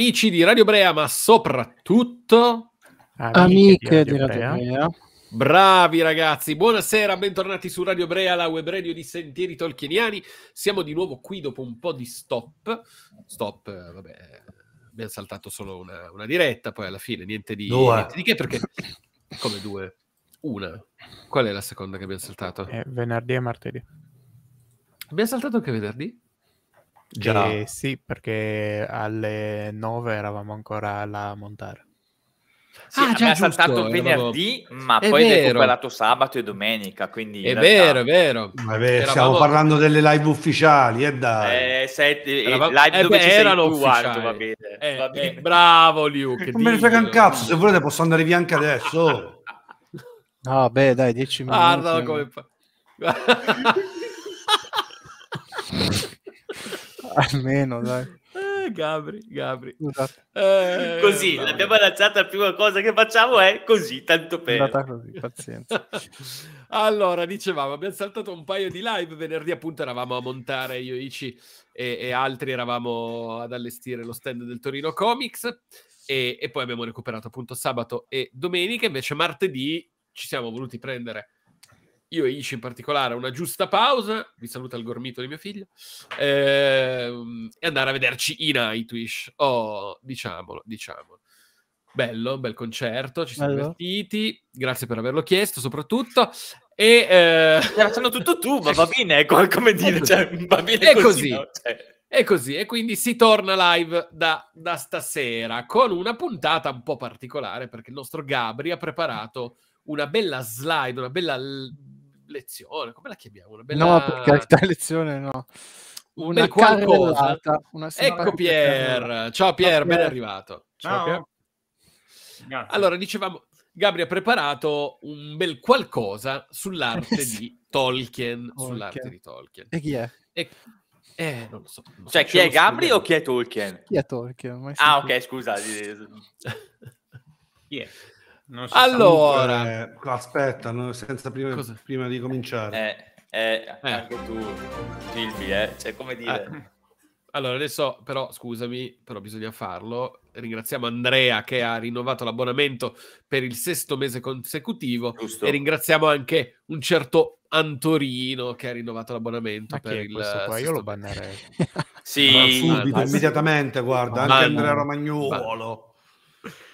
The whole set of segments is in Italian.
amici di Radio Brea, ma soprattutto amiche, amiche di Radio, di Radio Brea. Brea. Bravi ragazzi, buonasera, bentornati su Radio Brea, la web radio di Sentieri Tolkieniani. Siamo di nuovo qui dopo un po' di stop. Stop, eh, vabbè, abbiamo saltato solo una, una diretta, poi alla fine niente di, niente di che perché... Come due? Una. Qual è la seconda che abbiamo saltato? È eh, venerdì e martedì. Abbiamo saltato anche venerdì? Già. Eh, sì, perché alle 9 eravamo ancora alla montare. Sì, ah, già, giusto, saltato venerdì, proprio... ma poi è recuperato sabato e domenica. Quindi è realtà... vero, è vero. Vabbè, stiamo proprio... parlando delle live ufficiali, eh dai. Eh, sei, eh, Eravamo... live eh, dove beh, erano tu, guarda, va bene. Eh, va eh, bene. bravo Luke. Non me ne frega un cazzo, se volete posso andare via anche adesso. ah, beh, dai, 10 minuti. Guardalo come fa. Almeno, dai. Eh, Gabri, Gabri. Esatto. Eh, così, vabbè. l'abbiamo lanciata, la prima cosa che facciamo è così, tanto per... così, pazienza. allora, dicevamo, abbiamo saltato un paio di live, venerdì appunto eravamo a montare io, Ici e, e altri, eravamo ad allestire lo stand del Torino Comics e, e poi abbiamo recuperato appunto sabato e domenica, invece martedì ci siamo voluti prendere io e Ish in particolare, una giusta pausa. Vi saluta il gormito di mio figlio. Ehm, e andare a vederci i Nightwish. Oh, diciamolo, diciamolo. Bello, un bel concerto, ci siamo Bello. divertiti. Grazie per averlo chiesto, soprattutto. E eh... facendo tutto tu, ma va bene, come dire, cioè, va bene è così. così no? cioè... E così, e quindi si torna live da, da, stasera con una puntata un po' particolare perché il nostro Gabri ha preparato una bella slide, una bella lezione, come la chiamiamo? Una bella... No, perché la lezione no. Una bel Una ecco Pier. Ciao Pier, ben arrivato. Ciao. Ciao. Pier. Allora, dicevamo, Gabri ha preparato un bel qualcosa sull'arte di Tolkien. Tolkien. Sull'arte di Tolkien. E chi è? E... Eh, non lo so. Non cioè, so, chi è Gabri studiato. o chi è Tolkien? Chi è Tolkien? Ah, ok, scusa. chi è? allora, saluta, eh, aspetta, no, senza prima, prima, di cominciare. Eh, eh, eh. Anche tu, Silvi, eh? cioè, come dire... Eh. Allora, adesso però, scusami, però bisogna farlo. Ringraziamo Andrea che ha rinnovato l'abbonamento per il sesto mese consecutivo Giusto. e ringraziamo anche un certo Antorino che ha rinnovato l'abbonamento Ma per il questo qua? Io lo bannerei. sì, subito, ah, immediatamente, guarda, anche Andrea Romagnuolo.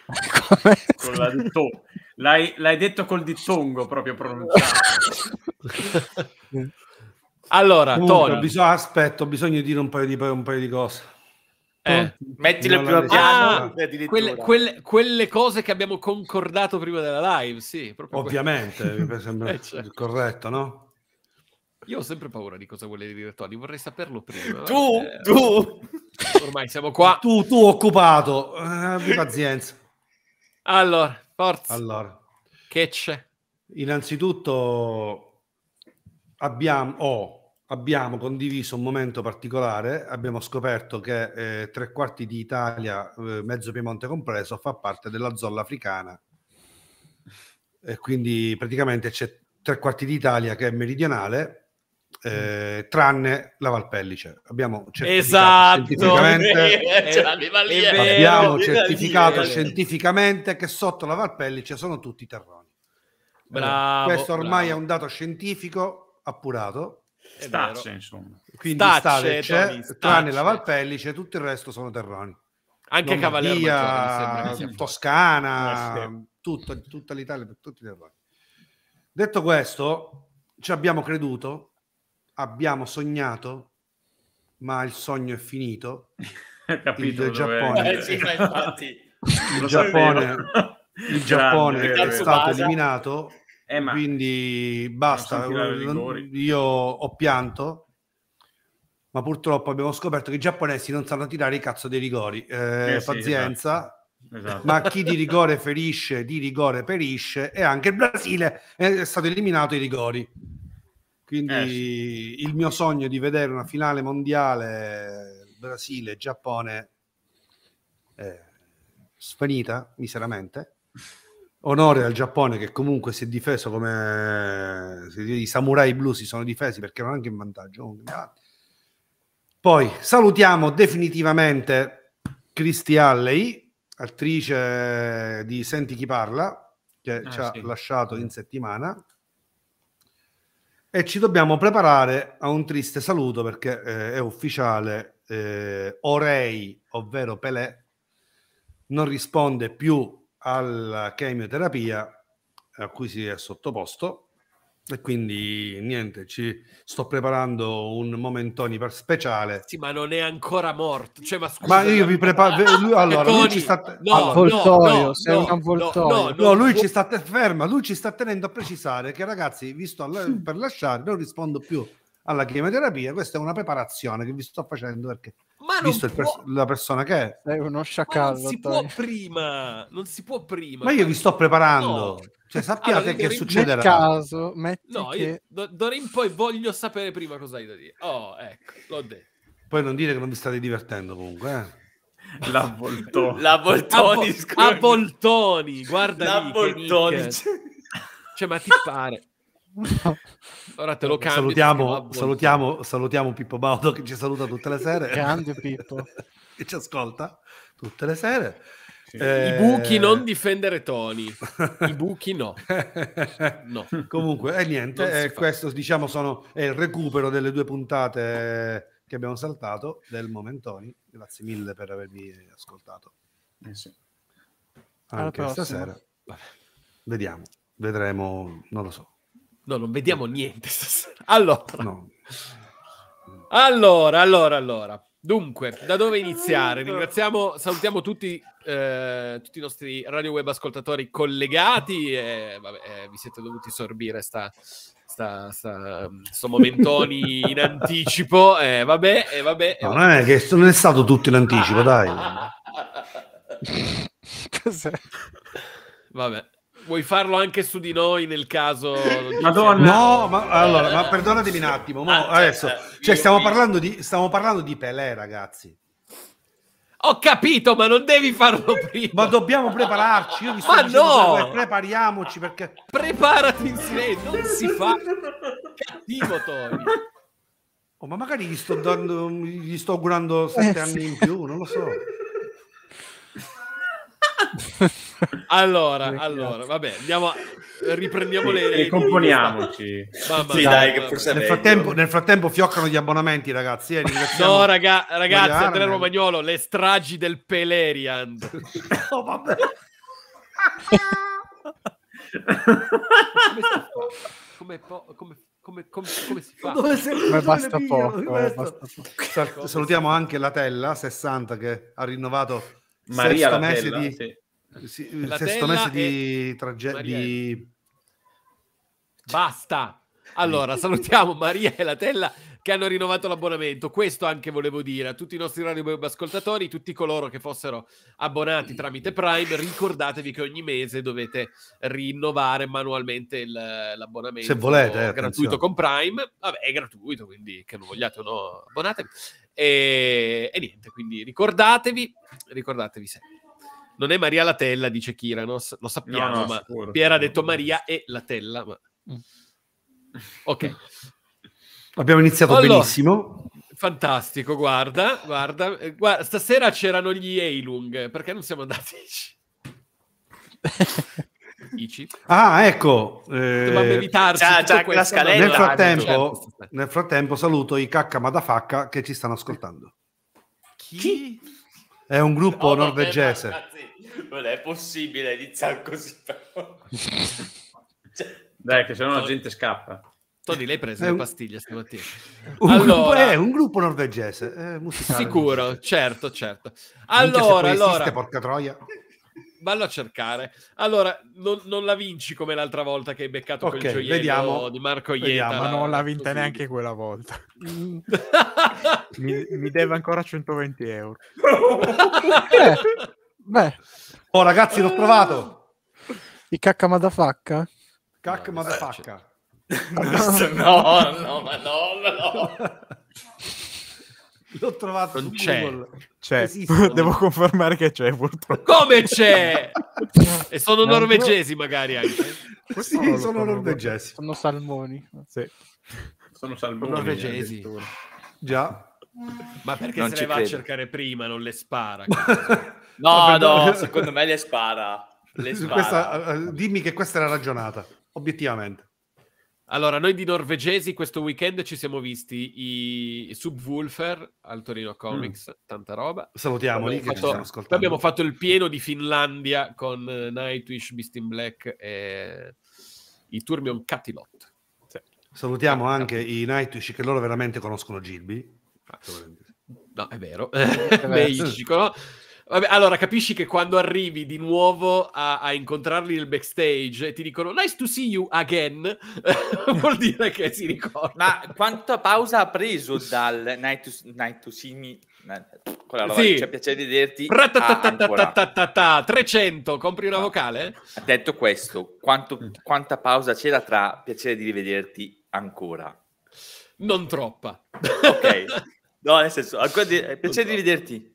Con la to- l'hai, l'hai detto col dittongo proprio pronunciato. allora, Comunque, Tony. bisogna, aspetta, ho bisogno di dire un paio di, un paio di cose. Eh, mettile più a piano. Ah, quelle, quelle- quelle cose che abbiamo concordato prima della live, sì. Ovviamente, mi sembra Eh, certo. corretto, no? Io ho sempre paura di cosa vuole dire Tony, vorrei saperlo prima. Tu, Eh, tu, Ormai siamo qua. Tu, tu occupato, eh, abbi pazienza. Allora, forza. Allora. Che c'è? Innanzitutto abbiamo, oh, abbiamo, condiviso un momento particolare, abbiamo scoperto che eh, tre quarti di Italia, eh, mezzo Piemonte compreso, fa parte della zolla africana. E quindi praticamente c'è tre quarti d'Italia che è meridionale eh, tranne la Valpellice. Abbiamo certificato, esatto, scientificamente, cioè, eh, eh, abbiamo certificato scientificamente che sotto la Valpellice sono tutti terroni. Bravo, questo ormai bravo. è un dato scientifico appurato. Stacce, insomma. Quindi stacce, cioè, stacce, tranne la Valpellice, tutto il resto sono terroni. Anche Lombardia, eh, Toscana, eh, tutto, tutta l'Italia, tutti i terroni. Detto questo, ci abbiamo creduto, abbiamo sognato, ma il sogno è finito. Capito, il eh Giappone, eh, sì, il Giappone, il Giappone è stato basa. eliminato, eh, quindi basta. Io ho pianto, ma purtroppo abbiamo scoperto che i giapponesi non sanno tirare i cazzo dei rigori. Eh, eh, sì, pazienza. Esatto. Esatto. ma chi di rigore ferisce, di rigore perisce e anche il Brasile è stato eliminato i rigori. Quindi eh sì. il mio sogno di vedere una finale mondiale Brasile-Giappone è eh, svanita miseramente. Onore al Giappone che comunque si è difeso come i samurai blu si sono difesi perché erano anche in vantaggio. Poi salutiamo definitivamente Cristi Alley, attrice di Senti chi parla, che ah, ci ha lasciato in settimana. E ci dobbiamo preparare a un triste saluto perché eh, è ufficiale, eh, Orei, ovvero Pelé, non risponde più alla chemioterapia a cui si è sottoposto e quindi niente, ci sto preparando un momentoni per speciale. Sì, ma non è ancora morto. Cioè, ma, scusa, ma io vi preparo. allora, lui ci sta. no, lui ci sta. ferma, lui ci sta tenendo a precisare che, ragazzi, visto alla- per lasciare, non rispondo più alla chemioterapia. Questa è una preparazione che vi sto facendo perché ma visto può... pers- la persona che è, è uno sciacallo. Non si dai. può prima, non si può prima. Ma io vi sto preparando. No. Cioè, sappiate allora, che succederà. Nel caso, metti no, che... io d'ora in poi voglio sapere prima cosa hai da dire. Oh, ecco, l'ho detto. Poi non dire che non vi state divertendo comunque, eh. L'avvoltoni. L'avvoltoni. Avvo- avvoltoni, guarda L'avvoltoni. Lì, cioè, ma ti pare? No. Ora te lo cambio. Salutiamo, salutiamo, salutiamo Pippo Baudo che ci saluta tutte le sere. Grande Pippo. che ci ascolta tutte le sere. Eh... I buchi non difendere Tony, i buchi no. no. Comunque, eh, niente, eh, questo diciamo sono, è il recupero delle due puntate che abbiamo saltato del Momentoni. Grazie mille per avermi ascoltato. Eh sì. Anche stasera. Vabbè. Vediamo, vedremo, non lo so. No, non vediamo niente stasera. Allora. No. allora, allora, allora. Dunque, da dove iniziare? Ringraziamo, salutiamo tutti, eh, tutti i nostri radio web ascoltatori collegati. E, vabbè, eh, vi siete dovuti sorbire sta, sta, sta, mm, sto momentoni in anticipo. Eh, vabbè, eh, vabbè, eh, no, non è che non è stato tutto in anticipo, dai. Cos'è? Vabbè. Vuoi farlo anche su di noi nel caso? Diciamo? Madonna, no, ma, allora, ma perdonatemi un attimo. Mo, ah, cioè, adesso, eh, cioè, stiamo parlando, di, stiamo parlando di Pelé, ragazzi. Ho capito, ma non devi farlo prima. Ma dobbiamo prepararci. Io vi sto ma no, due, prepariamoci perché. Preparati in silenzio, non si fa. Cattivo, Tony. Oh, ma magari gli sto, dando, gli sto augurando eh, sette eh, anni sì. in più, non lo so. allora, allora, vabbè, andiamo a... riprendiamo sì, le... Ricomponiamoci. sì, dai, dai, nel, frattempo, nel frattempo fioccano gli abbonamenti, ragazzi. Eh, no, raga, ragazzi, Andrea eh. Romagnolo, le stragi del Pelerian. oh, vabbè. come, po- come, come, come, come, si fa? Dove sei, dove basta, poco, eh, basta poco. Salutiamo anche la Tella 60 che ha rinnovato Maria sesto mese di, sì. Sì, sesto mese di, tragedia. Basta. Allora, salutiamo Maria e la Tella che hanno rinnovato l'abbonamento. Questo anche volevo dire a tutti i nostri radio ascoltatori, tutti coloro che fossero abbonati tramite Prime, ricordatevi che ogni mese dovete rinnovare manualmente il, l'abbonamento. Se volete, eh, gratuito attenzione. con Prime, vabbè, è gratuito, quindi che non vogliate o no, abbonatevi. E, e niente, quindi ricordatevi, ricordatevi sempre. Non è Maria Latella, dice Kiranos, lo sappiamo, no, no, ma sicuro, Piera no, ha detto Maria e Latella. Ma... Ok. Abbiamo iniziato allora, benissimo. Fantastico, guarda, guarda, eh, guarda, Stasera c'erano gli Eilung, perché non siamo andati? Ici. Ah, ecco. Eh, Dobbiamo evitarci. Già, già la scaletta. Nel certo, certo, frattempo, certo. nel frattempo saluto i cacca madafacca che ci stanno ascoltando. Chi? È un gruppo oh, norvegese. Vabbè, ragazzi, non è possibile iniziare così. Dai, che se no la gente scappa. Todi, lei ha preso un... le pastiglie stamattina. Un, allora... eh, un gruppo norvegese. Eh, musicale, Sicuro, certo, certo. Allora, allora... Esiste, porca troia vallo a cercare. Allora, non, non, la vinci come l'altra volta che hai beccato okay, quel gioiello vediamo, di Marco Ieta. Ma non l'ha vinta così. neanche quella volta. Mm. mi, mi, deve ancora 120 euro. eh, beh. Oh ragazzi, l'ho trovato. I cacca madafacca? Cacca no, madafacca. No, no, no, no. no. L'ho trovato non c'è. Google. C'è. Devo confermare che c'è purtroppo. Come c'è? e sono non norvegesi però... magari anche. Questo sì, sono norvegesi. Sono salmoni. Sì. Sono salmoni. Sono norvegesi. Già. Ma perché non se le va credo. a cercare prima, non le spara? no, no, secondo me le spara. Le spara. Questa, eh, dimmi che questa era ragionata, obiettivamente. Allora, noi di norvegesi questo weekend ci siamo visti i Subwoofer al Torino mm. Comics, mm. tanta roba. Salutiamoli abbiamo fatto, ascoltando. Abbiamo fatto il pieno di Finlandia con eh, Nightwish, Beast in Black e i Turmion Catilot. Sì. Salutiamo Catilot. anche i Nightwish che loro veramente conoscono Gilby. No, è vero. Beh, ci conoscono Vabbè, allora capisci che quando arrivi di nuovo a, a, incontrarli nel backstage e ti dicono nice to see you again, vuol dire che si ricorda. Ma quanta pausa ha preso dal night to, night to see me? Eh, quella roba sì. c'è piacere di dirti. 300, compri una vocale? Detto questo, quanta pausa c'era tra piacere di rivederti ancora? Non troppa. Ok. No, nel senso, piacere di rivederti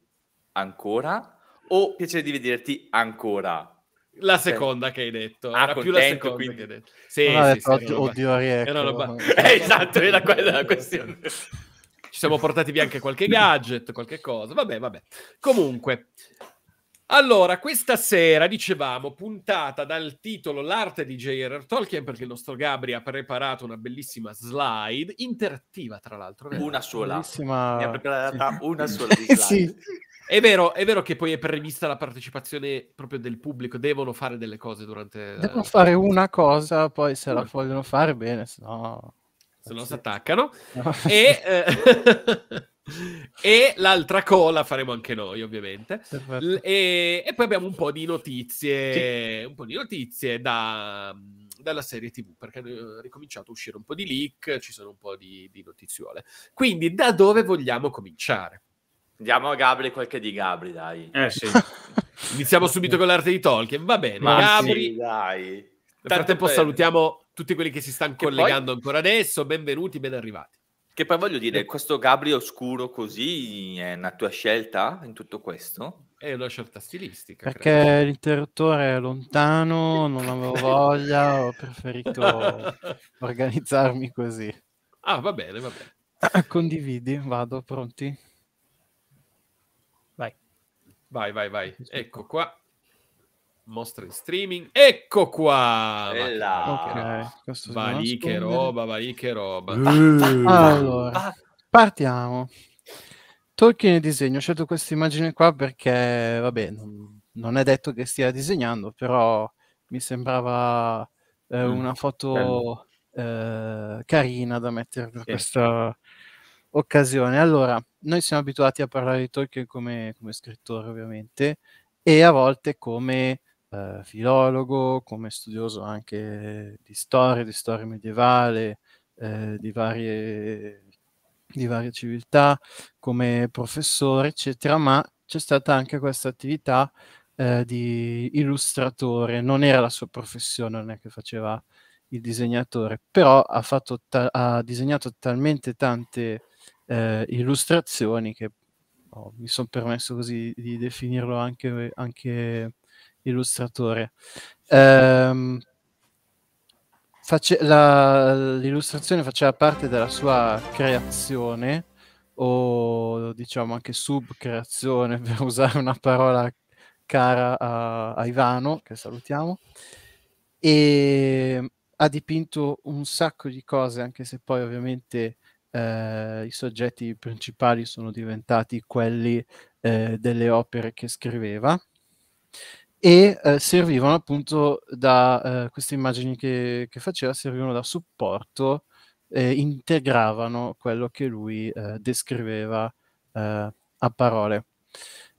ancora o piacere di vederti ancora? La cioè, seconda che hai detto. Ah, era più la seconda quindi. che hai detto. Sì, sì, detto, sì, oddio, oddio riecco. Era roba... eh, esatto, era quella la questione. Ci siamo portati via anche qualche gadget, qualche cosa. Vabbè, vabbè. Comunque, allora, questa sera dicevamo puntata dal titolo L'arte di J.R.R. Tolkien perché il nostro Gabri ha preparato una bellissima slide interattiva, tra l'altro. Una sola. Bellissima... Ne ha preparata sì. una sola di slide. sì. È vero, è vero che poi è prevista la partecipazione proprio del pubblico, devono fare delle cose durante... Devono la... fare una cosa, poi se la vogliono fare bene, se no... Se eh, no si attaccano. No. E, eh... e, l'altra cola faremo anche noi, ovviamente. L- e... e, poi abbiamo un po' di notizie, sì. un po' di notizie da dalla serie TV, perché hanno eh, ricominciato a uscire un po' di leak, ci sono un po' di, di notiziole. Quindi da dove vogliamo cominciare? Diamo a Gabri quel che di Gabri, dai. Eh sì. Iniziamo subito con l'arte di Tolkien. Va bene, Ma Gabri. Sì, dai. Nel frattempo bene. salutiamo tutti quelli che si stanno che collegando poi... ancora adesso. Benvenuti, ben arrivati. Che poi voglio dire, eh. questo Gabri oscuro così è una tua scelta in tutto questo? È una scelta stilistica. Perché credo. l'interruttore è lontano, non avevo voglia, ho preferito organizzarmi così. Ah, va bene, va bene. Condividi, vado, pronti? Vai, vai, vai. Ecco qua. Mostra in streaming. Ecco qua. Bella. Okay. Va lì che roba, va lì che roba. Uh, allora, partiamo. Tolkien e disegno. Ho scelto questa immagine qua perché, vabbè, non, non è detto che stia disegnando, però mi sembrava eh, mm. una foto eh, carina da mettere per sì. questa occasione. Allora, noi siamo abituati a parlare di Tolkien come, come scrittore, ovviamente, e a volte come eh, filologo, come studioso anche di storia, di storia medievale, eh, di, varie, di varie civiltà, come professore, eccetera, ma c'è stata anche questa attività eh, di illustratore, non era la sua professione, non è che faceva il disegnatore, però ha, fatto ta- ha disegnato talmente tante eh, illustrazioni che oh, mi sono permesso così di definirlo anche, anche illustratore. Ehm, face- la, l'illustrazione faceva parte della sua creazione o diciamo anche subcreazione per usare una parola cara a, a Ivano che salutiamo e ha dipinto un sacco di cose anche se poi ovviamente eh, i soggetti principali sono diventati quelli eh, delle opere che scriveva e eh, servivano appunto da eh, queste immagini che, che, faceva, servivano da supporto, integravano quello che lui eh, descriveva eh, a parole.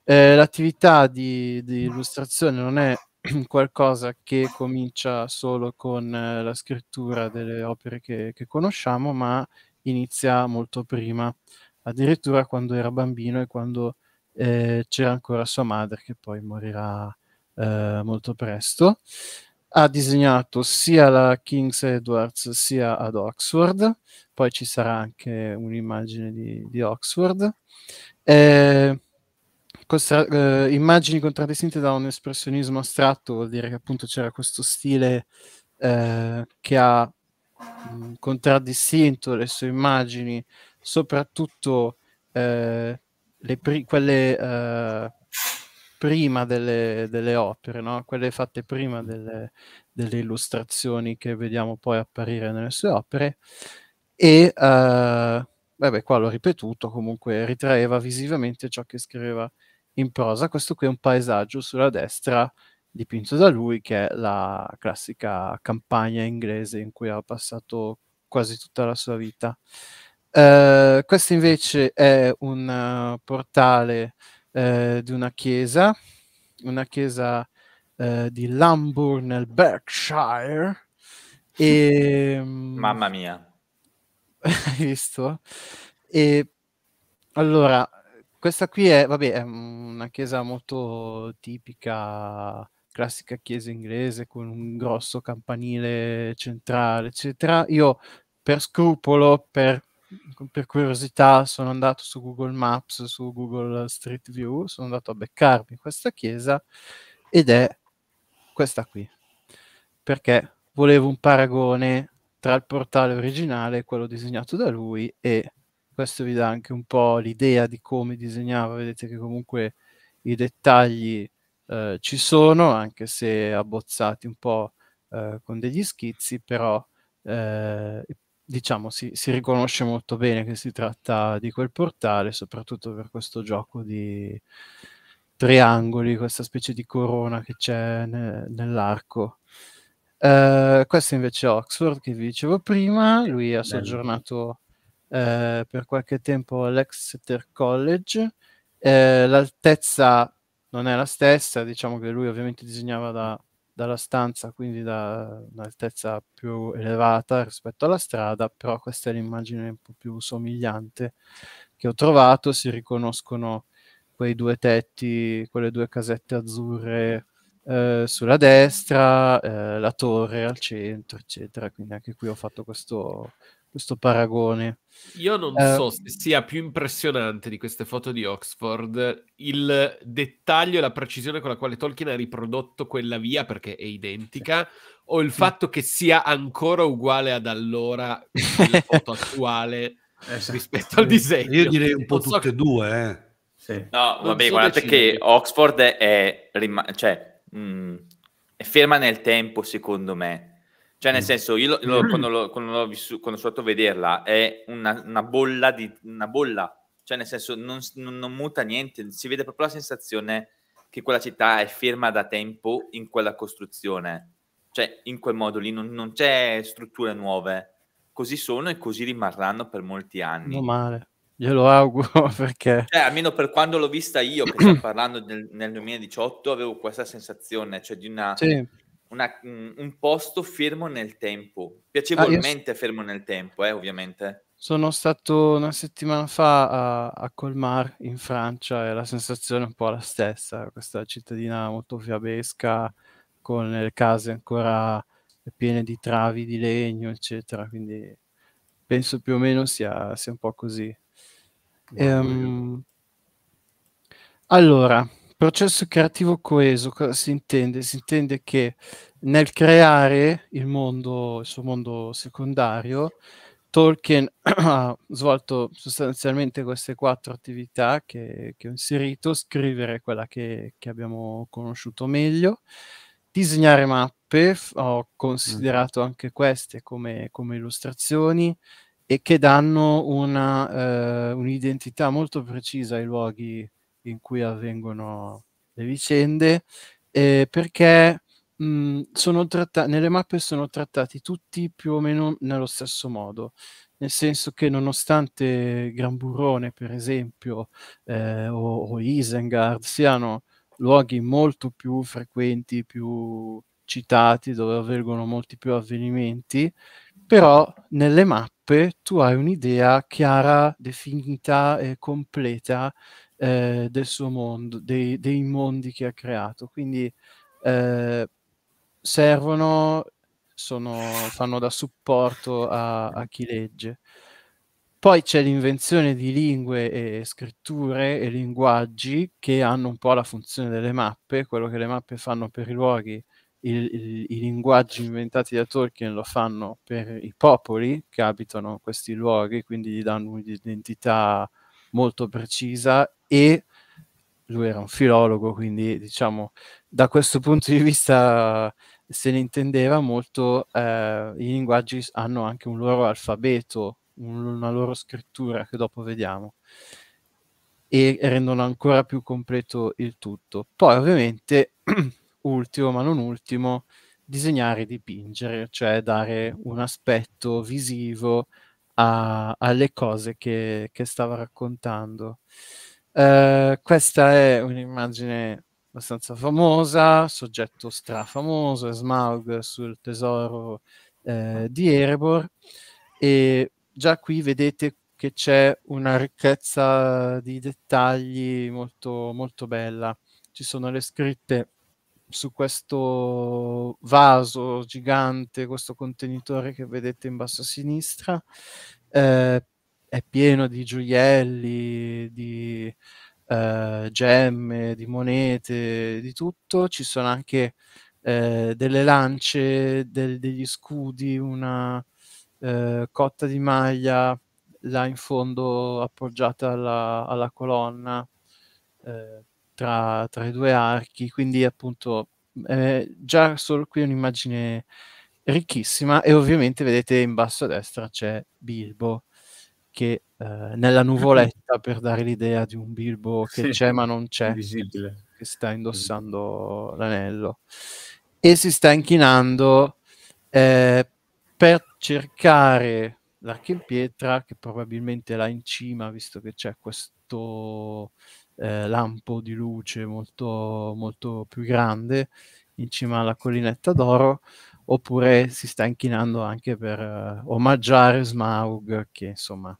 l'attività di, di illustrazione non è qualcosa che comincia solo con la scrittura delle opere che, che conosciamo, ma inizia molto prima, addirittura quando era bambino e quando eh, c'era ancora sua madre che poi morirà eh, molto presto. Ha disegnato sia la King's Edwards sia ad Oxford, poi ci sarà anche un'immagine di, di Oxford. Eh, Constra- eh, immagini contraddistinte da un espressionismo astratto, vuol dire che appunto c'era questo stile eh, che ha Mm, contraddistinto le sue immagini, soprattutto eh, pri- quelle eh, prima delle, delle opere, no? quelle fatte prima delle, delle, illustrazioni che vediamo poi apparire nelle sue opere. E eh, vabbè, qua l'ho ripetuto, comunque ritraeva visivamente ciò che scriveva in prosa. Questo qui è un paesaggio sulla destra dipinto da lui, che è la classica campagna inglese in cui ha passato quasi tutta la sua vita. Uh, questo invece è un eh, portale uh, di una chiesa, una chiesa di Lambourne nel Berkshire. E, ehm, Mamma mia! Hai visto? E, allora, questa qui è, vabbè, è una chiesa molto tipica classica chiesa inglese con un grosso campanile centrale, eccetera. Io per scrupolo, per, per, curiosità, sono andato su Google Maps, su Google Street View, sono andato a beccarmi questa chiesa ed è questa qui, perché volevo un paragone tra il portale originale, quello disegnato da lui, e questo vi dà anche un po' l'idea di come disegnava, vedete che comunque i dettagli eh, ci sono, anche se abbozzati un po' eh, con degli schizzi, però eh, diciamo si, si, riconosce molto bene che si tratta di quel portale, soprattutto per questo gioco di triangoli, questa specie di corona che c'è ne, nell'arco. Eh, questo invece è Oxford che vi dicevo prima, lui ha soggiornato eh, per qualche tempo all'Exeter College, l'altezza non è la stessa, diciamo che lui ovviamente disegnava da, dalla stanza, quindi da un'altezza più elevata rispetto alla strada, però questa è l'immagine un po' più somigliante che ho trovato, si riconoscono quei due tetti, quelle due casette azzurre eh, sulla destra, eh, la torre al centro, eccetera, quindi anche qui ho fatto questo, questo paragone. Io non uh, so se sia più impressionante di queste foto di Oxford il dettaglio e la precisione con la quale Tolkien ha riprodotto quella via perché è identica o il fatto che sia ancora uguale ad allora la foto attuale esatto. rispetto al disegno. Io direi un po' non tutte so... e due, eh. Sì. No, non vabbè, so guardate decidere. che Oxford è, rima- cioè, mh, mm, è ferma nel tempo, secondo me cioè, nel senso, io lo, mm. quando, l'ho, quando, l'ho vissu, quando sono andato a vederla, è una, una, bolla di una bolla. Cioè, nel senso, non, non, non, muta niente, si vede proprio la sensazione che quella città è ferma da tempo in quella costruzione. Cioè, in quel modo lì non, non c'è strutture nuove. Così sono e così rimarranno per molti anni. Non male, glielo auguro perché... Cioè, almeno per quando l'ho vista io, che sto parlando del, nel 2018, avevo questa sensazione, cioè di una... Sì una, mm, un posto fermo nel tempo, ah, piacevolmente ah, fermo nel tempo, eh, ovviamente. Sono stato una settimana fa a, a, Colmar in Francia e la sensazione è un po' la stessa, questa cittadina molto fiabesca con le case ancora piene di travi di legno, eccetera, quindi penso più o meno sia, sia un po' così. Ehm, allora, Processo creativo coeso, cosa si intende? Si intende che nel creare il mondo, il suo mondo secondario, Tolkien ha svolto sostanzialmente queste quattro attività che, che ho inserito, scrivere quella che, che, abbiamo conosciuto meglio, disegnare mappe, ho considerato mm. anche queste come, come illustrazioni e che danno una, eh, un'identità molto precisa ai luoghi in cui avvengono le vicende, eh, perché mh, mm, tratta- nelle mappe sono trattati tutti più o meno nello stesso modo, nel senso che nonostante Gran Burrone, per esempio, eh, o, o Isengard siano luoghi molto più frequenti, più citati, dove avvengono molti più avvenimenti, però nelle mappe tu hai un'idea chiara, definita e completa eh, del suo mondo, dei, dei, mondi che ha creato. Quindi eh, servono, sono, fanno da supporto a, a chi legge. Poi c'è l'invenzione di lingue e scritture e linguaggi che hanno un po' la funzione delle mappe, quello che le mappe fanno per i luoghi, il, il, i linguaggi inventati da Tolkien lo fanno per i popoli che abitano questi luoghi, quindi gli danno un'identità molto precisa e lui era un filologo, quindi diciamo da questo punto di vista se ne intendeva molto, eh, i linguaggi hanno anche un loro alfabeto, un, una loro scrittura che dopo vediamo e rendono ancora più completo il tutto. Poi ovviamente, ultimo ma non ultimo, disegnare e dipingere, cioè dare un aspetto visivo a, alle cose che, che stava raccontando. Eh, questa è un'immagine abbastanza famosa, soggetto strafamoso, Smaug sul tesoro eh, di Erebor e già qui vedete che c'è una ricchezza di dettagli molto, molto bella. Ci sono le scritte su questo vaso gigante, questo contenitore che vedete in basso a sinistra, eh, è pieno di gioielli, di eh, gemme, di monete, di tutto. Ci sono anche eh, delle lance, del, degli scudi, una eh, cotta di maglia là in fondo appoggiata alla, alla colonna eh, tra, tra, i due archi. Quindi appunto già solo qui un'immagine ricchissima e ovviamente vedete in basso a destra c'è Bilbo che eh, nella nuvoletta per dare l'idea di un Bilbo che sì, c'è ma non c'è, visibile. che sta indossando l'anello e si sta inchinando eh, per cercare l'archipietra che probabilmente là in cima visto che c'è questo eh, lampo di luce molto, molto più grande in cima alla collinetta d'oro oppure si sta inchinando anche per uh, omaggiare Smaug, che insomma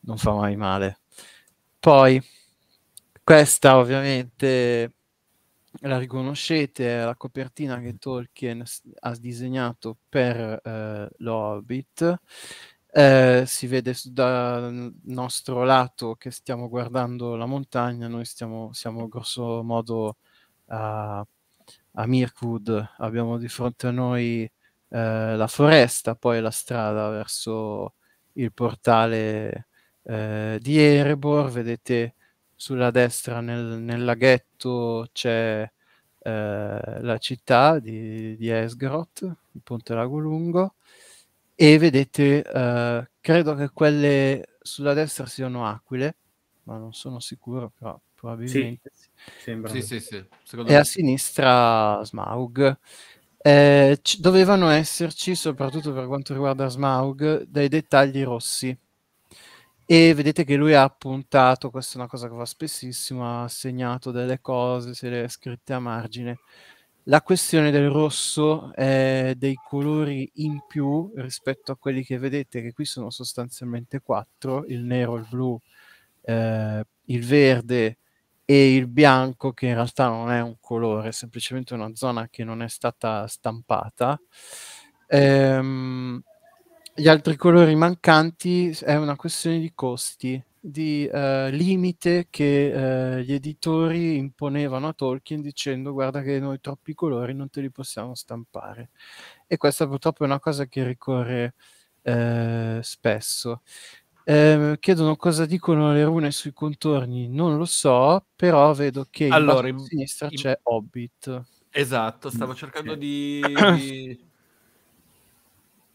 non fa mai male. Poi, questa ovviamente la riconoscete, è la copertina che Tolkien ha disegnato per uh, l'Hobbit. Uh, si vede dal nostro lato che stiamo guardando la montagna, noi stiamo, siamo grosso modo a a Mirkud abbiamo di fronte a noi eh, la foresta, poi la strada verso il portale eh, di Erebor, vedete sulla destra nel, nel laghetto c'è eh, la città di, di Esgrot, il ponte Lago Lungo, e vedete, eh, credo che quelle sulla destra siano aquile, ma non sono sicuro, però probabilmente sì. Sembra. Sì, sì, sì. e a sinistra Smaug. Eh, c- dovevano esserci, soprattutto per quanto riguarda Smaug, dei dettagli rossi. E vedete che lui ha puntato, questa è una cosa che va spessissimo, ha segnato delle cose, se le ha scritte a margine. La questione del rosso, è dei colori in più rispetto a quelli che vedete, che qui sono sostanzialmente quattro, il nero, il blu, eh, il verde, e il bianco che in realtà non è un colore, è semplicemente una zona che non è stata stampata. Ehm, gli altri colori mancanti è una questione di costi, di eh, limite che eh, gli editori imponevano a Tolkien dicendo guarda che noi troppi colori non te li possiamo stampare. E questa purtroppo è una cosa che ricorre eh, spesso. Eh, chiedono cosa dicono le rune sui contorni, non lo so, però vedo che allora, in sinistra in... c'è Hobbit. Esatto, mm, stavo cercando di... di...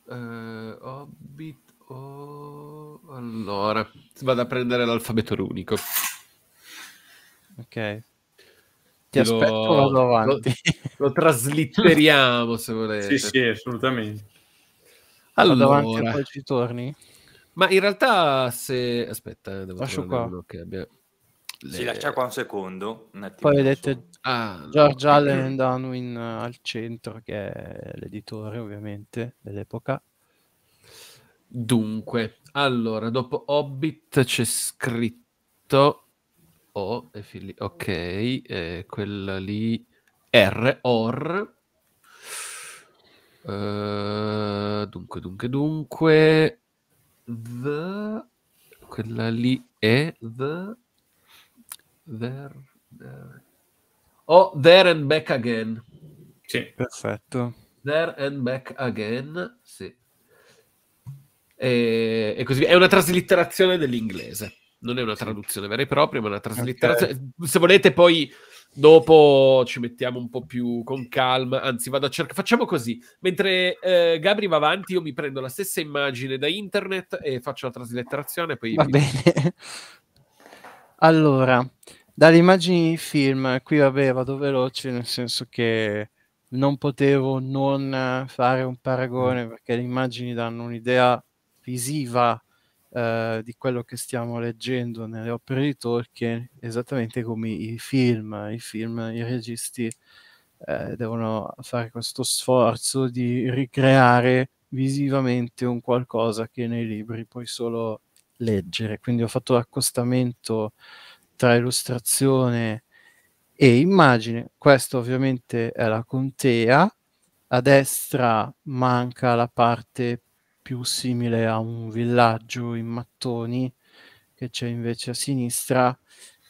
Uh, eh, Hobbit... Oh... Allora, vado a prendere l'alfabeto runico. Ok. Ti lo... aspetto, vado avanti. Lo, lo traslitteriamo se volete. Sì, sì, assolutamente. Allora, allora davanti poi ci torni. Ma in realtà se... Aspetta, eh, devo Lascio qua. che abbia... Le... Si lascia qua un secondo. Un Poi vedete ah, George no. Allen e Danwin eh, al centro, che è l'editore ovviamente dell'epoca. Dunque, allora, dopo Hobbit c'è scritto... O, oh, fili... ok, eh, quella lì... R, OR. Uh, dunque, dunque, dunque the quella lì è the there, there. Oh, there and back again. Sì, perfetto. There and back again, sì. E, e così via. È una traslitterazione dell'inglese. Non è una traduzione vera e propria, ma una traslitterazione. Okay. Se volete poi Dopo ci mettiamo un po' più con calma, anzi vado a cercare, facciamo così, mentre eh, Gabri va avanti io mi prendo la stessa immagine da internet e faccio la traslitterazione. poi... Va bene. Allora, dalle immagini di film, qui vabbè vado veloce nel senso che non potevo non fare un paragone mm. perché le immagini danno un'idea visiva eh, di quello che stiamo leggendo nelle opere di Tolkien, esattamente come i film, i film, i registi eh, devono fare questo sforzo di ricreare visivamente un qualcosa che nei libri puoi solo leggere. Quindi ho fatto l'accostamento tra illustrazione e immagine. Questa ovviamente è la contea. A destra manca la parte più simile a un villaggio in mattoni che c'è invece a sinistra,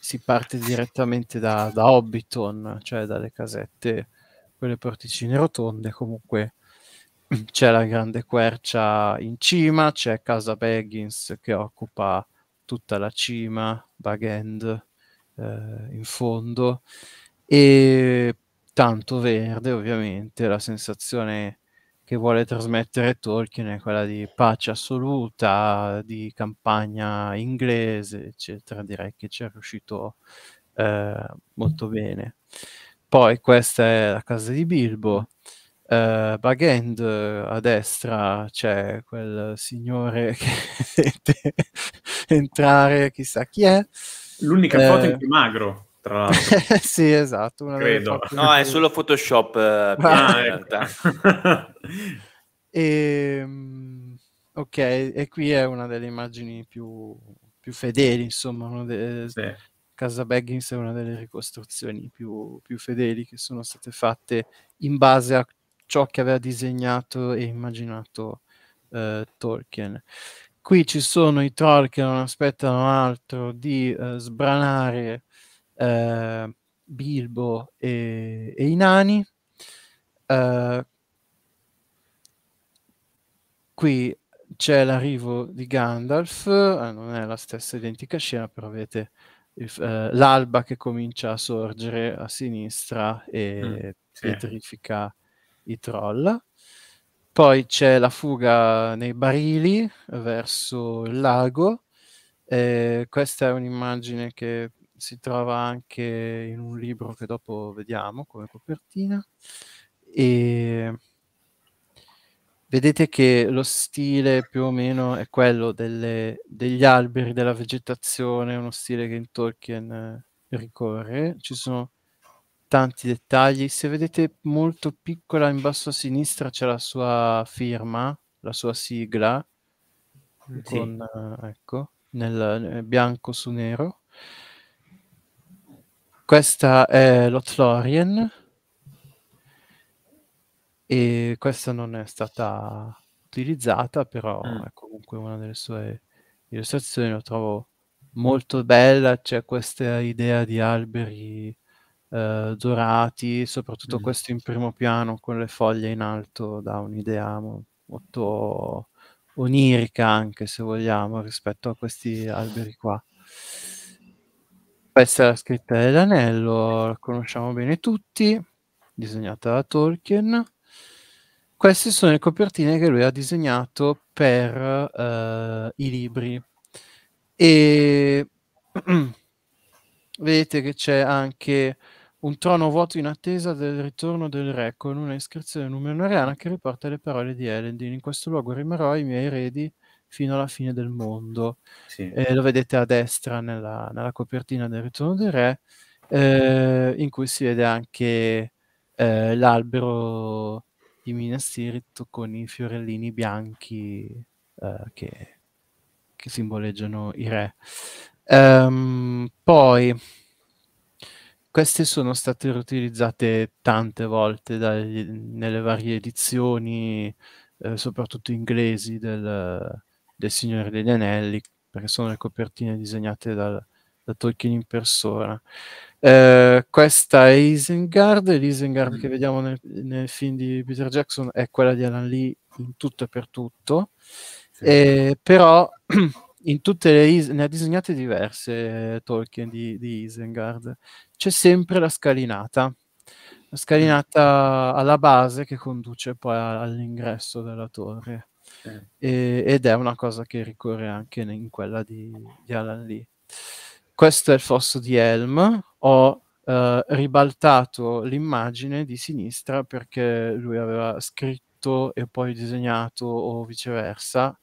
si parte direttamente da, da Hobbiton, cioè dalle casette, quelle porticine rotonde comunque c'è la grande quercia in cima, c'è casa Baggins che occupa tutta la cima, Bag End eh, in fondo e tanto verde ovviamente, la sensazione è che vuole trasmettere Tolkien è quella di pace assoluta, di campagna inglese, eccetera. Direi che ci è riuscito eh, molto bene. Poi questa è la casa di Bilbo. Uh, Bagend a destra c'è quel signore che sente entrare, chissà chi è. L'unica eh, foto in cui magro tra l'altro. sì, esatto. Credo. No, è solo Photoshop. Eh, ah, e, ecco. ehm, ok, e qui è una delle immagini più, più fedeli, insomma, una delle, sì. Casa Baggins è una delle ricostruzioni più, più, fedeli che sono state fatte in base a ciò che aveva disegnato e immaginato eh, Tolkien. Qui ci sono i troll che non aspettano altro di eh, sbranare eh, Bilbo e, e i nani. Eh, qui c'è l'arrivo di Gandalf, eh, non è la stessa identica scena, però avete il, eh, l'alba che comincia a sorgere a sinistra e mm, sì. i troll. Poi c'è la fuga nei barili verso il lago. Eh, questa è un'immagine che si trova anche in un libro che dopo vediamo come copertina. E ehm, vedete che lo stile più o meno è quello delle, degli alberi, della vegetazione, uno stile che in Tolkien eh, ricorre. Ci sono tanti dettagli. Se vedete molto piccola in basso a sinistra c'è la sua firma, la sua sigla, sì. con, eh, ecco, nel, nel eh, bianco su nero. Questa è l'Othlorien e questa non è stata utilizzata, però mm. è comunque una delle sue illustrazioni, la trovo molto bella, c'è questa idea di alberi eh, dorati, soprattutto mm. questo in primo piano con le foglie in alto dà un'idea molto onirica anche se vogliamo rispetto a questi alberi qua. Questa è la scritta dell'anello, la conosciamo bene tutti, disegnata da Tolkien. Queste sono le copertine che lui ha disegnato per uh, i libri. E vedete che c'è anche un trono vuoto in attesa del ritorno del re con una iscrizione numerariana che riporta le parole di Elendin. In questo luogo rimarrò, i miei eredi fino alla fine del mondo. Sì. Eh, lo vedete a destra nella, nella, copertina del Ritorno del Re, eh, in cui si vede anche eh, l'albero di Minas Tirith con i fiorellini bianchi eh, che, che, simboleggiano i re. Um, poi queste sono state riutilizzate tante volte dai, nelle varie edizioni, eh, soprattutto inglesi, del, del Signore degli Anelli, perché sono le copertine disegnate dal, da Tolkien in persona. Eh, questa è Isengard, l'Isengard mm. che vediamo nel, nel, film di Peter Jackson è quella di Alan Lee in tutto e per tutto, sì. eh, però in tutte le is- ne ha disegnate diverse eh, Tolkien di, di, Isengard. C'è sempre la scalinata, la scalinata alla base che conduce poi all'ingresso della torre eh. e, ed è una cosa che ricorre anche in quella di, di Alan Lee. Questo è il fosso di Helm, ho eh, ribaltato l'immagine di sinistra perché lui aveva scritto e poi disegnato o viceversa.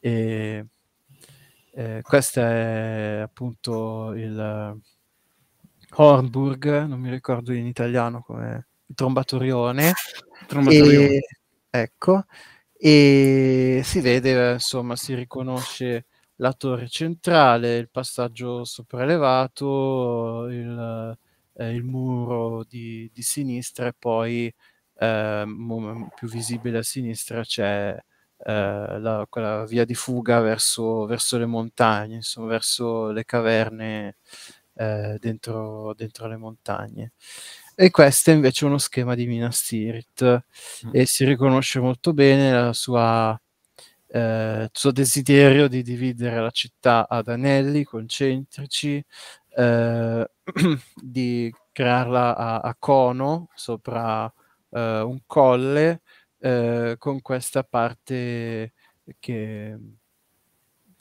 E, eh, questo è appunto il Hornburg, non mi ricordo in italiano come trombatorione. trombatorione. E, ecco, e si vede, insomma, si riconosce la torre centrale, il passaggio sopraelevato, il, eh, il muro di, di, sinistra e poi eh, più visibile a sinistra c'è eh, la, quella via di fuga verso, verso, le montagne, insomma, verso le caverne eh, dentro, dentro le montagne. E questo è invece uno schema di Minas Tirith mm. e si riconosce molto bene sua, eh, il suo desiderio di dividere la città ad anelli concentrici, eh, di crearla a, a cono sopra eh, un colle eh, con questa parte che,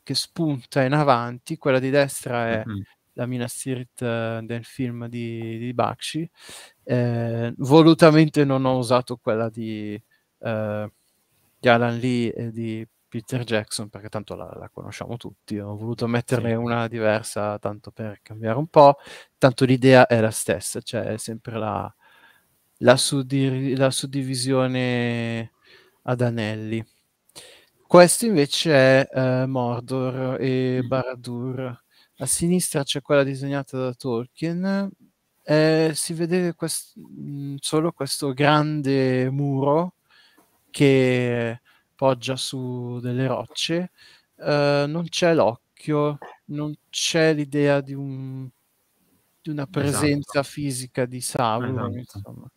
che, spunta in avanti, quella di destra è... Mm-hmm la Mina Sirit eh, del film di, di Bakshi. Eh, volutamente non ho usato quella di, eh, di, Alan Lee e di Peter Jackson perché tanto la, la conosciamo tutti. Ho voluto metterne sì. una diversa tanto per cambiare un po'. Tanto l'idea è la stessa, cioè è sempre la, la, suddi- la suddivisione ad anelli. Questo invece è eh, Mordor e mm. Baradur a sinistra c'è quella disegnata da Tolkien e si vede quest- mm, solo questo grande muro che poggia su delle rocce, uh, non c'è l'occhio, non c'è l'idea di, un, di una esatto. presenza esatto. fisica di Sauron. Esatto.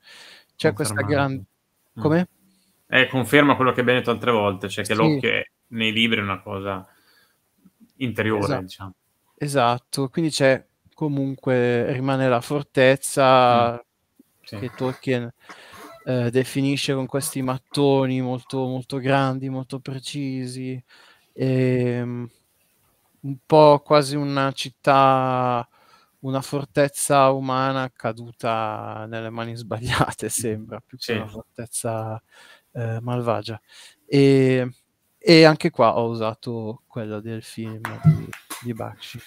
C'è questa grande... Mm. Come? Eh, conferma quello che abbiamo detto altre volte, cioè che sì. l'occhio è, nei libri è una cosa interiore, esatto. diciamo. Esatto, quindi c'è comunque rimane la fortezza mm. sì. che Tolkien eh, definisce con questi mattoni molto, molto grandi, molto precisi, e, ehm, un po' quasi una città, una fortezza umana caduta nelle mani sbagliate, sembra, più sì. che una fortezza eh, malvagia. E, e, anche qua ho usato quella del film. Di, di Bakshi.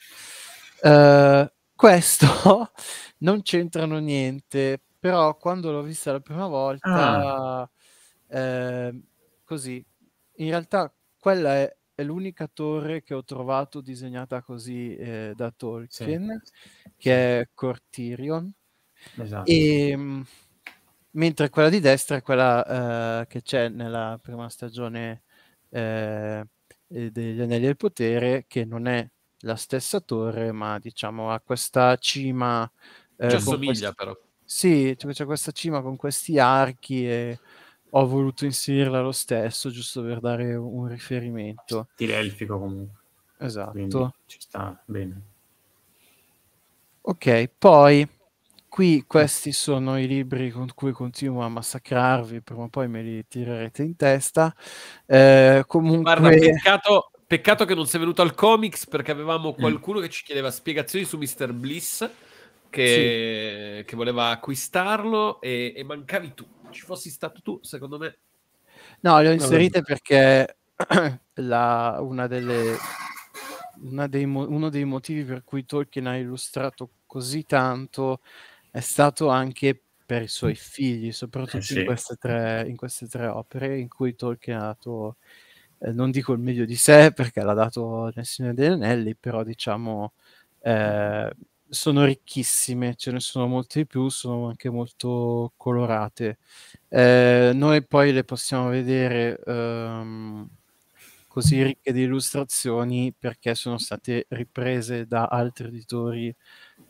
Uh, eh, questo non c'entrano niente, però quando l'ho vista la prima volta, ah. uh, così, in realtà quella è, è, l'unica torre che ho trovato disegnata così eh, da Tolkien, sì. che è Cortirion. Esatto. E, m- mentre quella di destra è quella uh, che c'è nella prima stagione eh, eh, degli Anelli del Potere, che non è la stessa torre, ma diciamo ha questa cima. Eh, Ci assomiglia questi... però. Sì, c'è questa cima con questi archi e ho voluto inserirla lo stesso, giusto per dare un riferimento. Stile elfico comunque. Esatto. Quindi ci sta bene. Ok, poi qui questi sono i libri con cui continuo a massacrarvi, prima o poi me li tirerete in testa. Eh, comunque... Guarda, peccato, Peccato che non sia venuto al comics perché avevamo mm. qualcuno mm. che ci chiedeva spiegazioni su Mr. Bliss che, sì. che voleva acquistarlo e, e, mancavi tu. Ci fossi stato tu, secondo me. No, le ho inserite perché la, una delle, una dei, uno dei motivi per cui Tolkien ha illustrato così tanto è stato anche per i suoi figli, soprattutto eh sì. in, queste tre, in queste tre opere in cui Tolkien ha dato eh, non dico il meglio di sé perché l'ha dato nel Signore degli Anelli, però diciamo eh, sono ricchissime, ce ne sono molte di più, sono anche molto colorate. Eh, noi poi le possiamo vedere ehm, così ricche di illustrazioni perché sono state riprese da altri editori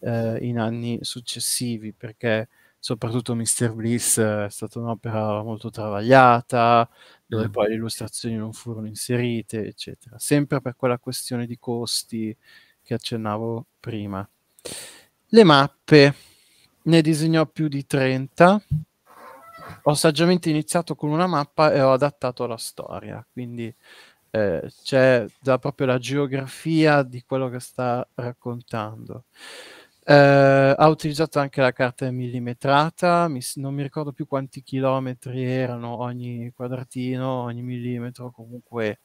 eh, in anni successivi, perché soprattutto Mr. Bliss eh, è stata un'opera molto travagliata, dove mm. poi le illustrazioni non furono inserite, eccetera. Sempre per quella questione di costi che accennavo prima. Le mappe, ne disegnò più di 30. Ho saggiamente iniziato con una mappa e ho adattato la storia, quindi eh, c'è già proprio la geografia di quello che sta raccontando. Eh, ha utilizzato anche la carta millimetrata, mi, non mi ricordo più quanti chilometri erano ogni quadratino, ogni millimetro, comunque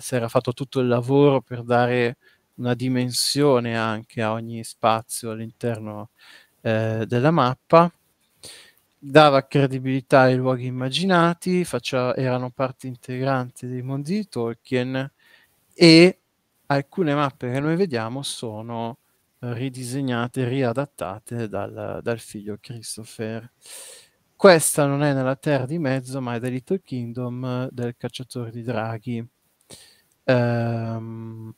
si era fatto tutto il lavoro per dare una dimensione anche a ogni spazio all'interno eh, della mappa. Dava credibilità ai luoghi immaginati, faccia, erano parte integrante dei mondi di Tolkien e alcune mappe che noi vediamo sono ridisegnate, riadattate dal, dal, figlio Christopher. Questa non è nella Terra di Mezzo, ma è The Little Kingdom eh, del cacciatore di draghi. Ehm,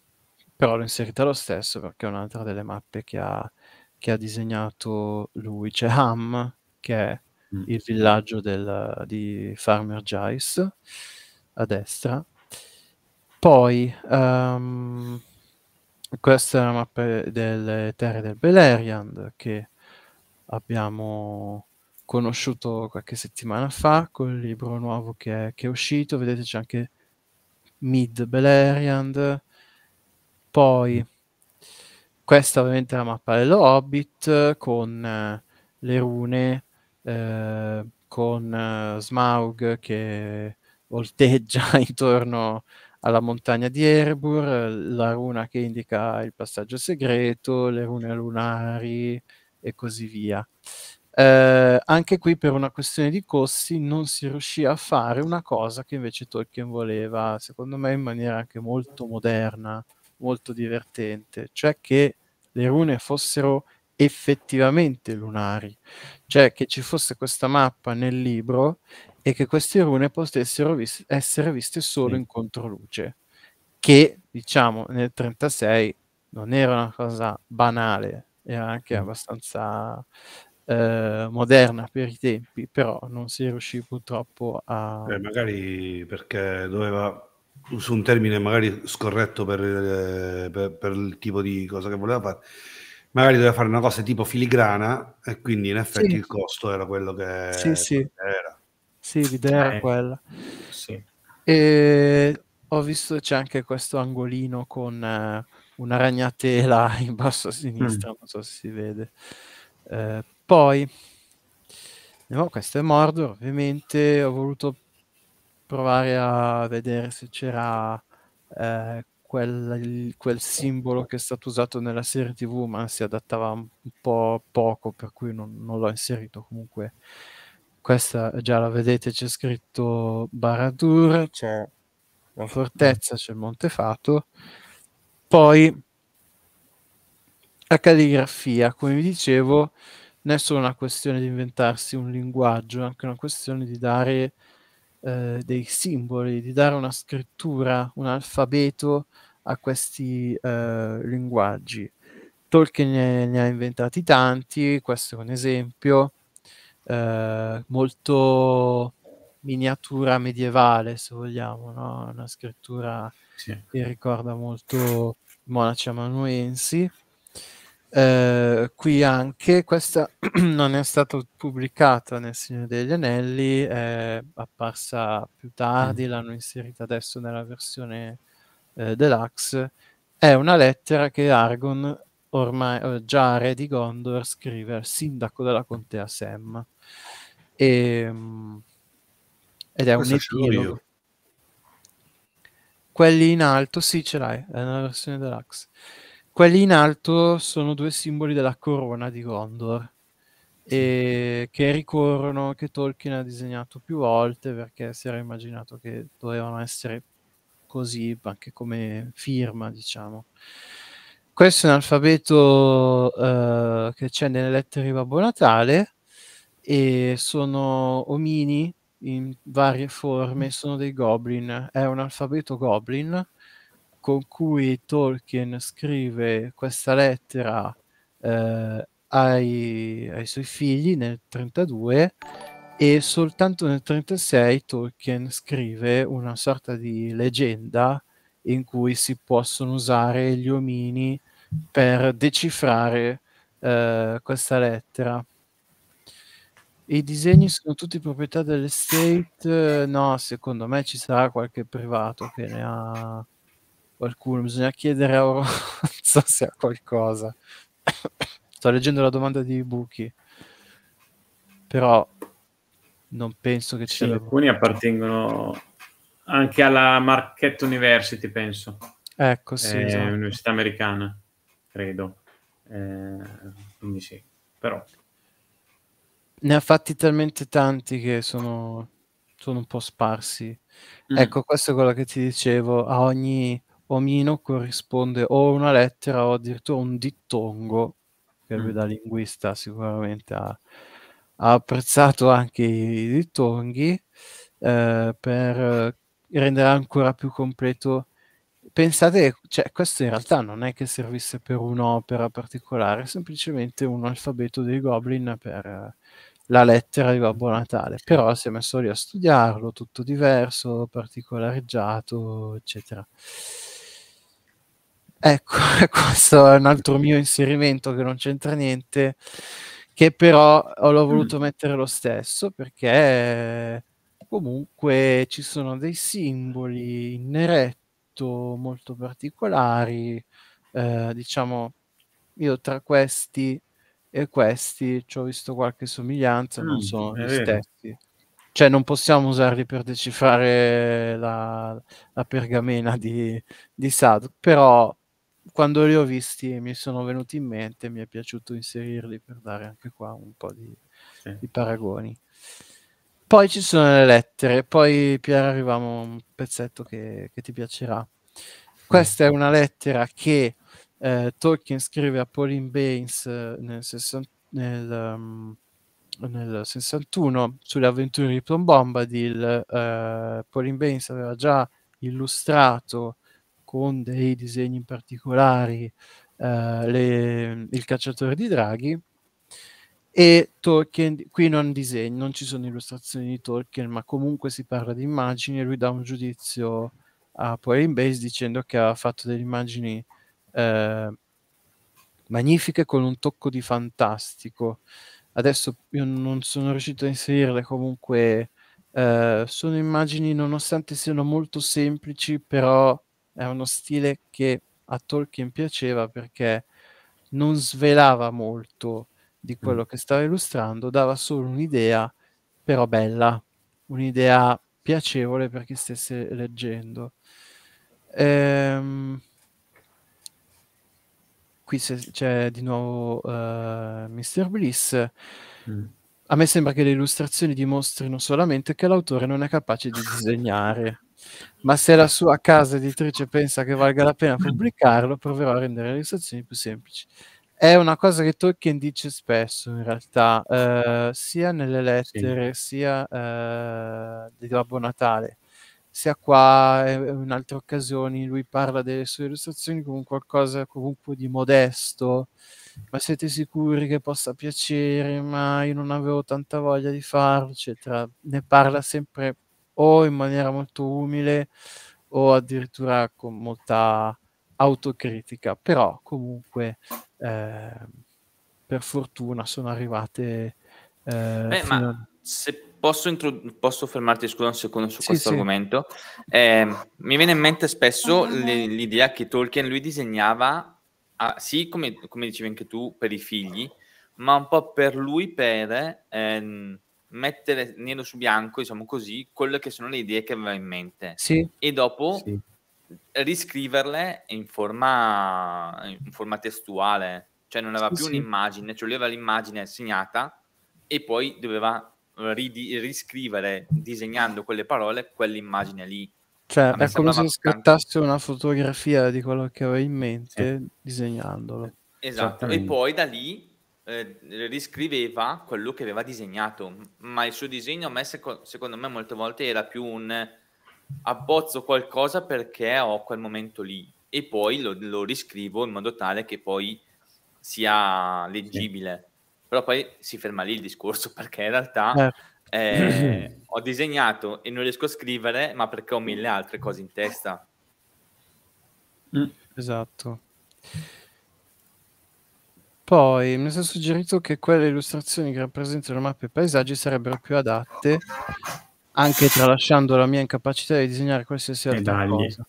però l'ho inserita lo stesso perché è un'altra delle mappe che ha, che ha disegnato lui. C'è Ham, che è mm. il villaggio del, di Farmer Giles, a destra. Poi... Um, questa è la mappa delle terre del Beleriand che abbiamo conosciuto qualche settimana fa con il libro nuovo che è, che è uscito. Vedete c'è anche Mid Beleriand. Poi questa ovviamente è la mappa dello Hobbit con eh, le rune, eh, con eh, Smaug che volteggia intorno alla montagna di Erebur, la runa che indica il passaggio segreto, le rune lunari e così via. Eh, anche qui per una questione di costi non si riuscì a fare una cosa che invece Tolkien voleva, secondo me in maniera anche molto moderna, molto divertente, cioè che le rune fossero effettivamente lunari, cioè che ci fosse questa mappa nel libro e che queste rune potessero vis- essere viste solo in controluce, che diciamo nel 36 non era una cosa banale, era anche mm. abbastanza eh, moderna per i tempi, però non si riuscì purtroppo a... Eh, magari perché doveva su un termine magari scorretto per, eh, per, per, il tipo di cosa che voleva fare, magari doveva fare una cosa tipo filigrana e quindi in effetti sì. il costo era quello che sì, sì. era. Sì, l'idea eh, era quella. Sì. E ho visto c'è anche questo angolino con uh, una ragnatela in basso a sinistra, mm. non so se si vede. Uh, poi, no, questo è Mordor, ovviamente ho voluto provare a vedere se c'era uh, Quel, quel, simbolo che è stato usato nella serie TV, ma si adattava un po' poco, per cui non, non l'ho inserito comunque questa già la vedete, c'è scritto Baradur, c'è la fortezza, c'è il Montefato, poi la calligrafia, come vi dicevo, non è solo una questione di inventarsi un linguaggio, è anche una questione di dare eh, dei simboli, di dare una scrittura, un alfabeto a questi eh, linguaggi. Tolkien ne, ne ha inventati tanti, questo è un esempio, eh, molto miniatura medievale, se vogliamo, no? una scrittura sì. che ricorda molto i monaci amanuensi. Eh, qui anche questa non è stata pubblicata nel Signore degli Anelli, è apparsa più tardi, mm. l'hanno inserita adesso nella versione eh, deluxe. È una lettera che Argon ormai già eh, re di Gondor, scriver, sindaco della contea Sam. E, ehm, ed è Questo un epilogo. Quelli in alto, sì, ce l'hai, è una versione deluxe. Quelli in alto sono due simboli della corona di Gondor, e che ricorrono, che Tolkien ha disegnato più volte perché si era immaginato che dovevano essere così, anche come firma, diciamo. Questo è un alfabeto uh, che c'è nelle lettere di Babbo Natale e sono omini in varie forme, mm. sono dei goblin, è un alfabeto goblin con cui Tolkien scrive questa lettera eh, ai, ai, suoi figli nel 32 e soltanto nel 36 Tolkien scrive una sorta di leggenda in cui si possono usare gli omini per decifrare eh, questa lettera. I disegni sono tutti proprietà dell'estate? No, secondo me ci sarà qualche privato che ne ha qualcuno. Bisogna chiedere a so se ha qualcosa. Sto leggendo la domanda di Buchi, però non penso che ci sia. Alcuni appartengono anche alla Marquette University, penso. Ecco, sì. È eh, esatto. Università americana credo. Eh, quindi sì, però... Ne ha fatti talmente tanti che sono, sono un po' sparsi. Mm. Ecco, questo è quello che ti dicevo, a ogni omino corrisponde o una lettera o addirittura un dittongo, che lui mm. da linguista sicuramente ha, ha, apprezzato anche i dittonghi eh, per rendere ancora più completo pensate cioè, questo in realtà non è che servisse per un'opera particolare, è semplicemente un alfabeto dei goblin per eh, la lettera di Babbo Natale, però si è messo lì a studiarlo, tutto diverso, particolareggiato, eccetera. Ecco, ecco questo è un altro mio inserimento che non c'entra niente, che però l'ho mm. voluto mettere lo stesso perché comunque ci sono dei simboli inneretti molto, molto particolari. Eh, diciamo, io tra questi e questi ci ho visto qualche somiglianza, mm, non sono gli stessi. Cioè, non possiamo usarli per decifrare la, la pergamena di, di Sad, però quando li ho visti mi sono venuti in mente, mi è piaciuto inserirli per dare anche qua un po' di, sì. di paragoni. Poi ci sono le lettere, poi Pier arriviamo a un pezzetto che, che ti piacerà. Questa è una lettera che eh, Tolkien scrive a Pauline Baines eh, nel, nel, um, nel 61 sulle avventure di Plum Bombadil. Eh, Pauline Baines aveva già illustrato con dei disegni particolari eh, le, il cacciatore di draghi e Tolkien, qui non disegno, non ci sono illustrazioni di Tolkien, ma comunque si parla di immagini e lui dà un giudizio a Poem Base dicendo che ha fatto delle immagini eh, magnifiche con un tocco di fantastico. Adesso io non sono riuscito a inserirle, comunque eh, sono immagini nonostante siano molto semplici, però è uno stile che a Tolkien piaceva perché non svelava molto di mm. quello che stava illustrando dava solo un'idea, però bella, un'idea piacevole per chi stesse leggendo. Ehm, qui c'è di nuovo uh, eh, Mr. Bliss. Mm. A me sembra che le illustrazioni dimostrino solamente che l'autore non è capace di disegnare, ma se la sua casa editrice pensa che valga la pena pubblicarlo, proverò a rendere le illustrazioni più semplici. È una cosa che Tolkien dice spesso, in realtà, eh, sia nelle lettere, sì. sia eh, di Babbo Natale, sia qua eh, in altre occasioni. Lui parla delle sue illustrazioni come qualcosa comunque di modesto, ma siete sicuri che possa piacere? Ma io non avevo tanta voglia di farlo, eccetera. Ne parla sempre o in maniera molto umile o addirittura con molta autocritica, però comunque eh, per fortuna sono arrivate... Eh, Beh, ma se posso, introd- posso, fermarti scusa un secondo su sì, questo sì. argomento, eh, mi viene in mente spesso l- l'idea che Tolkien lui disegnava, a, sì come, come, dicevi anche tu, per i figli, ma un po' per lui per ehm, mettere nero su bianco, diciamo così, quelle che sono le idee che aveva in mente. Sì. E dopo sì riscriverle in forma, in forma testuale, cioè non aveva sì, più sì. un'immagine, cioè lui aveva l'immagine segnata e poi doveva rid- riscrivere disegnando quelle parole quell'immagine lì. Cioè, è come se scattasse una fotografia di quello che aveva in mente sì. disegnandolo. Esatto, e poi da lì eh, riscriveva quello che aveva disegnato, ma il suo disegno a me, seco- secondo me, molte volte era più un abbozzo qualcosa perché ho quel momento lì e poi lo, lo riscrivo in modo tale che poi sia leggibile. Sì. Però poi si ferma lì il discorso perché in realtà certo. eh. Eh, ho disegnato e non riesco a scrivere, ma perché ho mille altre cose in testa. Mm, esatto. Poi mi sono suggerito che quelle illustrazioni che rappresentano mappe e paesaggi sarebbero più adatte anche tralasciando la mia incapacità di disegnare qualsiasi altra Medaglie. cosa.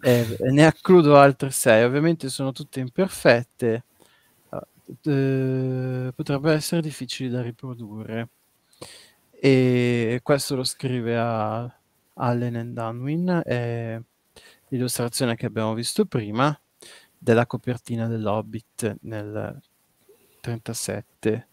Eh, ne accludo altre sei, ovviamente sono tutte imperfette, eh, potrebbero essere difficili da riprodurre. E questo lo scrive a Allen and Unwin, eh, l'illustrazione che abbiamo visto prima della copertina dell'Hobbit nel 37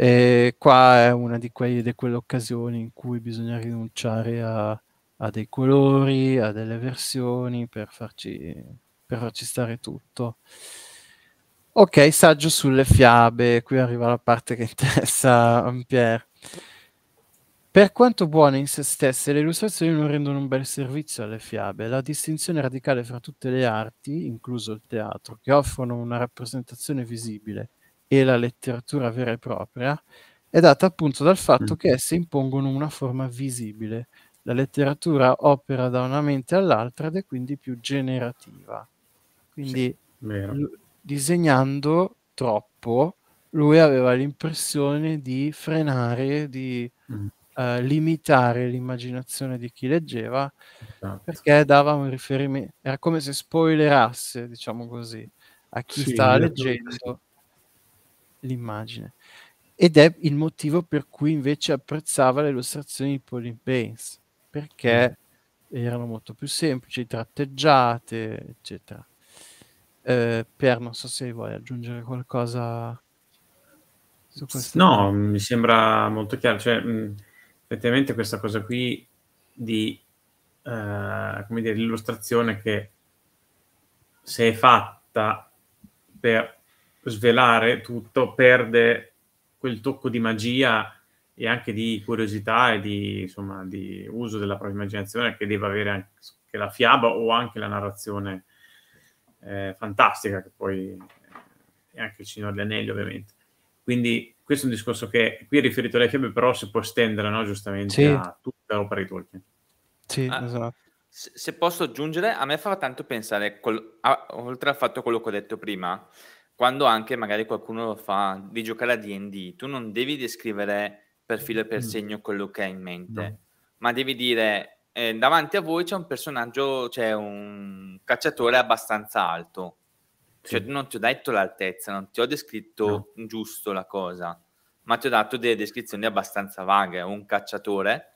e qua è una di, quei, di quelle occasioni in cui bisogna rinunciare a, a dei colori, a delle versioni per farci, per farci, stare tutto. Ok, saggio sulle fiabe, qui arriva la parte che interessa a Pierre. Per quanto buone in se stesse, le illustrazioni non rendono un bel servizio alle fiabe. La distinzione radicale fra tutte le arti, incluso il teatro, che offrono una rappresentazione visibile e la letteratura vera e propria è data appunto dal fatto mm. che esse impongono una forma visibile. La letteratura opera da una mente all'altra ed è quindi più generativa. Quindi sì, disegnando troppo, lui aveva l'impressione di frenare, di mm. eh, limitare l'immaginazione di chi leggeva, esatto. perché dava un riferimento, era come se spoilerasse, diciamo così, a chi sì, sta leggendo l'immagine. Ed è il motivo per cui invece apprezzava le illustrazioni di Pauline Baines, perché mm. erano molto più semplici, tratteggiate, eccetera. Eh, per non so se vuoi aggiungere qualcosa su questo. No, mi sembra molto chiaro. Cioè, mh, mm, effettivamente questa cosa qui di eh, come dire, l'illustrazione che se è fatta per svelare tutto perde quel tocco di magia e anche di curiosità e di, insomma, di uso della propria immaginazione che deve avere anche la fiaba o anche la narrazione eh, fantastica, che poi eh, è anche il Signore dell'Anello, ovviamente. Quindi questo è un discorso che qui è riferito alle fiabe, però si può estendere no, giustamente sì. a tutta l'opera di Tolkien. Sì, ah, esatto. Se posso aggiungere, a me fa tanto pensare, col, a, oltre al fatto quello che ho detto prima, quando anche magari qualcuno lo fa di giocare a DD, tu non devi descrivere per filo e per mm. segno quello che hai in mente, no. ma devi dire eh, davanti a voi c'è un personaggio, c'è un cacciatore abbastanza alto. Sì. Cioè, non ti ho detto l'altezza, non ti ho descritto no. giusto la cosa, ma ti ho dato delle descrizioni abbastanza vaghe. Un cacciatore,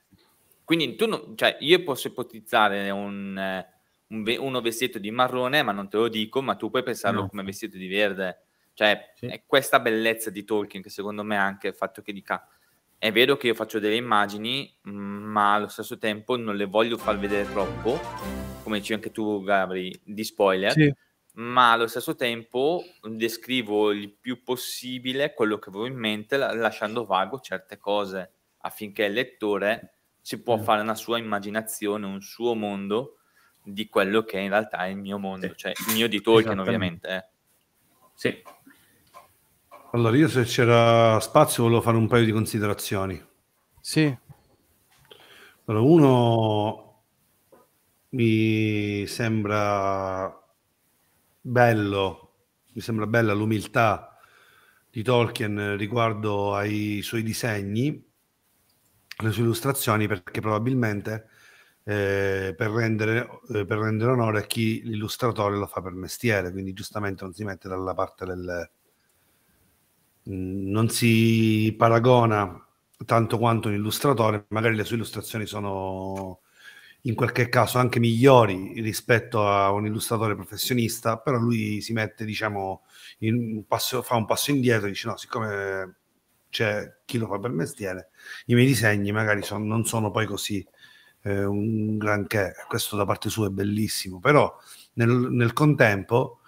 quindi tu non, cioè, io posso ipotizzare un, eh, un uno vestito di marrone, ma non te lo dico, ma tu puoi pensarlo no. come vestito di verde. Cioè, sì. è questa bellezza di Tolkien che secondo me anche il fatto che dica è vero che io faccio delle immagini, ma allo stesso tempo non le voglio far vedere troppo, come dici anche tu, Gabri, di spoiler. Sì. Ma allo stesso tempo descrivo il più possibile quello che avevo in mente, lasciando vago certe cose, affinché il lettore si può mm. fare una sua immaginazione, un suo mondo, di quello che in realtà è il mio mondo, sì. cioè il mio di Tolkien ovviamente. Eh. Sì. Allora io se c'era spazio volevo fare un paio di considerazioni. Sì. Allora, uno mi sembra bello, mi sembra bella l'umiltà di Tolkien riguardo ai suoi disegni, le sue illustrazioni, perché probabilmente eh, per, rendere, eh, per, rendere, onore a chi l'illustratore lo fa per mestiere, quindi giustamente non si mette dalla parte del... Mh, mm, non si paragona tanto quanto un illustratore, magari le sue illustrazioni sono in qualche caso anche migliori rispetto a un illustratore professionista, però lui si mette, diciamo, un passo, fa un passo indietro e dice no, siccome c'è chi lo fa per mestiere, i miei disegni magari son, non sono poi così eh, un granché, questo da parte sua è bellissimo, però nel, nel contempo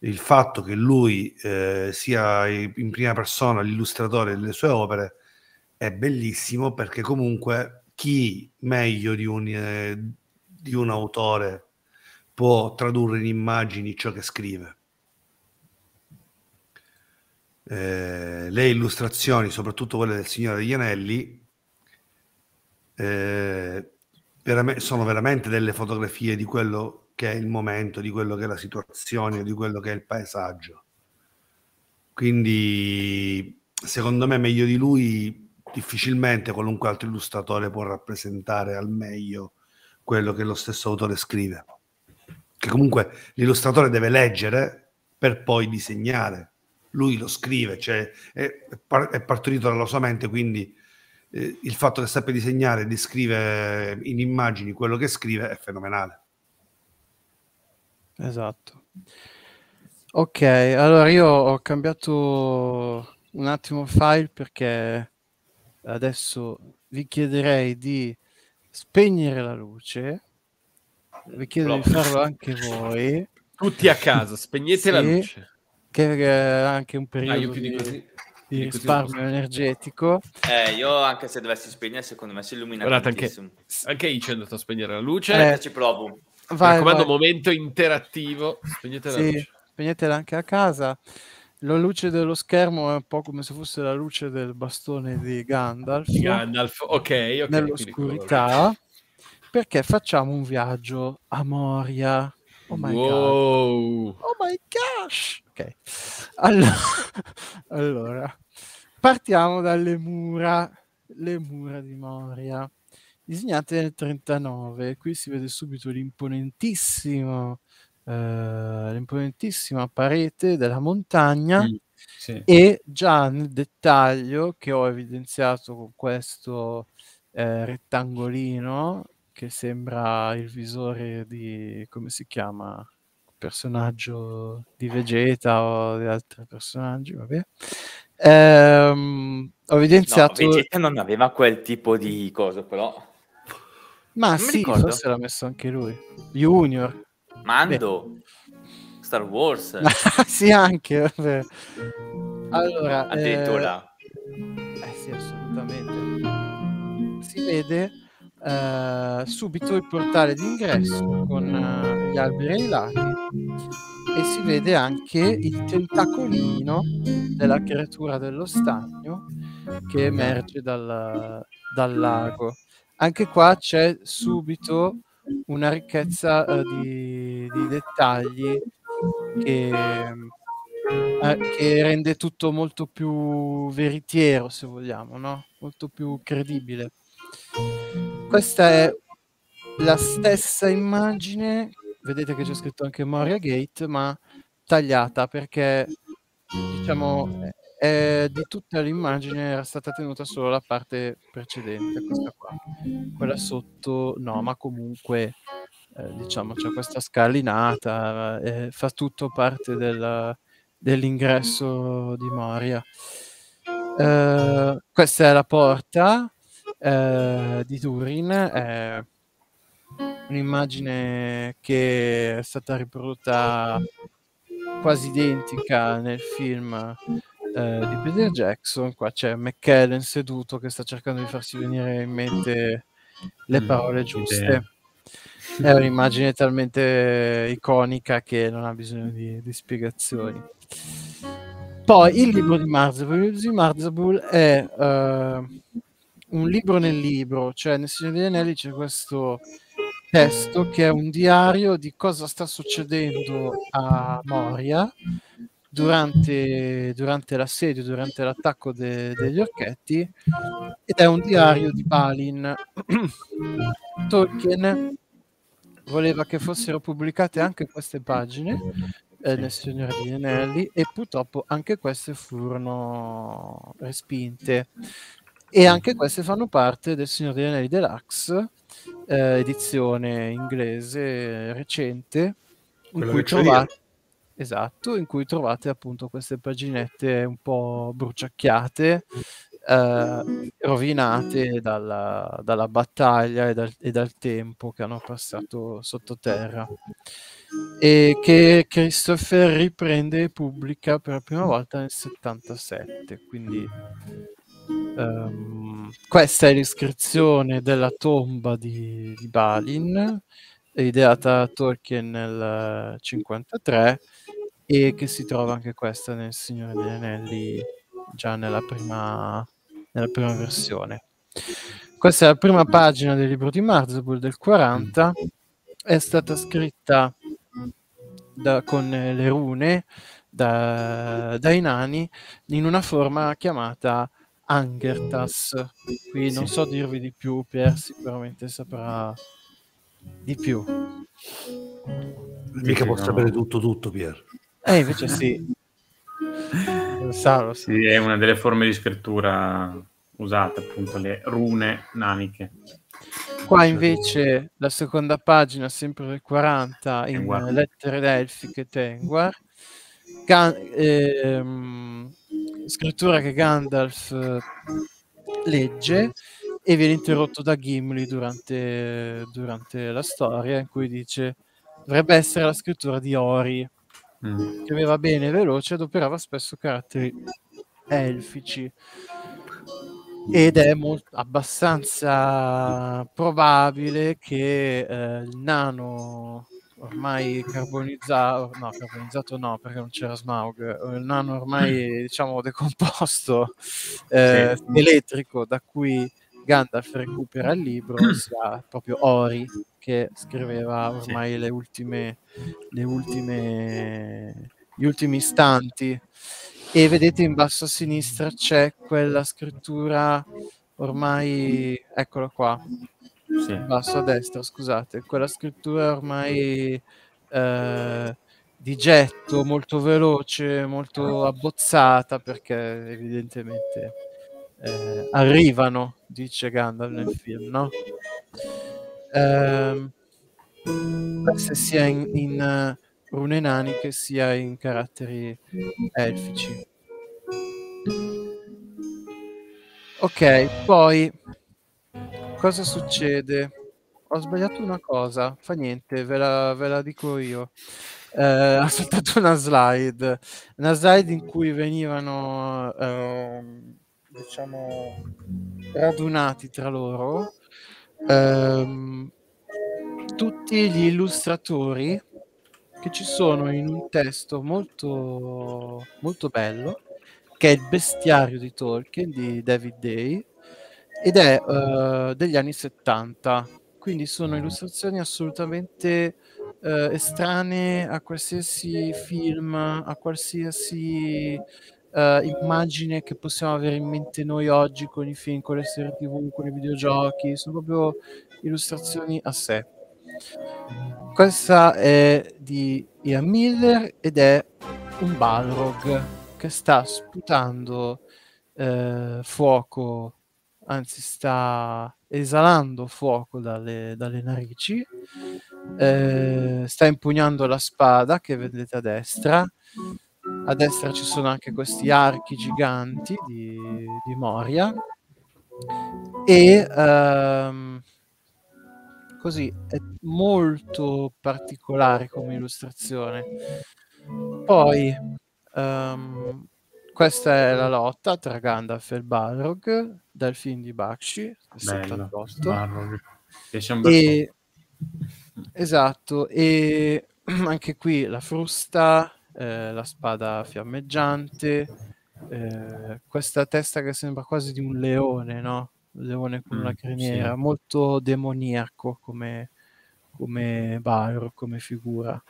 il fatto che lui eh, sia in prima persona l'illustratore delle sue opere è bellissimo perché comunque chi meglio di un, eh, di un autore può tradurre in immagini ciò che scrive. Eh, le illustrazioni, soprattutto quelle del Signore degli Anelli, eh, veramente, sono veramente delle fotografie di quello che è il momento, di quello che è la situazione, di quello che è il paesaggio. Quindi, secondo me, meglio di lui difficilmente qualunque altro illustratore può rappresentare al meglio quello che lo stesso autore scrive. Che comunque l'illustratore deve leggere per poi disegnare. Lui lo scrive, cioè è, è partorito dalla sua mente, quindi eh, il fatto che sappia disegnare e descrive in immagini quello che scrive è fenomenale. Esatto. Ok, allora io ho cambiato un attimo file perché adesso vi chiederei di spegnere la luce. Vi chiedo Blop. di farlo anche voi. Tutti a casa, spegnete sì, la luce. Che è anche un periodo ah, di, di risparmio energetico. Eh, io anche se dovessi spegnere, secondo me si illumina Guardate, anche, anche io ci è andato a spegnere la luce. Eh, ci provo. Vai, Mi raccomando, vai. momento interattivo. Spegnete sì, Spegnetela anche a casa. La luce dello schermo è un po' come se fosse la luce del bastone di Gandalf. Gandalf, ok. okay nell'oscurità. Perché facciamo un viaggio a Moria. Oh my wow. god. Oh my gosh. Ok. Allora, allora Partiamo dalle mura, le mura di Moria, disegnate nel 39. Qui si vede subito l'imponentissimo, eh, l'imponentissima parete della montagna. Mm, sì. E già nel dettaglio che ho evidenziato con questo eh, rettangolino che sembra il visore di come si chiama personaggio di Vegeta o di altri personaggi, vabbè. Ehm, ho evidenziato... No, Vegeta non aveva quel tipo di cosa, però... Ma non sì, forse l'ha messo anche lui. Junior. Mando. Beh. Star Wars. sì, anche. Vabbè. Allora... Addirittura. Eh... eh sì, assolutamente. Si vede eh, subito il portale d'ingresso con eh, gli alberi ai lati e si vede anche il tentacolino della creatura dello stagno che emerge dal, dal lago. Anche qua c'è subito una ricchezza eh, di, di, dettagli che, eh, che, rende tutto molto più veritiero, se vogliamo, no? molto più credibile. Questa è la stessa immagine, vedete che c'è scritto anche Moria Gate, ma tagliata perché diciamo eh, di tutta l'immagine era stata tenuta solo la parte precedente, questa qua. Quella sotto no, ma comunque eh, diciamo c'è questa scalinata, eh, fa tutto parte della, dell'ingresso di Moria. Eh, questa è la porta eh, di Turin è eh, un'immagine che è stata riprodotta quasi identica nel film eh, di Peter Jackson. Qua c'è McKellen seduto che sta cercando di farsi venire in mente le mm, parole giuste. È un'immagine talmente iconica che non ha bisogno di, di spiegazioni. Poi il libro di Marzabul, di Marzabul è uh, un libro nel libro, cioè nel Signore degli Anelli c'è questo testo che è un diario di cosa sta succedendo a Moria durante, durante l'assedio, durante l'attacco de, degli orchetti ed è un diario di Balin. Tolkien voleva che fossero pubblicate anche queste pagine eh, nel Signore degli Anelli e purtroppo anche queste furono respinte e mm. anche queste fanno parte del Signore degli Anelli Deluxe, eh, edizione inglese recente, in cui, eh. trovate, esatto, in cui, trovate, appunto queste paginette un po' bruciacchiate, eh, rovinate dalla, dalla battaglia e dal, e dal, tempo che hanno passato sottoterra e che Christopher riprende e pubblica per la prima volta nel 77, quindi Um, questa è l'iscrizione della tomba di, di Balin, ideata da Tolkien nel 1953 eh, e che si trova anche questa nel Signore degli Anelli già nella prima, nella prima versione. Questa è la prima pagina del libro di Marzabul del 40, è stata scritta da, con le rune da, dai nani in una forma chiamata Angertas. Qui non so dirvi di più, Pier sicuramente saprà di più. Mica può no. sapere tutto, tutto, Pier. Eh, invece sì. lo sa, lo sa. Sì, è una delle forme di scrittura usate, appunto, le rune naniche. Qua invece la seconda pagina, sempre del 40, in Tenguar. lettere delfiche Tenguar. Can- ehm, scrittura che Gandalf eh, legge e viene interrotto da Gimli durante, durante, la storia in cui dice dovrebbe essere la scrittura di Ori mm. che aveva bene e veloce adoperava spesso caratteri elfici ed è molt- abbastanza probabile che eh, il nano ormai carbonizzato, no, carbonizzato no, perché non c'era Smaug, il nano ormai diciamo decomposto eh, sì. elettrico da cui Gandalf recupera il libro, sia proprio Ori che scriveva ormai sì. le ultime, le ultime, gli ultimi istanti. E vedete in basso a sinistra c'è quella scrittura ormai, eccolo qua, sì. basso a destra, scusate, quella scrittura ormai eh, di getto, molto veloce, molto abbozzata, perché evidentemente eh, arrivano, dice Gandalf nel film, no? Eh, se sia in, in eh, rune che sia in caratteri elfici. Ok, poi cosa succede? Ho sbagliato una cosa, fa niente, ve la, ve la dico io. Eh, ho saltato una slide, una slide in cui venivano eh, diciamo radunati tra loro eh, tutti gli illustratori che ci sono in un testo molto, molto bello che è il bestiario di Tolkien di David Day ed è uh, degli anni 70, quindi sono illustrazioni assolutamente uh, estranee a qualsiasi film, a qualsiasi uh, immagine che possiamo avere in mente noi oggi con i film, con le serie tv, con i videogiochi, sono proprio illustrazioni a sé. Questa è di Ian Miller ed è un Balrog che sta sputando eh, fuoco anzi sta esalando fuoco dalle, dalle narici, eh, sta impugnando la spada che vedete a destra, a destra ci sono anche questi archi giganti di, di Moria e ehm, così è molto particolare come illustrazione. Poi ehm, questa è la lotta tra Gandalf e il Balrog dal film di Bakshi Bello, e, esatto, e anche qui la frusta, eh, la spada fiammeggiante, eh, questa testa che sembra quasi di un leone, no? Un leone con una la mm, criniera, sì. molto demoniaco come, come Balrog, come figura.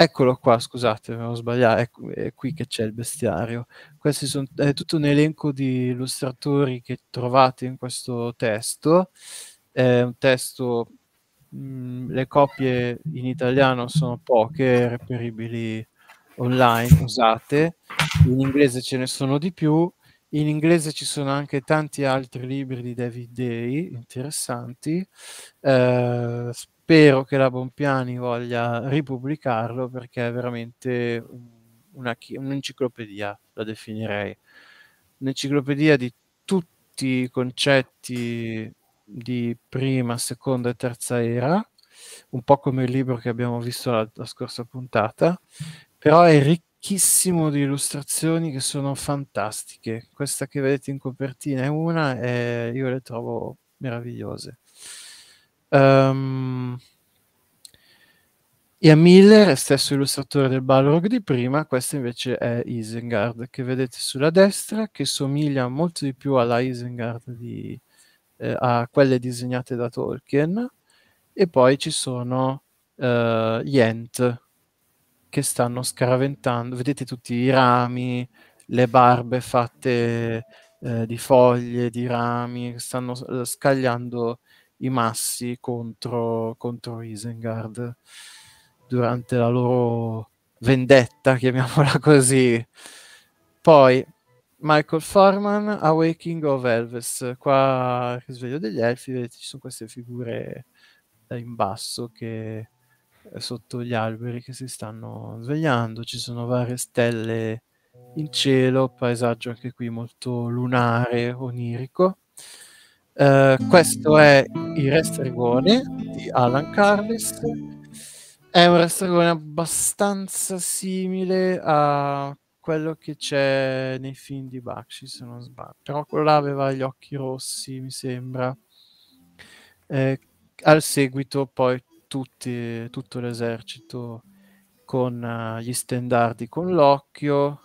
Eccolo qua, scusate, avevo sbagliato, è, ecco, è, qui che c'è il bestiario. Questo è tutto un elenco di illustratori che trovate in questo testo. È un testo, mh, mm, le copie in italiano sono poche, reperibili online, usate. In inglese ce ne sono di più, in inglese ci sono anche tanti altri libri di David Day interessanti. Eh, spero che la Bompiani voglia ripubblicarlo perché è veramente una, un'enciclopedia, la definirei. Un'enciclopedia di tutti i concetti di prima, seconda e terza era, un po' come il libro che abbiamo visto la, la scorsa puntata, però è ricchissimo di illustrazioni che sono fantastiche. Questa che vedete in copertina è una e io le trovo meravigliose. Um, e a Miller, stesso illustratore del Balrog di prima, questo invece è Isengard, che vedete sulla destra, che somiglia molto di più alla Isengard di, eh, a quelle disegnate da Tolkien. E poi ci sono eh, gli Ent, che stanno scaraventando, vedete tutti i rami, le barbe fatte eh, di foglie, di rami, stanno eh, scagliando i massi contro, contro Isengard durante la loro vendetta, chiamiamola così. Poi Michael Forman, Awaking of Elves, qua il risveglio degli elfi, vedete ci sono queste figure da in basso che eh, sotto gli alberi che si stanno svegliando, ci sono varie stelle in cielo, paesaggio anche qui molto lunare, onirico. Eh, questo è il Restrigone di Alan Carlis. È un restregone abbastanza simile a quello che c'è nei film di Bakshi, se non sbaglio. Però quello là aveva gli occhi rossi, mi sembra. Eh, al seguito poi tutti, tutto l'esercito con uh, gli stendardi con l'occhio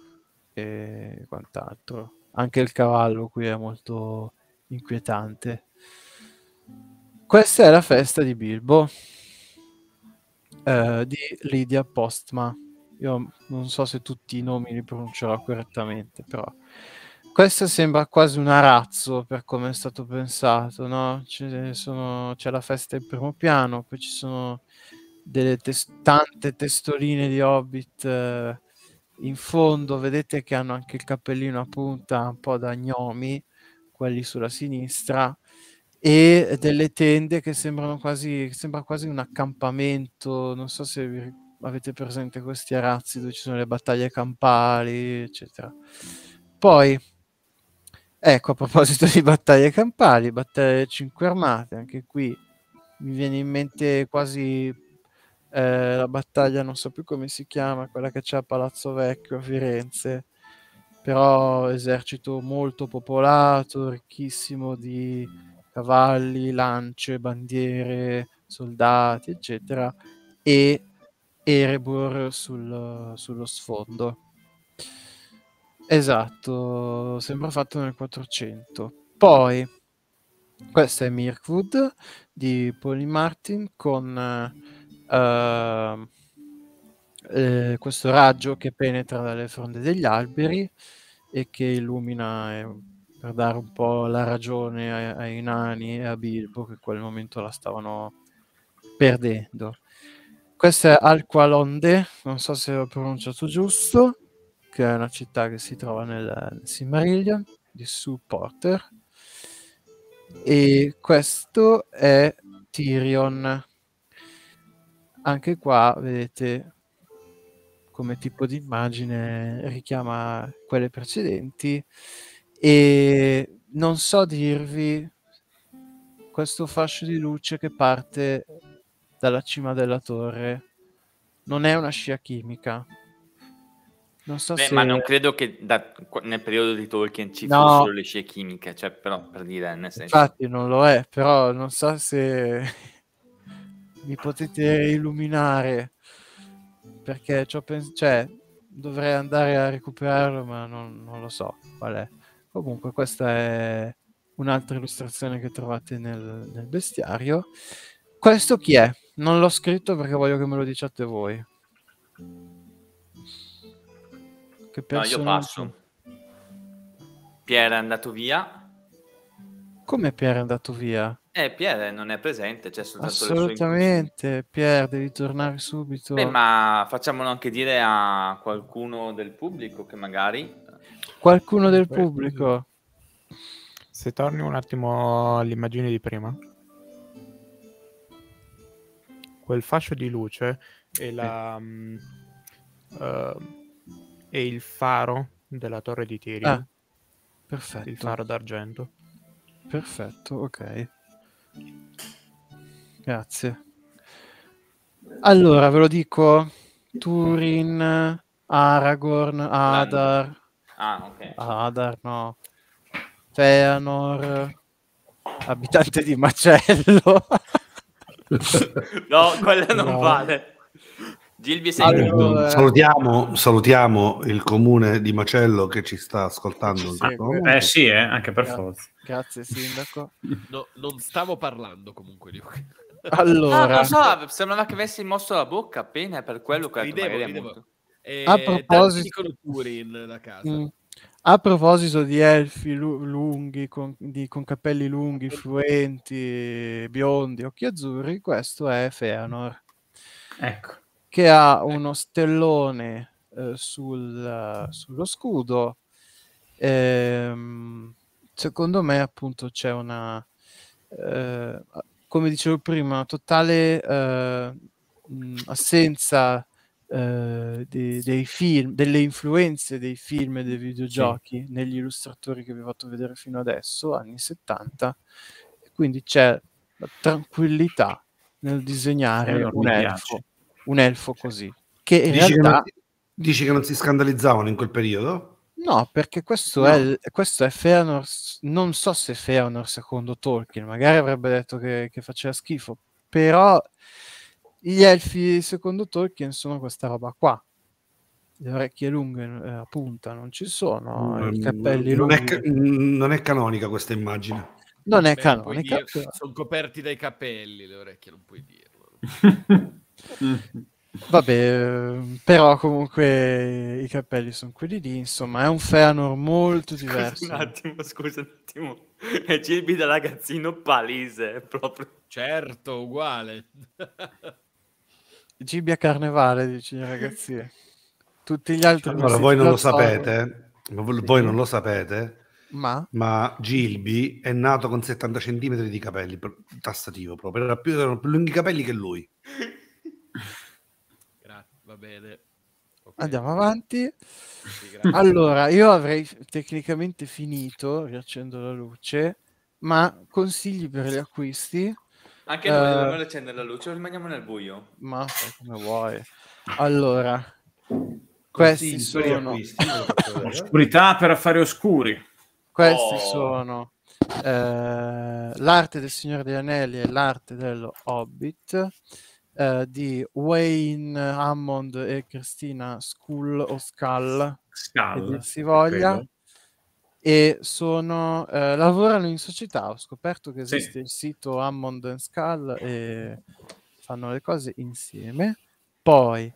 e quant'altro. Anche il cavallo qui è molto inquietante. Questa è la festa di Bilbo eh, di Lydia Postma. Io non so se tutti i nomi li pronuncerò correttamente, però questo sembra quasi un arazzo per come è stato pensato, no? sono, c'è la festa in primo piano, poi ci sono delle tes- tante testoline di Hobbit eh, in fondo, vedete che hanno anche il cappellino a punta un po' da gnomi, quelli sulla sinistra e delle tende che sembrano quasi, sembra quasi un accampamento, non so se vi avete presente questi arazzi dove ci sono le battaglie campali, eccetera. Poi, ecco, a proposito di battaglie campali, battaglie 5 armate, anche qui mi viene in mente quasi eh, la battaglia, non so più come si chiama, quella che c'è a Palazzo Vecchio a Firenze, però esercito molto popolato, ricchissimo di cavalli, lance, bandiere, soldati, eccetera, e Erebor sul, sullo sfondo. Esatto, sembra fatto nel 400. Poi, questa è Mirkwood di Polly Martin con... Uh, eh, questo raggio che penetra dalle fronde degli alberi e che illumina eh, per dare un po' la ragione ai, ai nani e a Bilbo che in quel momento la stavano perdendo. Questo è Alqualonde, non so se ho pronunciato giusto, che è una città che si trova nel, nel Silmarillion di Supporter. E questo è Tyrion. Anche qua vedete come tipo di immagine richiama quelle precedenti e non so dirvi questo fascio di luce che parte dalla cima della torre non è una scia chimica non so Beh, se... ma non credo che da, nel periodo di Tolkien ci no. fossero le scie chimiche cioè però per dire nel senso infatti non lo è però non so se mi potete illuminare perché ci ho cioè dovrei andare a recuperarlo ma non, non, lo so qual è. Comunque questa è un'altra illustrazione che trovate nel, nel bestiario. Questo chi è? Non l'ho scritto perché voglio che me lo diciate voi. Che no, io passo. Pierre è andato via. Come Pier è andato via? Eh, Pierre non è presente, c'è soltanto Assolutamente, Pierre, devi tornare subito. Beh, ma facciamolo anche dire a qualcuno del pubblico che magari... Eh, qualcuno del pubblico. Se torni un attimo all'immagine di prima. Quel fascio di luce e, la, mm, eh. uh, il faro della torre di Tiri. Ah, perfetto. Il faro d'argento perfetto, ok. Grazie. Allora, ve lo dico, Turin, Aragorn, Adar. Ah, ok. Adar, no. Feanor, abitante di Macello. no, quella non no. vale. Gilby sei allora, salutiamo, salutiamo, il comune di Macello che ci sta ascoltando. Ci eh sì, eh, anche per forza. Grazie sindaco. No, non stavo parlando comunque di Allora, no, lo so, sembrava che avessi mosso la bocca appena per quello che ridevo, ridevo. Eh, a proposito Turin, la casa. Mm. A proposito di elfi lu- lunghi, con, di, con, capelli lunghi, fluenti, biondi, occhi azzurri, questo è Feanor. Ecco. Che ha uno stellone eh, sul, eh, sullo scudo. Ehm, secondo me appunto c'è una, eh, come dicevo prima, totale eh, assenza eh, dei, dei, film, delle influenze dei film e dei videogiochi sì. negli illustratori che vi ho fatto vedere fino adesso, anni 70, quindi c'è tranquillità nel disegnare eh, un, elfo, un elfo, così. Che in dici realtà... Che non, dici che non si scandalizzavano in quel periodo? No, perché questo, no. È, questo è Feanor. Non so se Feanor, secondo Tolkien, magari avrebbe detto che, che faceva schifo, però gli elfi, secondo Tolkien, sono questa roba qua. Le orecchie lunghe eh, a punta non ci sono, mm, i capelli non lunghi. È ca- non è canonica questa immagine. Non è Beh, canonica. Dire, sono coperti dai capelli le orecchie, non puoi dirlo. Vabbè, ehm, però comunque i capelli sono quelli lì, insomma, è un Feanor molto diverso. Scusa un attimo, scusa un attimo. È Gilby da ragazzino palese, proprio. Certo, uguale. Gilby a carnevale, dici ragazzi. Tutti gli altri... Allora, voi non lo sapete, voi non lo sapete, ma? ma Gilby è nato con 70 cm di capelli, tassativo proprio, erano più, erano più lunghi i capelli che lui. bene. Okay. Andiamo avanti. Sì, allora, io avrei tecnicamente finito, riaccendo la luce, ma consigli per gli acquisti. Anche noi uh, accendere la luce o rimaniamo nel buio? Ma come vuoi. Allora, questi sono... Acquisti, Oscurità per affari oscuri. Questi oh. sono eh, l'arte del Signore degli Anelli e l'arte dello Hobbit eh, di Wayne Hammond e Cristina Skull o Skull, Skull si voglia. Credo. E sono, eh, lavorano in società. Ho scoperto che esiste sì. il sito Hammond and Skull e fanno le cose insieme. Poi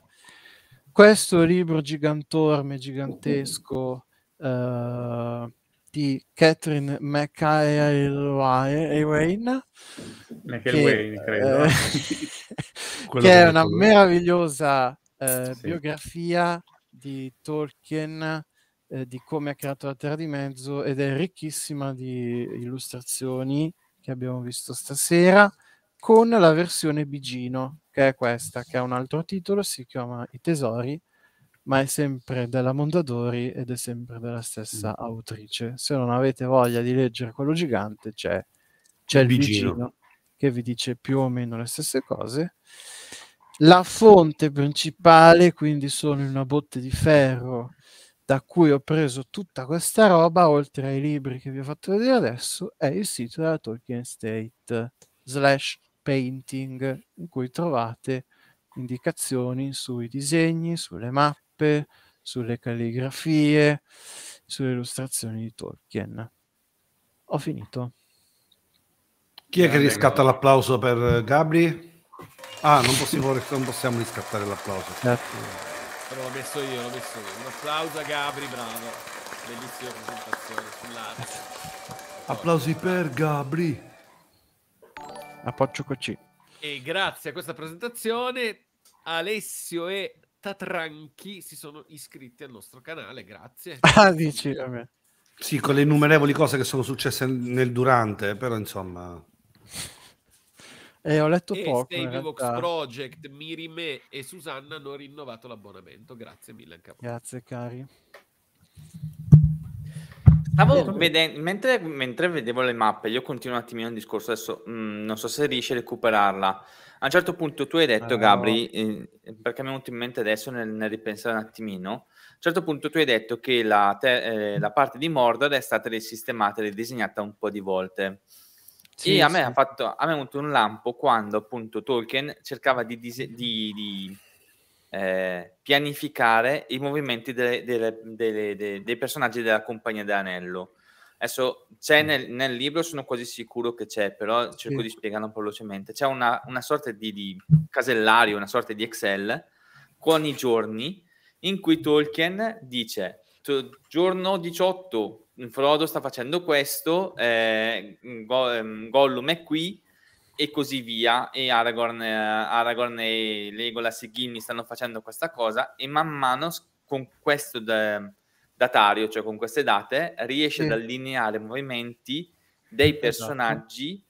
questo libro gigantorme, gigantesco, eh, di Catherine McElwain McElwain, credo eh, che è una meravigliosa eh, sì. biografia di Tolkien eh, di come ha creato la Terra di Mezzo ed è ricchissima di illustrazioni che abbiamo visto stasera con la versione Bigino che è questa, che ha un altro titolo, si chiama I tesori ma è sempre della Mondadori ed è sempre della stessa mm. autrice. Se non avete voglia di leggere quello gigante, c'è, c'è il vicino. vicino che vi dice più o meno le stesse cose. La fonte principale, quindi sono in una botte di ferro da cui ho preso tutta questa roba, oltre ai libri che vi ho fatto vedere adesso, è il sito della Tolkien State slash painting, in cui trovate indicazioni sui disegni, sulle mappe stampe, sulle calligrafie, sulle illustrazioni di Tolkien. Ho finito. Chi è che riscatta l'applauso per eh, Gabri? Ah, non possiamo, non possiamo riscattare l'applauso. Certo. Però l'ho messo io, l'ho messo io. Un applauso a Gabri, bravo. Bellissima presentazione sull'arte. Applausi per Gabri. Appoggio C. E grazie a questa presentazione Alessio e Tatranchi si sono iscritti al nostro canale, grazie. Ah, dici, vabbè. Sì, con le innumerevoli cose che sono successe nel durante, però insomma... Eh, ho letto e poco. Stay Project, Mirimè e Susanna hanno rinnovato l'abbonamento. Grazie mille, anche a voi. Grazie, cari. Stavo vedendo, mentre, mentre, vedevo le mappe, io continuo un attimino il discorso, adesso mh, mm, non so se riesci a recuperarla. A un certo punto tu hai detto, uh... Gabri, eh, perché mi è venuto in mente adesso nel, nel, ripensare un attimino, a un certo punto tu hai detto che la, te, eh, la parte di Mordor è stata risistemata e ridisegnata un po' di volte. Sì, e a me sì. ha fatto, a me è venuto un lampo quando appunto Tolkien cercava di, di, di, di eh, pianificare i movimenti delle, delle, delle, dei personaggi della compagnia dell'anello. Adesso c'è nel, nel, libro, sono quasi sicuro che c'è, però cerco sì. di spiegarlo un po' velocemente. C'è una, una sorta di, di, casellario, una sorta di Excel con i giorni in cui Tolkien dice giorno 18 Frodo sta facendo questo, eh, Go- ehm, Gollum è qui, e così via. E Aragorn, Aragorn e Legolas e Gimli stanno facendo questa cosa e man mano con questo de- datario, cioè con queste date, riesce sì. ad allineare i movimenti dei esatto. personaggi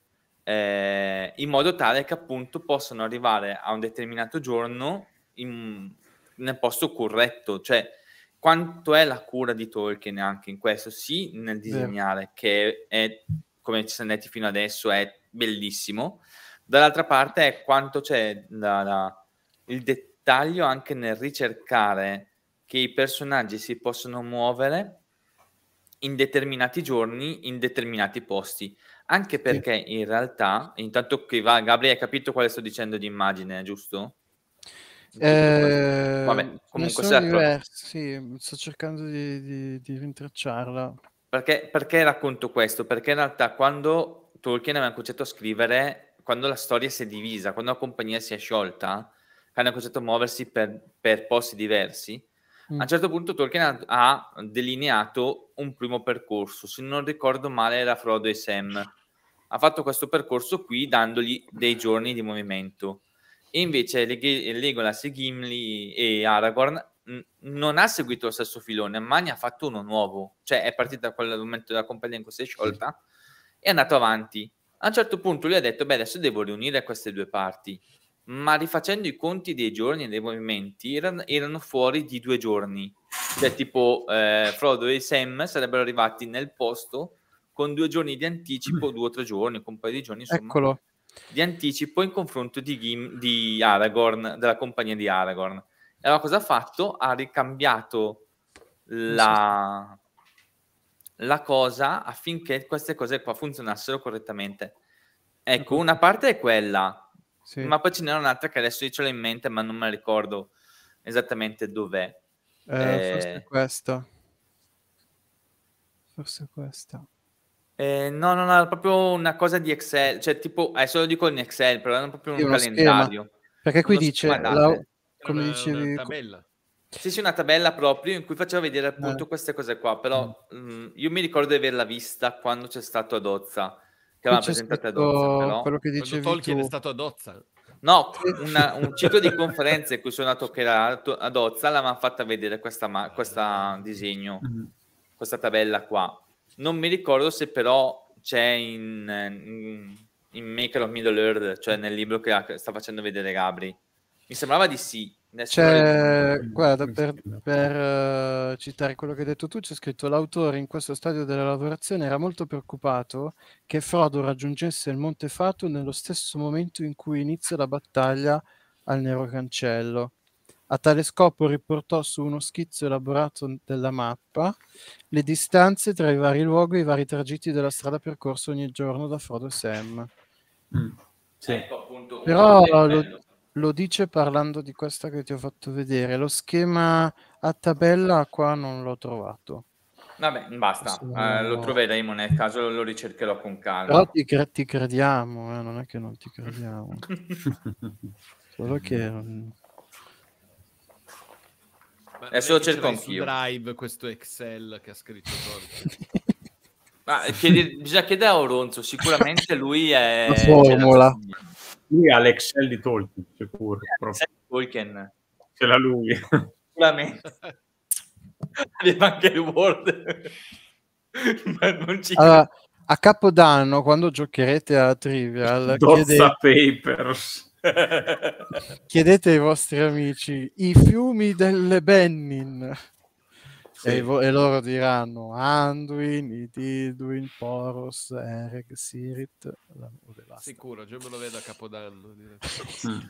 esatto. eh, in modo tale che appunto possano arrivare a un determinato giorno in, nel posto corretto. Cioè, quanto è la cura di Tolkien anche in questo? Sì, nel disegnare, sì. che è, come ci siamo detti fino adesso, è bellissimo, dall'altra parte è quanto c'è da, da, il dettaglio anche nel ricercare che i personaggi si possono muovere in determinati giorni, in determinati posti, anche perché sì. in realtà, intanto che va, Gabriele, hai capito quale sto dicendo di immagine, giusto? Eh, Vabbè, comunque sono diversi, sto cercando di, di, di rintracciarla. Perché, perché racconto questo? Perché in realtà quando Tolkien aveva un concetto a scrivere quando la storia si è divisa, quando la compagnia si è sciolta, hanno concetto a muoversi per, per posti diversi. Mm. A un mm. certo punto Tolkien ha, ha, delineato un primo percorso, se non ricordo male era Frodo e Sam. Ha fatto questo percorso qui dandogli dei giorni di movimento. E invece Leg- Legolas e Gimli e Aragorn n- non ha seguito lo stesso filone, ma ne ha fatto uno nuovo. Cioè è partita da quel momento della compagnia in cui si è sciolta. Sì è andato avanti. A un certo punto lui ha detto, beh, adesso devo riunire queste due parti, ma rifacendo i conti dei giorni e dei movimenti, erano, erano fuori di due giorni. Cioè, tipo, eh, Frodo e Sam sarebbero arrivati nel posto con due giorni di anticipo, mm. due o tre giorni, con un paio di giorni, insomma, Eccolo. di anticipo in confronto di, Gim, di Aragorn, della compagnia di Aragorn. E allora cosa ha fatto? Ha ricambiato la la cosa affinché queste cose qua funzionassero correttamente. Ecco, una parte è quella, sì. ma poi ce n'è un'altra che adesso io ce l'ho in mente, ma non me la ricordo esattamente dov'è. Eh, eh, forse questa. Forse questa. Eh, no, non no, proprio una cosa di Excel, cioè tipo, adesso lo dico in Excel, però è proprio un calendario. Schema. Perché qui uno dice, la, come dicevi, una tabella. Sì, sì, una tabella proprio in cui faceva vedere appunto eh. queste cose qua, però mm. mh, mm, io mi ricordo di averla vista quando c'è stato ad Ozza, che aveva presentato ad Ozza, però. Quello che dicevi quando Tolkien tu... è stato ad Ozza. No, una, un ciclo di conferenze in cui sono andato che era ad Ozza, l'avevano fatta vedere questa, ma- questa disegno, mm. questa tabella qua. Non mi ricordo se però c'è in, in, in Maker of Middle Earth, cioè nel libro che sta facendo vedere Gabri. Mi sembrava di sì, c'è, guarda, per, per uh, citare quello che hai detto tu, c'è scritto l'autore in questo stadio della lavorazione era molto preoccupato che Frodo raggiungesse il Monte Fatu nello stesso momento in cui inizia la battaglia al Nero Cancello. A tale scopo riportò su uno schizzo elaborato della mappa le distanze tra i vari luoghi e i vari tragitti della strada percorsa ogni giorno da Frodo e Sam. Mm. Sì. Ecco, appunto, Però lo, lo dice parlando di questa che ti ho fatto vedere. Lo schema a tabella qua non l'ho trovato. Vabbè, basta, Sono... eh, lo troveremo nel caso lo ricercherò con calma. Però ti, cre- ti crediamo, eh? non è che non ti crediamo. Solo che... Beh, mm. Adesso lo cerco anch'io. Drive questo Excel che ha scritto Ma chiedi- bisogna chiedere a Oronzo, sicuramente lui è... La formula. C'è cioè, lui ha l'Excel di Tolkien, sicuro. Tolkien. Ce l'ha lui. Sicuramente. anche il Word. Ma non ci... Allora, a Capodanno, quando giocherete a Trivial, chiedete... Papers. chiedete ai vostri amici i fiumi delle Bennin. Sì. E, vo- e, loro diranno Anduin, Itidwin, Poros, Ereg, Sirit. Sicuro, già me lo vedo a Capodanno. Mm.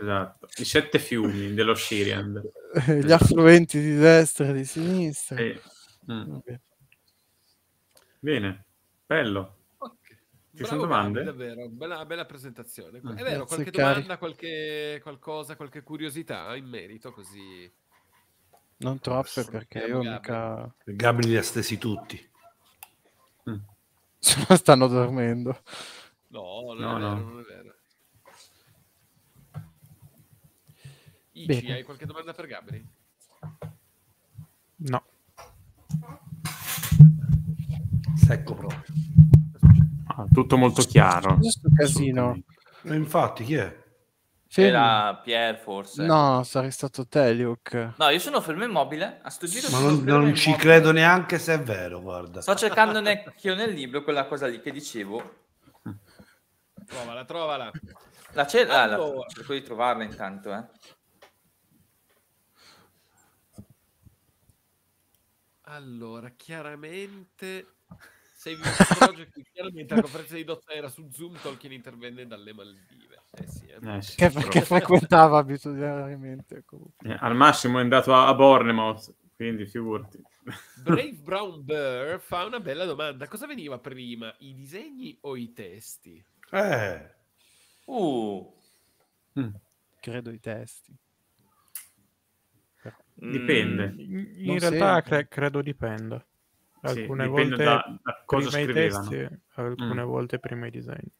esatto, i sette fiumi dello Shiriand. Gli affluenti di destra e di sinistra. Sì. Mm. Okay. Bene, bello. Ci sono domande? Davvero, bella, bella presentazione. Mm. È vero, Grazie, qualche cari. domanda, qualche, qualcosa, qualche curiosità in merito così... Non troppe perché io Gabri. mica... Gabri li ha stesi tutti. Mm. Stanno dormendo. No, non, no, è, no. non è vero. Ichi, hai qualche domanda per Gabri? No. Secco proprio. Ah, tutto molto chiaro. Questo casino. Infatti, chi è? Film. Era Pier forse. No, sarei stato te, Luke. No, io sono fermo immobile. A sto giro Ma non, non ci immobile. credo neanche se è vero, guarda. Sto cercando nel, nel libro quella cosa lì che dicevo. Trovala, trovala. La c'è, allora. ah, la, trovo. cerco di trovarla intanto, eh. Allora, chiaramente Save Project chiaramente la conferenza di Dozza era su Zoom, Tolkien intervenne dalle Maldive. Eh sì, eh che, che, frequentava abitualmente. Eh, al massimo è andato a, a Bournemouth, quindi figurati. Brave Brown Bear fa una bella domanda. Cosa veniva prima, i disegni o i testi? Eh. Uh. Mm. Credo i testi. Mm, dipende. Mm, in non realtà cre- credo dipenda. Alcune sì, volte da, da cosa prima scrivevano. i testi, alcune mm. volte prima i disegni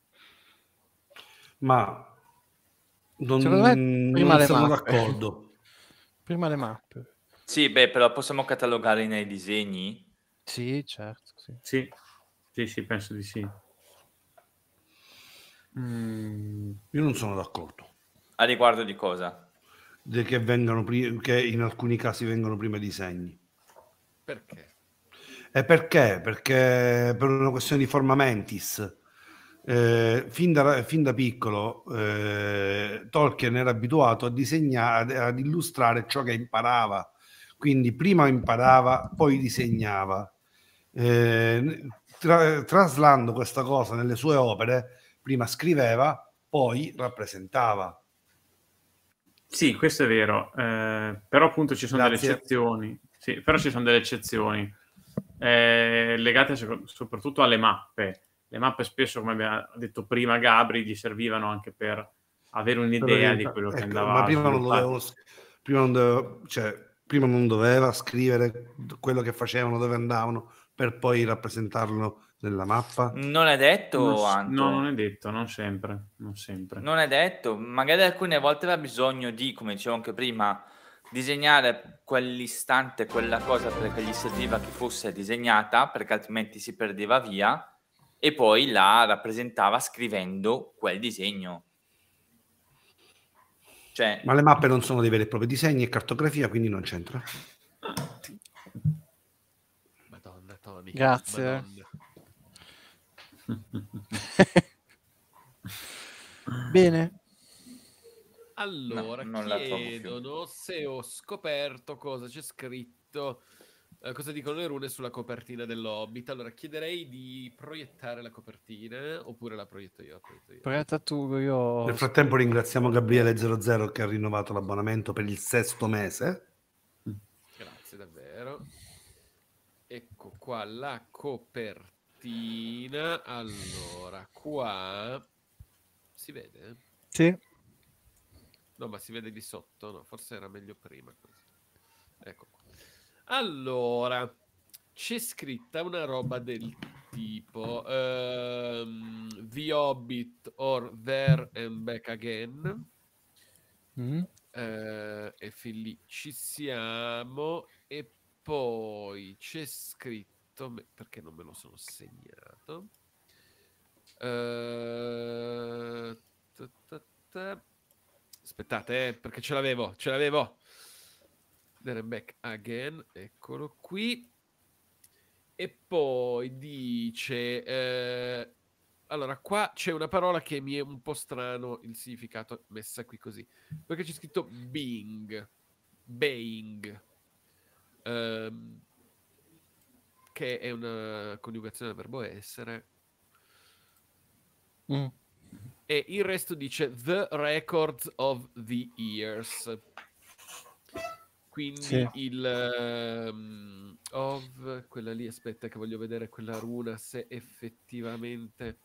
ma non, prima non sono mappe. d'accordo. Prima le mappe. Sì, beh, però possiamo catalogare nei disegni? Sì, certo. Sì, sì, sì, sì penso di sì. Mm, io non sono d'accordo. A riguardo di cosa? De che, vengono pri- che in alcuni casi vengono prima i disegni. Perché? E perché? Perché per una questione di forma mentis eh, fin, da, fin, da, piccolo eh, Tolkien era abituato a disegnare, ad illustrare ciò che imparava, quindi prima imparava, poi disegnava. Eh, tra, traslando questa cosa nelle sue opere, prima scriveva, poi rappresentava. Sì, questo è vero, eh, però appunto ci sono Grazie. delle eccezioni, sì, però ci sono delle eccezioni eh, legate soprattutto alle mappe le mappe spesso, come abbiamo detto prima Gabri, gli servivano anche per avere un'idea di quello ecco, che andava ma prima non, dovevo, prima, cioè, prima non doveva scrivere quello che facevano, dove andavano, per poi rappresentarlo nella mappa? Non è detto, non, no, non è detto, non sempre, non sempre. Non è detto, magari alcune volte aveva bisogno di, come dicevo anche prima, disegnare quell'istante, quella cosa perché gli serviva che fosse disegnata, perché altrimenti si perdeva via e poi la rappresentava scrivendo quel disegno. Cioè... Ma le mappe non sono dei veri e propri disegni, e cartografia, quindi non c'entra. Madonna, Tony. Grazie. Madonna. Bene. Allora, no, chiedono se ho scoperto cosa c'è scritto eh, cosa dicono le rune sulla copertina dell'Hobbit? Allora, chiederei di proiettare la copertina, oppure la proietto io. proietto io. Proietta tu, io... Nel frattempo ringraziamo Gabriele00 che ha rinnovato l'abbonamento per il sesto mese. Grazie davvero. Ecco qua la copertina. Allora, qua... Si vede? Sì. No, ma si vede di sotto, no? Forse era meglio prima così. Ecco qua. Allora, c'è scritta una roba del tipo um, The Hobbit or There and Back Again. Mm. Uh, e fin lì ci siamo. E poi c'è scritto perché non me lo sono segnato. Uh, Aspettate, eh, perché ce l'avevo, ce l'avevo. There Back Again, eccolo qui. E poi dice... Eh, allora, qua c'è una parola che mi è un po' strano il significato messa qui così, perché c'è scritto being, being, ehm, che è una coniugazione del verbo essere. Mm. E il resto dice the records of the years. Quindi sì. il um, ehm, of quella lì, aspetta che voglio vedere quella runa se effettivamente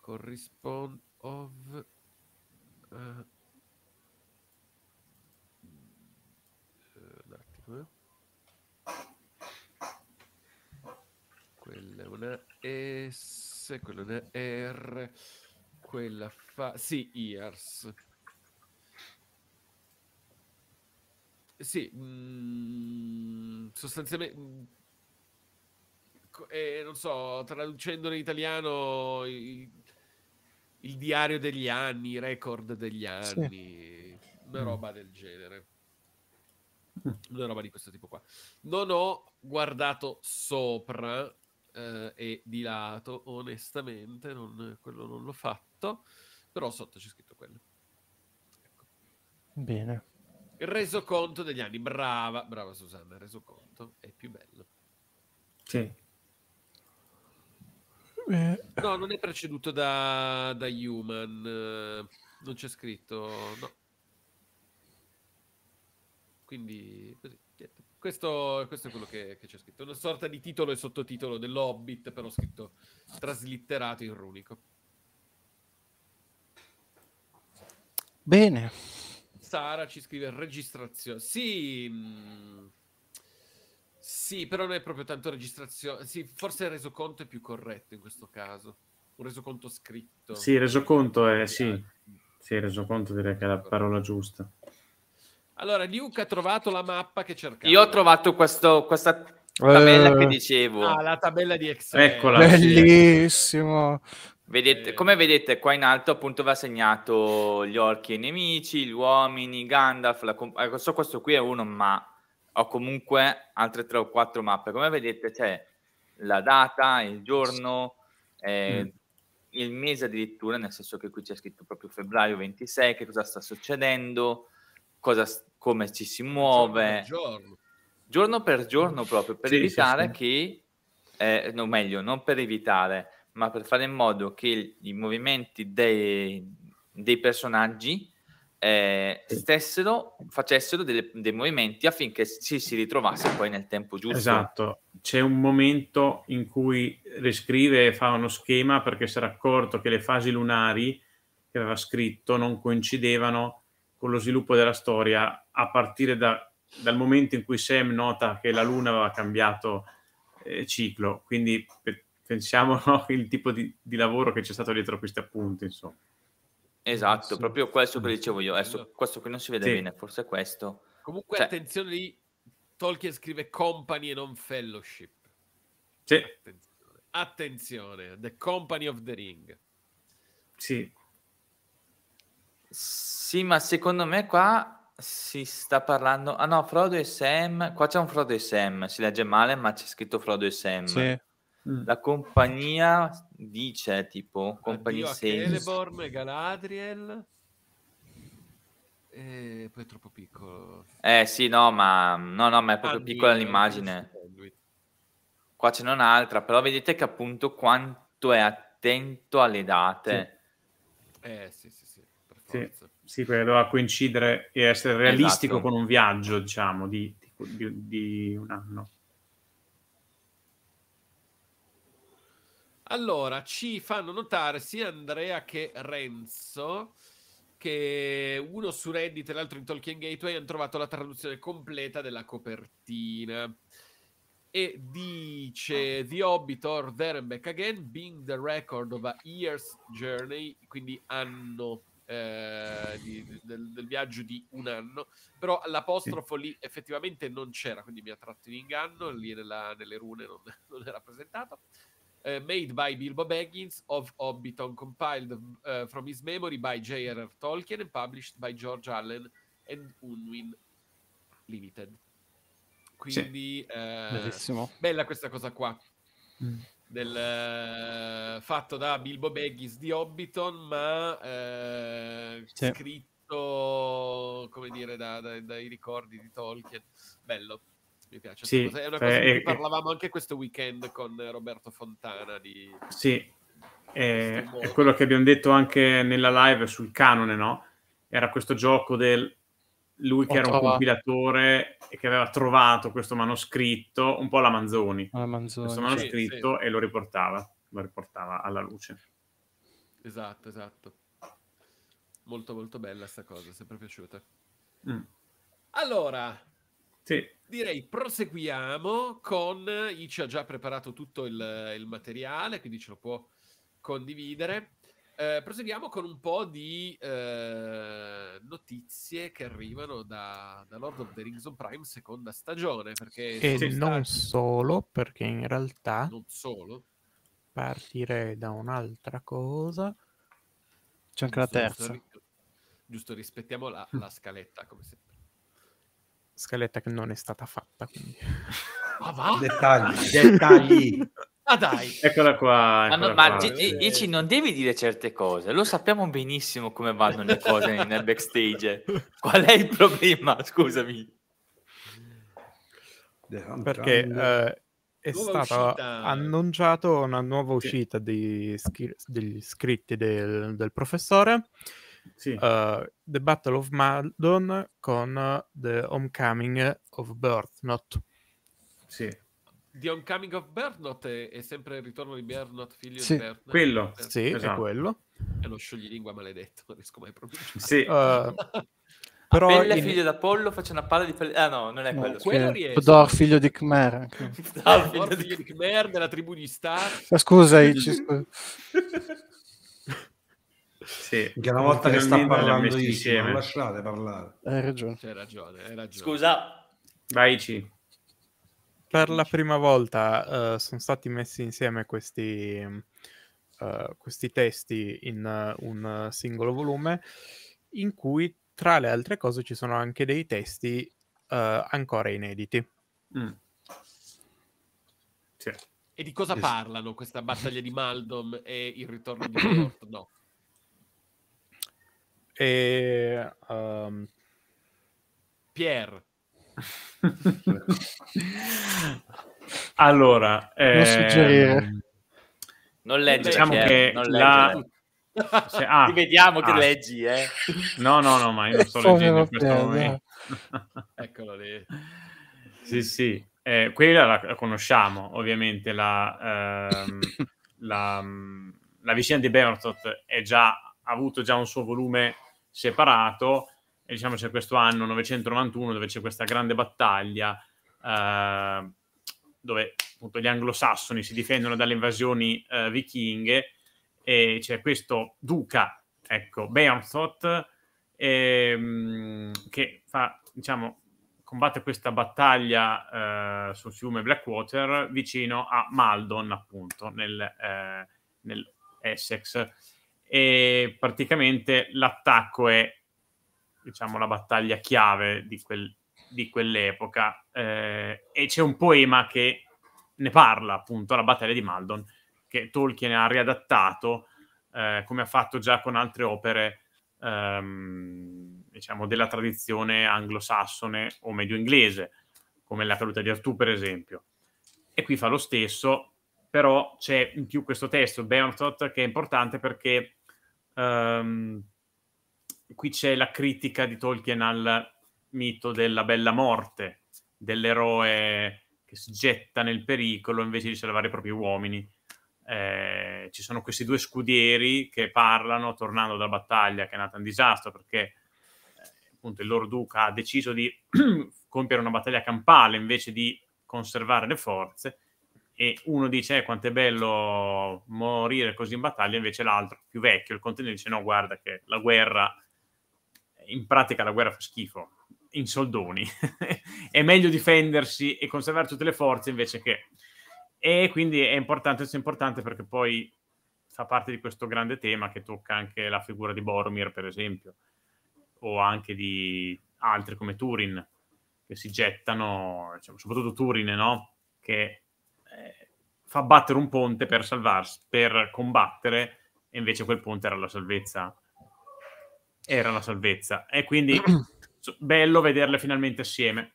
corrisponde of uh, eh, eh, un attimo. Eh. quella è una S, quella è una R, quella fa... Sì, Ears. Sì, mh, mm, sostanzialmente... Mh, mm, eh, non so, traducendolo in italiano, il, il, diario degli anni, i record degli anni, sì. una mm. roba del genere. Una roba di questo tipo qua. Non ho guardato sopra eh, e di lato, onestamente, non, quello non l'ho fatto, però sotto c'è scritto quello. Ecco. Bene. Il resoconto degli anni, brava, brava Susanna, il resoconto è più bello. Sì. Eh. No, non è preceduto da, da Human, non c'è scritto, no. Quindi, così, questo, questo, è quello che, che, c'è scritto. Una sorta di titolo e sottotitolo dell'Hobbit, però scritto traslitterato in runico. Bene. Sara ci scrive registrazione. Sì. Mm, sì, però non è proprio tanto registrazione. Sì, forse il resoconto è più corretto in questo caso. Un resoconto scritto. Sì, il resoconto è sì. Sì, il resoconto direi che è la ecco. parola giusta. Allora, Luca ha trovato la mappa che cercava. Io ho trovato questo, questa tabella eh. che dicevo. Ah, la tabella di Excel. Eccola. Bellissimo. Sì. Vedete, eh. come vedete qua in alto appunto va segnato gli orchi e i nemici, gli uomini, Gandalf, la com- ecco, so questo qui è uno ma ho comunque altre 3 o 4 mappe, come vedete c'è la data, il giorno, eh, mm. il mese addirittura, nel senso che qui c'è scritto proprio febbraio 26, che cosa sta succedendo, cosa, come ci si muove, giorno per giorno, giorno, per giorno proprio, per sì, evitare sì, sì. che, eh, no meglio, non per evitare, ma per fare in modo che i movimenti dei, dei personaggi eh, stessero, facessero delle, dei movimenti affinché ci si ritrovasse poi nel tempo giusto. Esatto, c'è un momento in cui riscrive e fa uno schema perché si era accorto che le fasi lunari che aveva scritto non coincidevano con lo sviluppo della storia a partire da, dal momento in cui Sam nota che la luna aveva cambiato eh, ciclo, quindi per, pensiamo il tipo di, di, lavoro che c'è stato dietro questi appunti, insomma. Esatto, sì. proprio questo che dicevo io. Adesso, questo qui non si vede sì. bene, forse questo. Comunque, cioè... attenzione lì, Tolkien scrive company e non fellowship. Sì. Attenzione. attenzione, The Company of the Ring. Sì. Sì, ma secondo me qua si sta parlando... Ah no, Frodo e Sam... Qua c'è un Frodo e Sam, si legge male, ma c'è scritto Frodo e Sam. Sì. Mm. la compagnia dice tipo compagnia Celeborn, Galadriel e poi è troppo piccolo. Eh sì, no, ma, no, no, ma è proprio Addio, piccola l'immagine. Qua ce n'è un'altra, però vedete che appunto quanto è attento alle date. Sì. Eh sì, sì, sì, per forza. Sì, sì perché doveva coincidere e essere realistico esatto. con un viaggio, diciamo, di, di, di un anno. Allora, ci fanno notare sia Andrea che Renzo che uno su Reddit e l'altro in Tolkien Gateway hanno trovato la traduzione completa della copertina. E dice ah. The Hobbit or There and Back Again being the record of a year's journey, quindi anno eh, di, del, del, viaggio di un anno, però l'apostrofo lì effettivamente non c'era, quindi mi ha tratto in inganno, lì nella, nelle rune non, non è rappresentato uh, made by Bilbo Baggins of Hobbiton, compiled uh, from his memory by J.R.R. Tolkien and published by George Allen and Unwin Limited. Quindi sì. uh, bella questa cosa qua. Mm. Del, fatto da Bilbo Baggins di Hobbiton, ma sì. scritto come dire da, da, dai ricordi di Tolkien. Bello. Mi piace. Sì, È una eh, cosa eh, di cui eh, eh. parlavamo anche questo weekend con Roberto Fontana. Di... Sì, è, è quello che abbiamo detto anche nella live sul canone, no? Era questo gioco del lui che era un compilatore e che aveva trovato questo manoscritto, un po' la Manzoni, la Manzoni. questo manoscritto sì, sì. e lo riportava, lo riportava alla luce. Esatto, esatto. Molto molto bella sta cosa, sempre piaciuta. Mm. Allora, sì. Direi proseguiamo con eh, Ici ha già preparato tutto il, il materiale, quindi ce lo può condividere. Eh, proseguiamo con un po' di eh, notizie che arrivano da, da, Lord of the Rings on Prime seconda stagione. e sì, non solo, perché in realtà... Non solo. Partirei da un'altra cosa. C'è anche giusto, la terza. Giusto, giusto rispettiamo la, la, scaletta, come se scaletta che non è stata fatta. Quindi. Ah, va? Dettagli, dettagli. Ah dai. Eccola qua. Ah, eccola ma, no, qua. ma Ici non devi dire certe cose, lo sappiamo benissimo come vanno le cose nel backstage. Qual è il problema? Scusami. Perché eh, è nuova stata uscita. annunciata una nuova uscita sì. di, degli scritti del, del professore sì. Uh, The Battle of Maldon con eh, The Homecoming of Burthnot. Sì. The Homecoming of Burthnot è, è, sempre il ritorno di Burthnot, figlio sì. di Burthnot. Quello. Sì, esatto. è quello. È lo scioglilingua maledetto, non riesco mai a pronunciare. Sì. Uh, però Appella, in... figlio d'Apollo, faccia una palla di pelle... Ah no, non è no, quello. quello riesce. Fodor, figlio di Khmer. Anche. Ah, figlio di Khmer, della tribù di Star. Scusa, ci... Sì, che una volta che sta parlando io, insieme. non lasciate parlare. Hai ragione. Hai ragione, hai ragione. Scusa. Vai, Ci. Per la prima volta uh, sono stati messi insieme questi, uh, questi testi in uh, un singolo volume in cui tra le altre cose ci sono anche dei testi ancora inediti. Mm. Sì. E di cosa parlano questa battaglia di Maldom e il ritorno di Mordor? No. E, um... Pierre. allora, eh, non suggerire. Ehm, non leggere, diciamo Pierre, che non la... Se, ah, vediamo che ah. leggi, eh. No, no, no, ma io non sto leggendo in questo momento. Eccolo lì. Sì, sì. Eh, quella la, la, conosciamo, ovviamente, la, ehm, la, la vicenda di Bertot è già, ha avuto già un suo volume separato, e diciamo c'è questo anno 991 dove c'è questa grande battaglia eh, dove appunto gli anglosassoni si difendono dalle invasioni eh, vichinghe e c'è questo duca, ecco, Beornthot, ehm, che fa, diciamo, combatte questa battaglia eh, sul fiume Blackwater vicino a Maldon, appunto, nel, eh, nel Essex e praticamente l'attacco è diciamo la battaglia chiave di, quel, di quell'epoca eh, e c'è un poema che ne parla appunto la battaglia di Maldon che Tolkien ha riadattato eh, come ha fatto già con altre opere ehm, diciamo della tradizione anglosassone o medio inglese come la caduta di Artù per esempio e qui fa lo stesso però c'è in più questo testo Berntot che è importante perché Um, qui c'è la critica di Tolkien al mito della bella morte, dell'eroe che si getta nel pericolo invece di salvare i propri uomini. Eh, ci sono questi due scudieri che parlano tornando dalla battaglia che è nata un disastro perché eh, appunto il loro duca ha deciso di compiere una battaglia campale invece di conservare le forze e uno dice eh, quanto è bello morire così in battaglia, invece l'altro, più vecchio, il contenente dice no, guarda che la guerra, in pratica la guerra fa schifo, in soldoni, è meglio difendersi e conservare tutte le forze invece che... E quindi è importante, questo è importante perché poi fa parte di questo grande tema che tocca anche la figura di Boromir, per esempio, o anche di altri come Turin, che si gettano, diciamo, soprattutto Turin, no? Che fa battere un ponte per salvarsi, per combattere, e invece quel ponte era la salvezza. Era la salvezza. E quindi bello vederle finalmente assieme.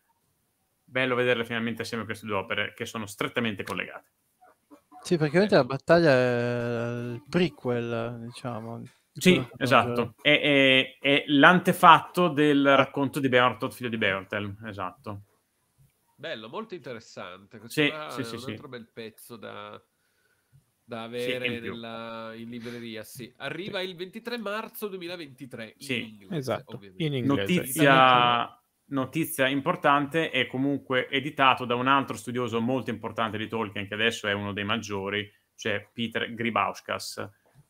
Bello vederle finalmente assieme queste due opere che sono strettamente collegate. Sì, praticamente la battaglia è il prequel, diciamo. Sì, esatto. È, è, è, l'antefatto del racconto di Beortot, figlio di Beortel, esatto. Bello, molto interessante. Questo sì, sì, sì, un altro bel pezzo da, da avere in, nella, in, libreria. Sì. Arriva il 23 marzo 2023. Sì, in inglese, esatto. In inglese. Notizia esatto. notizia importante è comunque editato da un altro studioso molto importante di Tolkien, che adesso è uno dei maggiori, cioè Peter Gribauskas,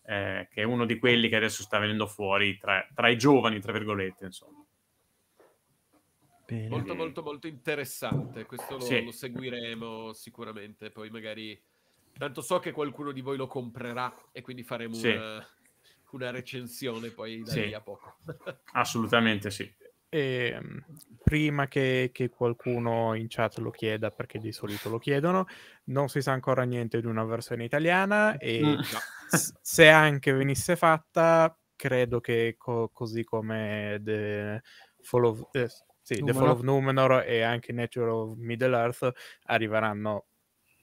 eh, che è uno di quelli che adesso sta venendo fuori tra, tra i giovani, tra virgolette, insomma. Bene. Molto, molto, molto interessante. Questo lo, sì. lo, seguiremo sicuramente. Poi magari. Tanto so che qualcuno di voi lo comprerà e quindi faremo sì. una, una, recensione poi da sì. lì a poco. Assolutamente sì. E, ehm, prima che, che, qualcuno in chat lo chieda, perché di solito lo chiedono, non si sa ancora niente di una versione italiana e mm. no. se anche venisse fatta, credo che co- così come The Fall of, eh, sì, Numenor. The Fall of Numenor e anche Nature of Middle Earth arriveranno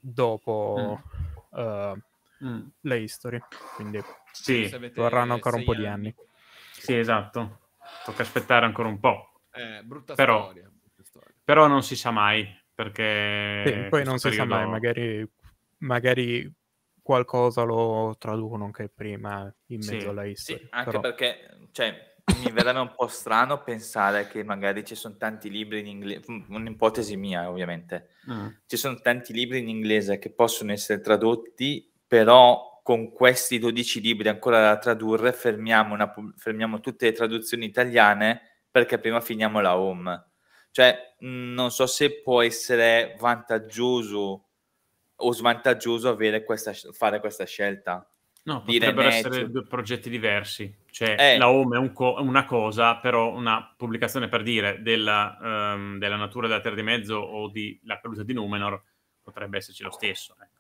dopo mm. Uh, mm. la history, quindi sì. vorranno ancora un po' anni. di anni. Sì, esatto. Tocca aspettare ancora un po'. Eh, brutta, però, storia, brutta storia. Però non si sa mai, perché... Sì, poi non si sa mai, magari, magari qualcosa lo traducono anche prima in mezzo sì. alla history. Sì, anche però... perché, cioè, mi verrebbe un po' strano pensare che magari ci sono tanti libri in inglese, un'ipotesi mia ovviamente, mm. ci sono tanti libri in inglese che possono essere tradotti, però con questi 12 libri ancora da tradurre fermiamo, una, fermiamo tutte le traduzioni italiane perché prima finiamo la home. Cioè, mm, non so se può essere vantaggioso o svantaggioso questa, fare questa scelta. No, potrebbero essere due progetti diversi. Cioè, eh. la home è co- una cosa, però una pubblicazione per dire della, um, della natura della Terra di Mezzo o di la caduta di Numenor potrebbe esserci lo stesso. Ecco.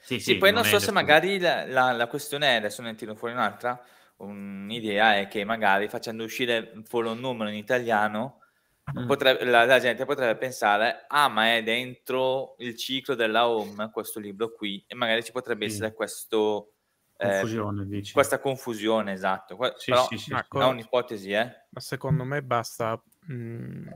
Sì, sì, sì, poi non, non so se magari la, la, la, questione è, adesso ne tiro fuori un'altra, un'idea è che magari facendo uscire solo un numero in italiano mm. potrebbe, la, la, gente potrebbe pensare, ah ma è dentro il ciclo della home questo libro qui e magari ci potrebbe essere questo Confusione, ehm, questa confusione, esatto. Que- sì, però, sì, sì, è un'ipotesi, eh? Ma secondo me basta mh, mhmm,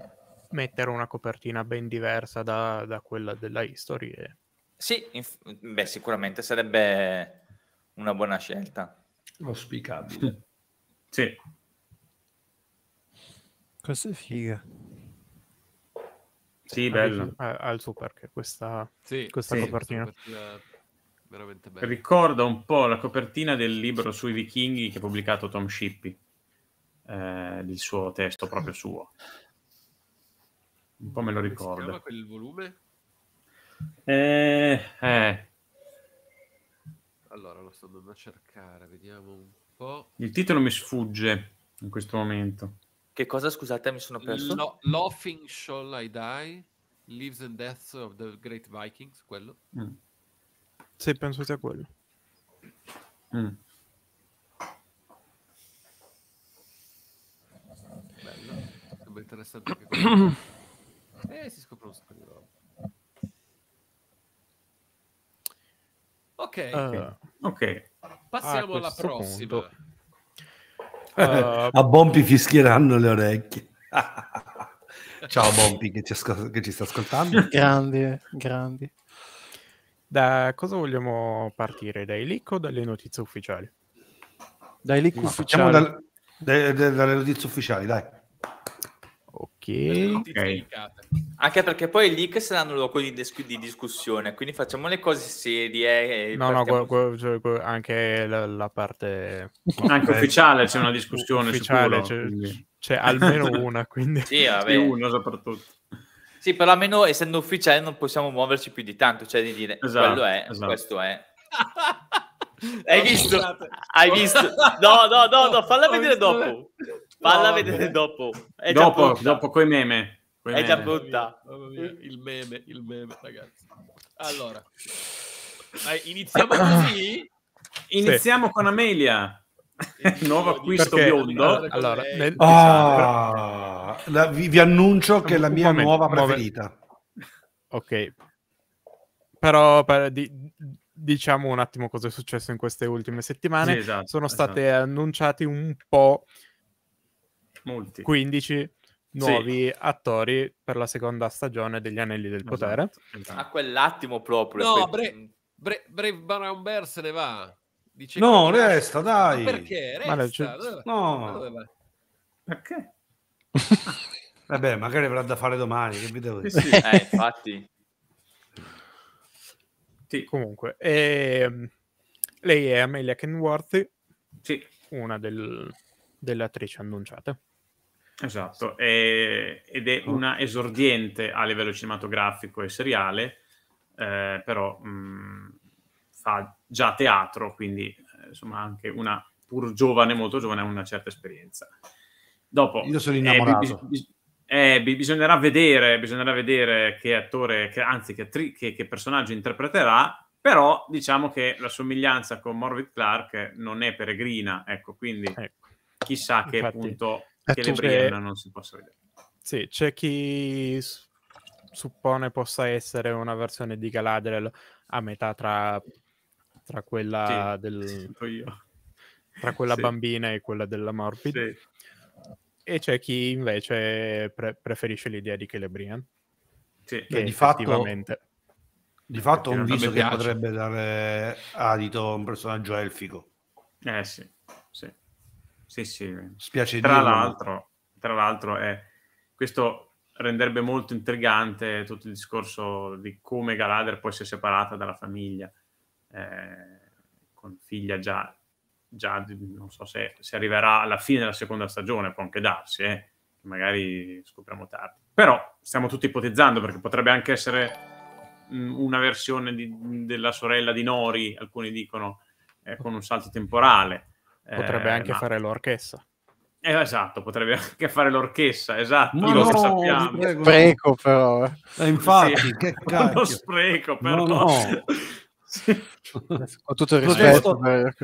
mettere una copertina ben diversa da, da quella della History. E... Sì, inf- beh, sicuramente sarebbe una buona scelta. Auspicabile. sì. Questa è figa. Sì, bello. Ha, ha il suo perché questa, sì, questa sì, copertina. Super, veramente bello. Ricorda un po' la copertina del libro sui vichinghi che ha pubblicato Tom Shippey, eh, il suo testo proprio suo. Un po' me lo ricordo. Come quel volume? Eh, eh. Allora lo sto andando a cercare, vediamo un po'. Il titolo mi sfugge in questo momento. Che cosa, scusate, mi sono perso? No, Laughing Shall I Die? Lives and Deaths of the Great Vikings, quello. Mm. Sì, penso sia quello. Mm. Bello, sarebbe interessante anche eh, si scopre un sacco di roba. Ok, uh, okay. passiamo alla prossima. Uh, a Bompi fischieranno le orecchie. Ciao Bompi che ci, asco- che ci sta ascoltando. grandi, grandi. Da cosa vogliamo partire? Dai leak o dalle notizie ufficiali? Dai leak no, ufficiali. Dal, de, de, dalle notizie ufficiali, dai. Ok. okay. Anche perché poi i leak saranno luogo di, dis- di, discussione, quindi facciamo le cose serie. no, no, gu- gu- gu- anche la, la parte... anche ufficiale c'è una discussione. Ufficiale, c'è, c'è, almeno una, quindi... Sì, vabbè. uno soprattutto. Sì, però almeno essendo ufficiale non possiamo muoverci più di tanto, cioè di dire esatto, quello è, esatto. questo è. Hai visto? Hai visto? No, no, no, no falla Ho vedere visto... dopo. Falla no, vedere beh. dopo. È dopo, dopo coi meme. Coi è meme. già pronta. Il meme, il meme, ragazzi. Allora, iniziamo così? Iniziamo sì. con Amelia. nuovo acquisto Perché, biondo. Allora, nel... ah, ah la, vi, vi, annuncio che è la mia momento, nuova preferita. Ok, però per, di, diciamo un attimo cosa è successo in queste ultime settimane. Sì, esatto, Sono esatto. state esatto. annunciati un po' Molti. 15 nuovi sì. attori per la seconda stagione degli Anelli del esatto, Potere. Esatto, A quell'attimo proprio. No, poi... Bre- Bre- Brave Baron Bear se ne va. Dice no, resta, dai. Cioè, Ma perché? Resta. Vale, Dove no. Dove Perché? Vabbè, magari avrà da fare domani, che vi devo dire. Sì, sì. eh, infatti. Sì. Comunque, ehm, lei è Amelia Kenworthy, sì. una del, delle attrici annunciate. Esatto, è, ed è una oh. esordiente a livello cinematografico e seriale, eh, però mh, mm, fa già teatro, quindi eh, insomma anche una pur giovane, molto giovane, ha una certa esperienza. Dopo, Io sono eh, innamorato. Eh, bis- bis- bis- bisognerà, vedere, bisognerà vedere che attore, che, anzi che, attri- che, che personaggio interpreterà, però diciamo che la somiglianza con Morbid Clark non è peregrina, ecco, quindi ecco. chissà che Infatti, appunto che le Brienne non si possa vedere. Sì, c'è chi suppone possa essere una versione di Galadriel a metà tra tra quella, sì, del, tra quella sì. bambina e quella della Morbid. Sì. E c'è chi invece pre- preferisce l'idea di Celebrian. Sì. Che di fatto, di fatto è un viso che potrebbe dare adito a un personaggio elfico. Eh sì, sì. Sì, sì. Spiace tra dirlo, l'altro, ma... tra l'altro è, eh, questo renderebbe molto intrigante tutto il discorso di come Galader poi si è separata dalla famiglia eh, con figlia già, già, non so se, se, arriverà alla fine della seconda stagione, può anche darsi, eh, magari scopriamo tardi. Però stiamo tutti ipotizzando perché potrebbe anche essere mm, una versione di, della sorella di Nori, alcuni dicono, eh, con un salto temporale. Potrebbe eh, anche ma... fare l'orchestra. Eh, esatto, potrebbe anche fare l'orchestra, esatto, no, lo no, sappiamo. Prego. Spreco però. Eh, infatti, sì, che cazzo. Lo spreco però. No, no. Sì. Con tutto il rispetto,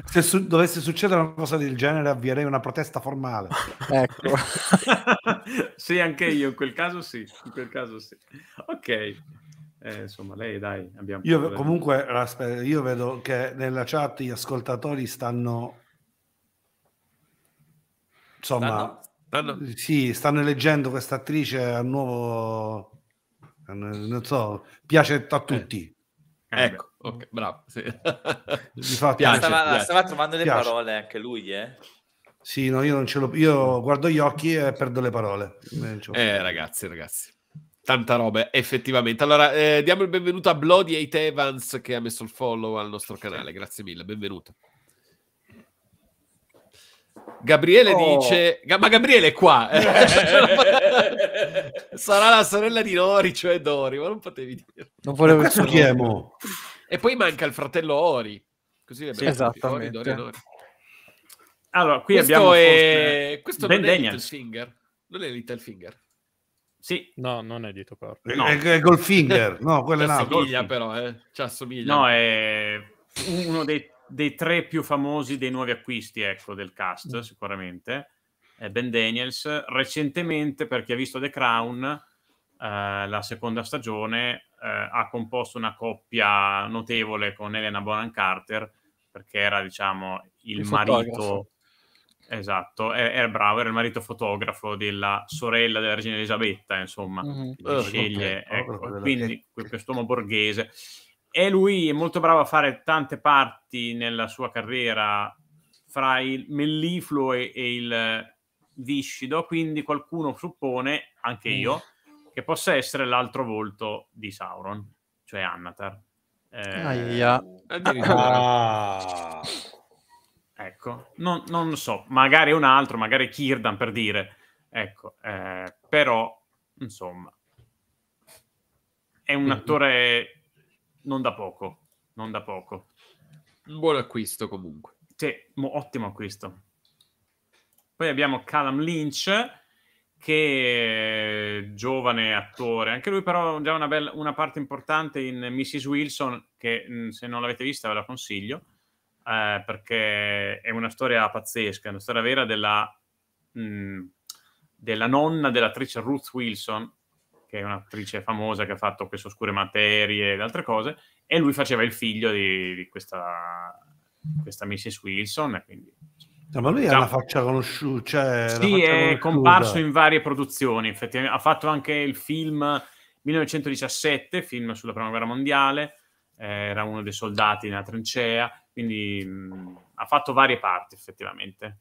se su- dovesse succedere una cosa del genere, avvierei una protesta formale. ecco. sì, anche io, in quel caso sì. In quel caso sì. Ok. Eh, insomma, lei dai, abbiamo... Io comunque, aspetta, io vedo che nella chat gli ascoltatori stanno... Insomma, stanno... Stanno... Sì, stanno eleggendo questa attrice a nuovo non so, piace a eh. tutti. Eh, ecco. Ok, bravo. Sì. Mi fa piacere. Stava, piace. stava trovando le piace. parole anche lui, eh? Sì, no, io non ce l'ho. Io guardo gli occhi e perdo le parole. Eh, cioè. eh ragazzi, ragazzi. Tanta roba, effettivamente. Allora, eh, diamo il benvenuto a Bloody Eight Evans che ha messo il follow al nostro canale. Grazie mille, benvenuto. Gabriele oh. dice, ma Gabriele è qua. Sarà la sorella di Nori, cioè Dori, ma non potevi dire. Non volevo dire. Chi è e poi manca il fratello Ori. Così sì, esattamente. Ori, Ori, Allora, qui questo abbiamo è... questo ben non Daniel. è Littlefinger. Non è Littlefinger. Sì. No, non è Dito Corpo. No. È, è Goldfinger. No, quello è assomiglia però, eh. Ci assomiglia. No, è uno dei, dei, tre più famosi dei nuovi acquisti, ecco, del cast, mm. sicuramente. È ben Daniels. Recentemente, per chi ha visto The Crown, eh, la seconda stagione, eh, ha composto una coppia notevole con Elena Bonham Carter, perché era, diciamo, il, il marito... Fotografo. Esatto, era bravo, era il marito fotografo della sorella della regina Elisabetta, insomma, mm-hmm. eh, sceglie, ecco, oh, quindi quest'uomo borghese. E lui è molto bravo a fare tante parti nella sua carriera fra il mellifluo e, e il viscido, quindi qualcuno suppone, anche mm. io, che possa essere l'altro volto di Sauron, cioè Annatar. Eh, Aia. Ah. Ecco, non, non lo so, magari un altro, magari Kirdan per dire. Ecco, eh, però, insomma, è un attore non da poco, non da poco. Un buon acquisto comunque. Sì, ottimo acquisto. Poi abbiamo Callum Lynch, che eh, giovane attore, anche lui però ha già una, bella, una, parte importante in Mrs. Wilson, che mm, se non l'avete vista ve la consiglio, eh, perché è una storia pazzesca, una storia vera della, mh, mm, della nonna dell'attrice Ruth Wilson, che è un'attrice famosa che ha fatto queste oscure materie ed altre cose, e lui faceva il figlio di, di questa, questa Mrs. Wilson, e quindi No, ah, ma lui ha una faccia conosciuta. Cioè, sì, faccia è conosciuta. comparso in varie produzioni. Effettivamente. Ha fatto anche il film 1917, film sulla prima guerra mondiale. Eh, era uno dei soldati nella trincea. Quindi mh, ha fatto varie parti, effettivamente.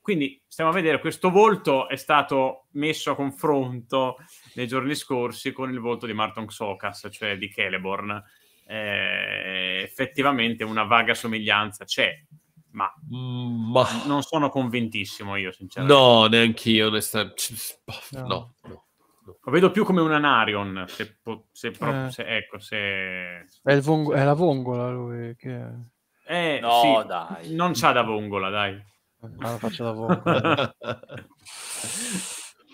Quindi stiamo a vedere, questo volto è stato messo a confronto nei giorni scorsi con il volto di Martin Sokas, cioè di Celeborn. Eh, effettivamente una vaga somiglianza c'è ma, ma... Mm, boh. non sono convintissimo io, sinceramente. No, neanche io, onestamente. No. no. no. Lo vedo più come un anarion, se, se, eh. se, ecco, se... È, vong- è, la vongola lui che... Eh, no, sì, dai. Non c'ha da vongola, dai. Ma ah, la faccio da vongola.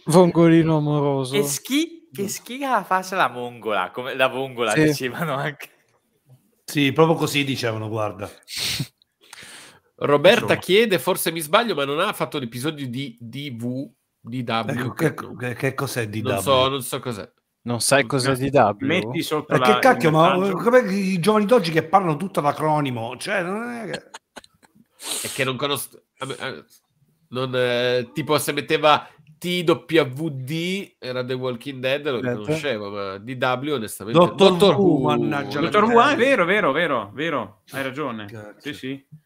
Vongolino amoroso. Che, schi- che schiga la faccia la vongola, come la vongola sì. dicevano anche. Sì, proprio così dicevano, guarda. Roberta chiede, forse mi sbaglio, ma non ha fatto l'episodio di DV, DW. Ecco, che, che, che cos'è DW? Non so, non so cos'è. Non sai cos'è DW? Metti sotto Perché eh, la, cacchio, ma eh, come i giovani d'oggi che parlano tutto l'acronimo, cioè non è che... è che non conosco... Eh, non, eh, tipo se metteva TWD era The Walking Dead, lo certo. conoscevo, ma DW onestamente... Dottor, Dottor Who, Who, Who, è vero, vero, vero, vero, hai ragione. Cacchio. Sì, sì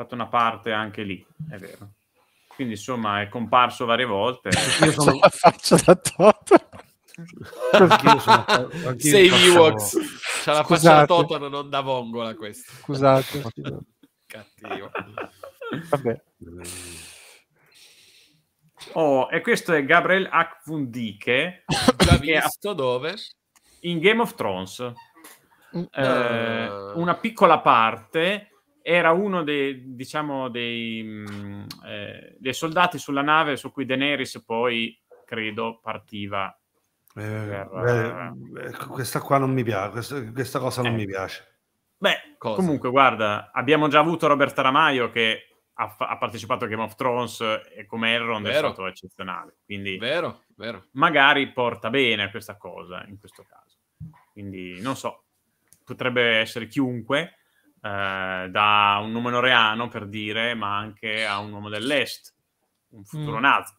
fatto una parte anche lì, è vero. Quindi insomma è comparso varie volte. Io sono la faccia da Toto. anch'io Sei Ewoks. C'ha la faccia da Toto, non da vongola questo. Scusate. Cattivo. Vabbè. Oh, e questo è Gabriel Akvundike. L'ha visto dove? In Game of Thrones. Uh... Eh, una piccola parte era uno dei, diciamo, dei, mh, mm, eh, dei, soldati sulla nave su cui Daenerys poi, credo, partiva. Eh, per, eh, eh questa qua non mi piace, questa, questa cosa non eh. mi piace. Beh, cosa? comunque, guarda, abbiamo già avuto Robert Aramaio che ha, ha, partecipato a Game of Thrones e come Elrond è stato eccezionale. Quindi vero, vero. magari porta bene questa cosa in questo caso. Quindi non so, potrebbe essere chiunque eh, da un noreano per dire, ma anche a un uomo dell'est, un futuro mm. nazi.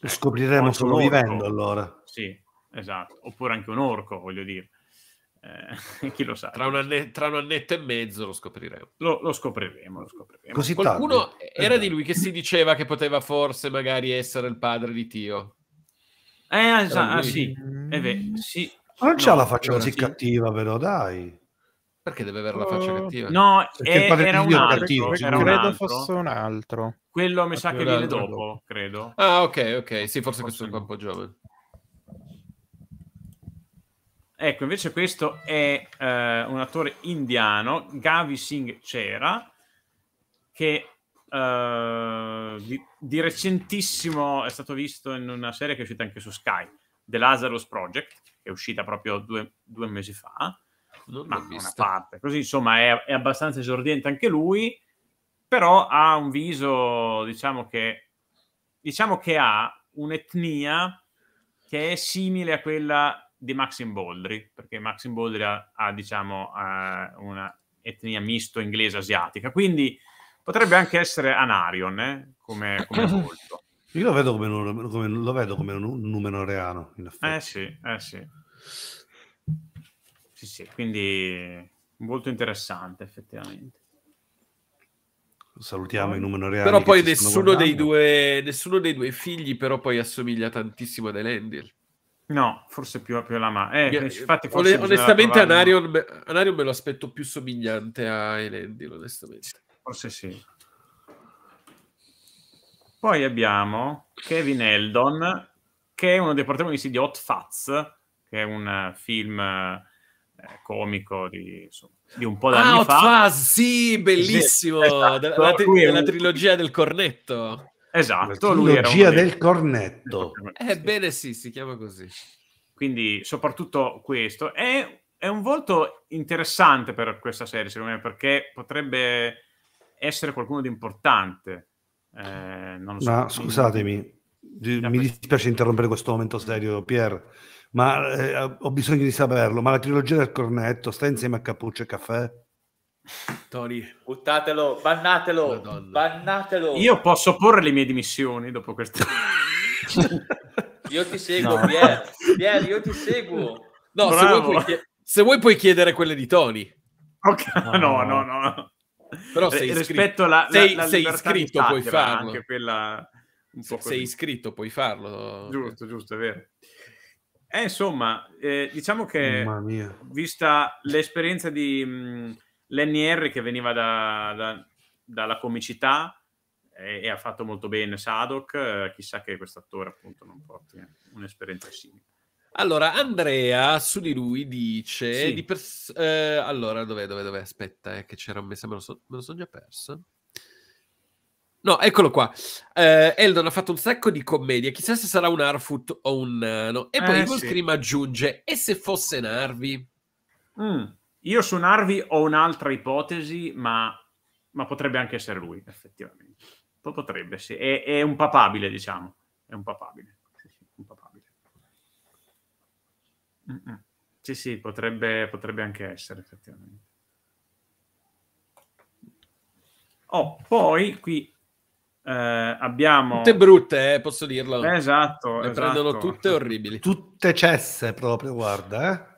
Lo scopriremo eh, solo vivendo allora. Sì, esatto. Oppure anche un orco, voglio dire. Eh, chi lo sa? Tra un, anne- tra un, annetto e mezzo lo scopriremo. Lo, lo scopriremo, lo scopriremo. Così Qualcuno tardi. era esatto. di lui che si diceva che poteva forse magari essere il padre di Tio. Eh, esatto, ah, sì. Eh, beh, sì. Ma non no, c'ha la faccia così cattiva, però, dai. Perché deve avere la faccia ehm, cattiva? No, è, era un altro. Cattivo, era un credo altro. fosse un altro. Quello mi ah, sa che viene dopo, dopo, credo. Ah, ok, ok. Sì, forse, forse questo è un po' giovane. Ecco, invece questo è uh, un attore indiano, Gavi Singh Cera, che uh, di, di, recentissimo è stato visto in una serie che è uscita anche su Sky, The Lazarus Project, che è uscita proprio due, due mesi fa non l'ho visto. parte. Così, insomma, è, è, abbastanza esordiente anche lui, però ha un viso, diciamo che, diciamo che ha un'etnia che è simile a quella di Maxim Boldri, perché Maxim Boldri ha, ha diciamo, ha una etnia misto inglese-asiatica, quindi potrebbe anche essere Anarion, eh, come, come volto. Io lo vedo come, un, come, lo vedo come un numero reano, in eh effetti. Eh sì, eh sì. Sì, sì, quindi molto interessante effettivamente. Salutiamo poi, i numero reali. Però poi nessuno dei, due, nessuno dei, due, figli però poi assomiglia tantissimo ad Elendil. No, forse più, più alla ma. Eh, eh infatti, forse onestamente ad me, me lo aspetto più somigliante a Elendil, onestamente. Forse sì. Poi abbiamo Kevin Eldon, che è uno dei protagonisti di Hot Fats, che è un film eh, comico di, insomma, di, un po' di anni fa. Fuzz, sì, bellissimo, esatto. della, della, della trilogia del cornetto. Esatto, la trilogia del, del cornetto. Ebbene eh, sì, si chiama così. Quindi soprattutto questo. È, è, un volto interessante per questa serie, secondo me, perché potrebbe essere qualcuno di importante. Eh, so Ma scusatemi, mi dispiace interrompere questo momento serio, Pier, ma eh, ho bisogno di saperlo, ma la trilogia del cornetto sta insieme a cappuccio e caffè? Tony, buttatelo, bannatelo, Madonna. bannatelo. Io posso porre le mie dimissioni dopo questo. io ti seguo, no. Pier. Pier, io ti seguo. No, se vuoi, puoi chied- se vuoi, puoi chiedere quelle di Tony. Okay. No, no, no. no. Però eh, sei iscritto. rispetto sei, la, la sei iscritto puoi farlo. Anche quella... Se, sei iscritto puoi farlo. Giusto, giusto, è vero. Eh, insomma, eh, diciamo che vista l'esperienza di mh, l'NR che veniva da, da, dalla comicità eh, e, ha fatto molto bene Sadok, eh, chissà che questo attore appunto non porti un'esperienza simile. Allora, Andrea su di lui dice... Sì. Di pers- eh, allora, dov'è, dov'è, dov'è? Aspetta, eh, che c'era un messaggio, me lo, so- me lo sono già perso. No, eccolo qua. Eh, Eldon ha fatto un sacco di commedie. Chissà se sarà un Arfoot o un nano. Eh, e poi eh, Eagle sì. aggiunge: E se fosse Narvi? Mm. Io su Narvi ho un'altra ipotesi, ma... ma, potrebbe anche essere lui, effettivamente. Potrebbe, sì. È, è un papabile, diciamo. È un papabile. Sì, sì, un papabile. Sì, sì, potrebbe, potrebbe anche essere, effettivamente. Oh, poi qui eh, abbiamo... Tutte brutte, eh, posso dirlo. Esatto. Le esatto. prendono tutte orribili. Tutte cesse proprio, guarda. Eh.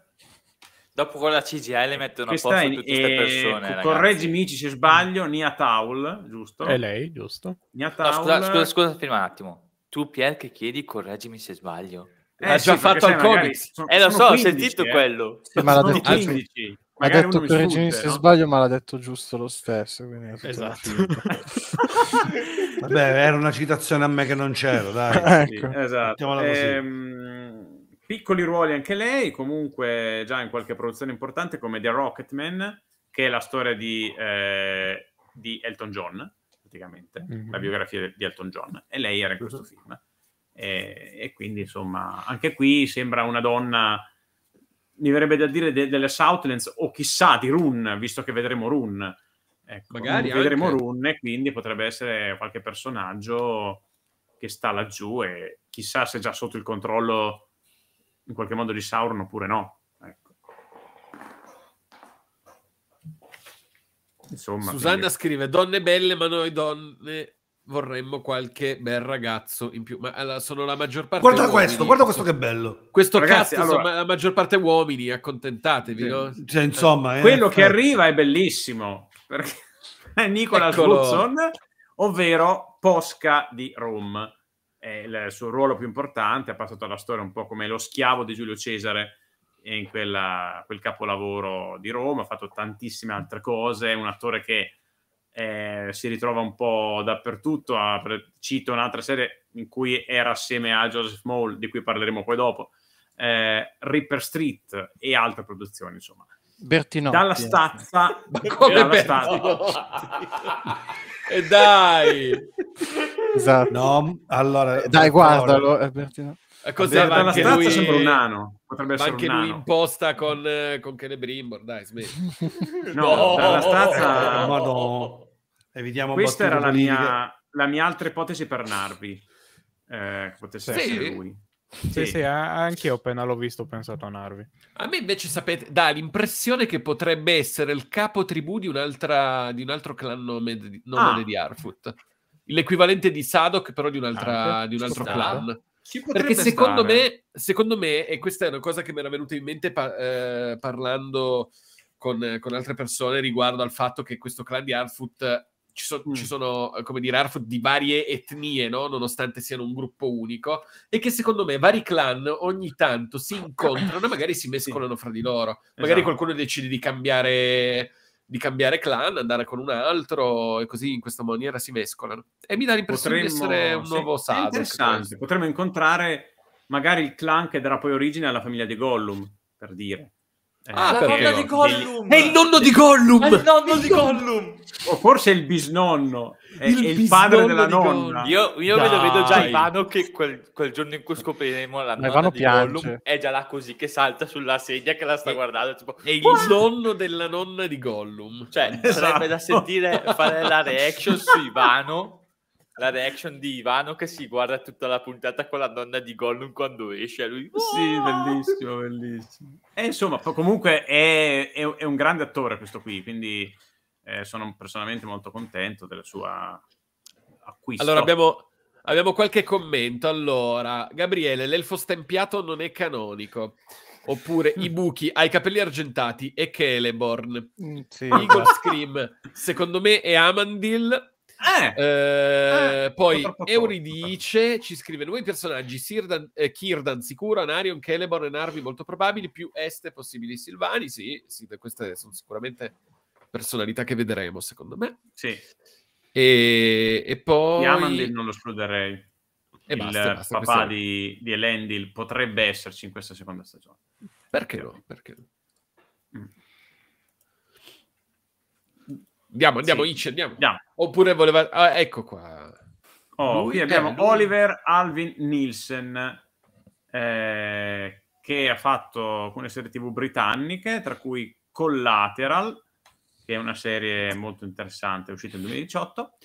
Dopo con la le mettono a posto in, tutte queste eh, persone. Correggimi se sbaglio, Nia Taul, giusto? È lei, giusto? Nia Taul... No, scusa, scusa, scusa, ferma un attimo. Tu, Pier, che chiedi, correggimi se sbaglio. Eh, ha già sì, fatto al comics. Sono, eh, lo so, 15, ho sentito eh. quello. Sì, ma sono la 15. Magari ha detto correggimi se no? sbaglio, ma l'ha detto giusto lo stesso. Esatto. Vabbè, era una citazione a me che non c'era, dai. ecco. sì, esatto. ehm, piccoli ruoli anche lei, comunque già in qualche produzione importante come The Rocketman, che è la storia di, eh, di Elton John, praticamente, mm-hmm. la biografia di Elton John, e lei era in questo film. E, e quindi, insomma, anche qui sembra una donna mi verrebbe da dire de- delle Southlands o chissà di Run, visto che vedremo Run. Ecco, Magari vedremo anche. Run quindi potrebbe essere qualche personaggio che sta laggiù e chissà se è già sotto il controllo in qualche modo di Sauron oppure no. Ecco. Insomma, Susanna quindi... scrive donne belle ma noi donne vorremmo qualche bel ragazzo in più. Ma allora, sono la maggior parte. Guarda uomini, questo, guarda questo che bello. Questo Ragazzi, allora... la maggior parte uomini, accontentatevi. Sì. No? Cioè, insomma, eh, quello che eh. arriva è bellissimo perché è Nicola Woodson, ovvero Posca di Rome. È il suo ruolo più importante, ha passato alla storia un po' come lo schiavo di Giulio Cesare in quella, quel capolavoro di Roma, ha fatto tantissime altre cose, è un attore che eh, si ritrova un po' dappertutto. Ha, cito un'altra serie in cui era assieme a Joseph Mole, di cui parleremo poi dopo, eh, Ripper Street e altre produzioni, insomma. Bertinotti. Dalla stazza. Ma come dalla stazza. e dai! Esatto. No, allora, dai, guardalo. Paolo, eh, eh, Cos'è? Ma anche lui... sembra un nano. Potrebbe essere anche un lui nano. imposta con, eh, con Celebrimbor, dai, smetti. no, no, dalla stazza... No, no. Evitiamo Questa era la mia, la mia, altra ipotesi per Narvi. Eh, potesse sì. essere lui. Sì, sì, sì anche io appena l'ho visto ho pensato a Narvi. A me invece, sapete, dà l'impressione che potrebbe essere il capo tribù di, di un altro clan nome di, nome ah. di Arfut. L'equivalente di Sadok, però di, un'altra, di un altro clan. Perché secondo me, secondo me, e questa è una cosa che mi era venuta in mente pa- eh, parlando con, con, altre persone riguardo al fatto che questo clan di Harfoot ci, so- mm. ci, sono, come dire, Harfoot di varie etnie, no? nonostante siano un gruppo unico, e che secondo me vari clan ogni tanto si incontrano e magari si mescolano sì. fra di loro. Magari esatto. qualcuno decide di cambiare di cambiare clan, andare con un altro e così in questa maniera si mescolano. E mi dà l'impressione Potremmo... di essere un sì, nuovo Sadek. potremmo incontrare magari il clan che darà poi origine alla famiglia di Gollum, per dire. Eh, ah, la nonna di Gollum! È il nonno di Gollum! È il nonno di Gollum! O forse il bisnonno, è il, il padre della nonna. Io, io vedo, vedo, già Ivano che quel, quel, giorno in cui scopriremo la nonna Ivano di piange. Gollum è già là così che salta sulla sedia che la sta e, guardando. Tipo, è il What? nonno della nonna di Gollum. Cioè, esatto. sarebbe da esatto. sentire fare la reaction su Ivano la reaction di Ivano che si guarda tutta la puntata con la donna di Gollum quando esce. Lui, oh! Sì, ah! bellissimo, bellissimo. E insomma, comunque è, è, è un grande attore questo qui, quindi eh, sono personalmente molto contento della sua acquisto. Allora abbiamo... Abbiamo qualche commento. Allora, Gabriele, l'elfo stempiato non è canonico. Oppure i buchi ai capelli argentati e Celeborn. Mm, sì, Eagle Scream, secondo me è Amandil eh, eh, eh, poi Euridice ci scrive nuovi personaggi Sirdan, eh, Kirdan, sicuro Narion, Celeborn e Narvi molto probabili, più Este possibili Silvani, sì, sì, queste sono sicuramente personalità che vedremo secondo me. Sì. E, e poi... Yamandil non lo escluderei. E basta, il basta, papà di, di, Elendil potrebbe esserci in questa seconda stagione. Perché no? Perché no? Mm. Andiamo, andiamo, sì. Itch, andiamo. andiamo. Oppure voleva... Ah, ecco qua. Oh, qui abbiamo lui... Oliver Alvin Nielsen, eh, che ha fatto alcune serie tv britanniche, tra cui Collateral, che è una serie molto interessante, è uscita nel 2018,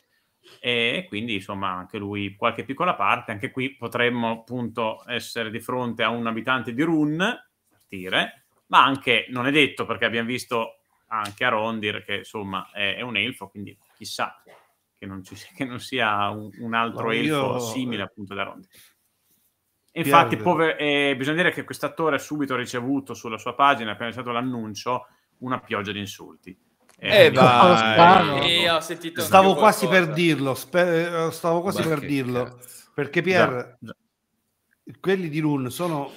e quindi insomma anche lui qualche piccola parte, anche qui potremmo appunto essere di fronte a un abitante di Run, partire, ma anche non è detto perché abbiamo visto anche a Rondir, che insomma è, è un elfo, quindi chissà che non, ci, che non sia un, un altro elfo simile appunto da Rondir. Infatti, pover- eh, bisogna dire che quest'attore ha subito ricevuto sulla sua pagina, appena stato l'annuncio, una pioggia di insulti. Eh, eh vai. Eh, io ho sentito stavo quasi qualcosa. per dirlo, sper- eh, stavo quasi Beh, per dirlo, cazzo. perché Pier, già, già. quelli di Run sono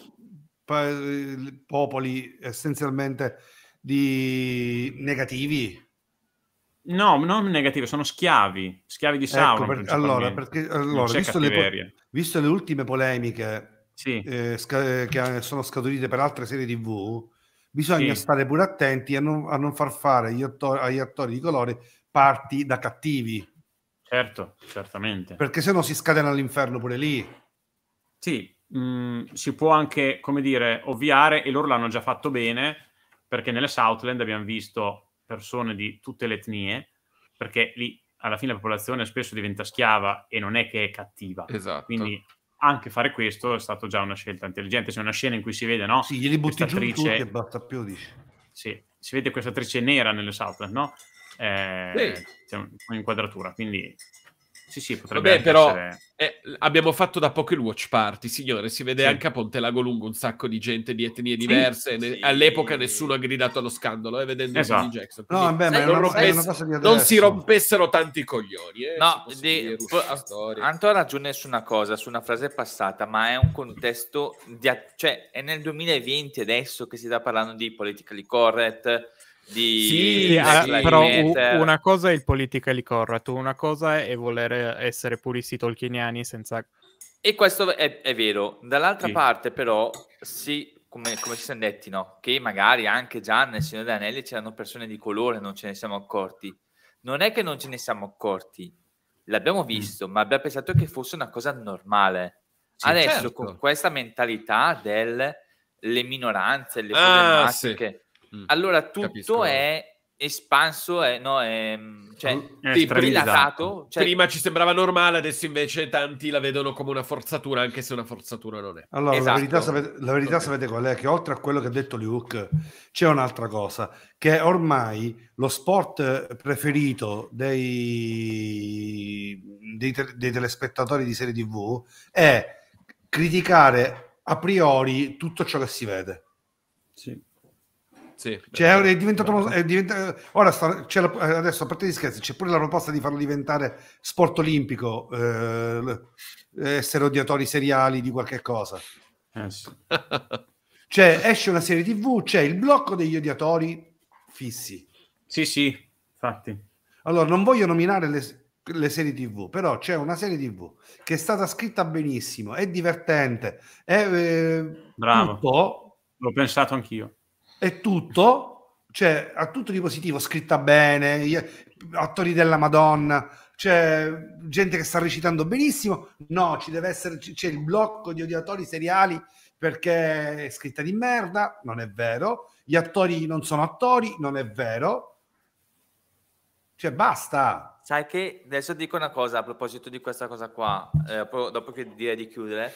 pa- eh, popoli essenzialmente di negativi. No, non negativi, sono schiavi, schiavi di Sauron. Ecco, per, allora, perché, allora visto, le, visto, le, ultime polemiche sì. eh, sca- eh, che sono scaturite per altre serie TV, bisogna sì. stare pure attenti a non, a non far fare agli attori, agli attori di colore parti da cattivi. Certo, certamente. Perché se no si scatena all'inferno pure lì. Sì, mh, mm, si può anche, come dire, ovviare, e loro l'hanno già fatto bene, perché nelle Southland abbiamo visto persone di tutte le etnie, perché lì alla fine la popolazione spesso diventa schiava e non è che è cattiva. Esatto. Quindi anche fare questo è stata già una scelta intelligente. C'è una scena in cui si vede, no? Sì, gli butti attrice... giù e basta più, dici. Sì, si vede questa attrice nera nelle Southland, no? Eh, sì. C'è un'inquadratura, quindi sì, sì, potrebbe Vabbè, però essere... eh, abbiamo fatto da poco il watch party, signore. Si vede sì. anche a Ponte Lago Lungo un sacco di gente di etnie diverse. Sì, sì. All'epoca nessuno ha gridato allo scandalo, eh, vedendo esatto. Jackson. Quindi, no, beh, ma non, rompess- non si rompessero tanti coglioni. Eh, no, di... Anto ha ragione su una cosa, su una frase passata, ma è un contesto, di, cioè è nel 2020 adesso che si sta parlando di politically correct di sì, ah, però una cosa è il politically correct, una cosa è voler essere puristi tolkieniani senza... E questo è, è vero. Dall'altra sì. parte però, sì, come, come ci siamo detti, no? che magari anche già nel Signore degli Anelli c'erano persone di colore, non ce ne siamo accorti. Non è che non ce ne siamo accorti, l'abbiamo mm. visto, mm. ma abbiamo pensato che fosse una cosa normale. Sì, Adesso certo. con questa mentalità delle minoranze, le ah, problematiche... Sì Mm, allora tutto capisco. è espanso, è, no, è, mm, cioè, è sì, Cioè... Prima ci sembrava normale, adesso invece tanti la vedono come una forzatura, anche se una forzatura non è. Allora, esatto. la verità, sapete, la verità okay. sapete qual è? Che oltre a quello che ha detto Luke, c'è un'altra cosa, che ormai lo sport preferito dei, dei, te, dei telespettatori di serie TV è criticare a priori tutto ciò che si vede. Sì. Sì, eh, cioè, è eh, diventato, eh. è diventato ora sta, la, adesso a parte gli scherzi c'è pure la proposta di farlo diventare sport olimpico eh, essere odiatori seriali di qualche cosa eh cioè esce una serie tv c'è il blocco degli odiatori fissi sì sì infatti allora non voglio nominare le, le serie tv però c'è una serie tv che è stata scritta benissimo è divertente è eh, bravo l'ho pensato anch'io è tutto, cioè ha tutto di positivo, scritta bene, attori della Madonna, c'è cioè, gente che sta recitando benissimo, no, ci deve essere, c'è il blocco di odiatori seriali perché è scritta di merda, non è vero, gli attori non sono attori, non è vero, cioè basta. Sai che adesso dico una cosa a proposito di questa cosa qua, eh, dopo che direi di chiudere,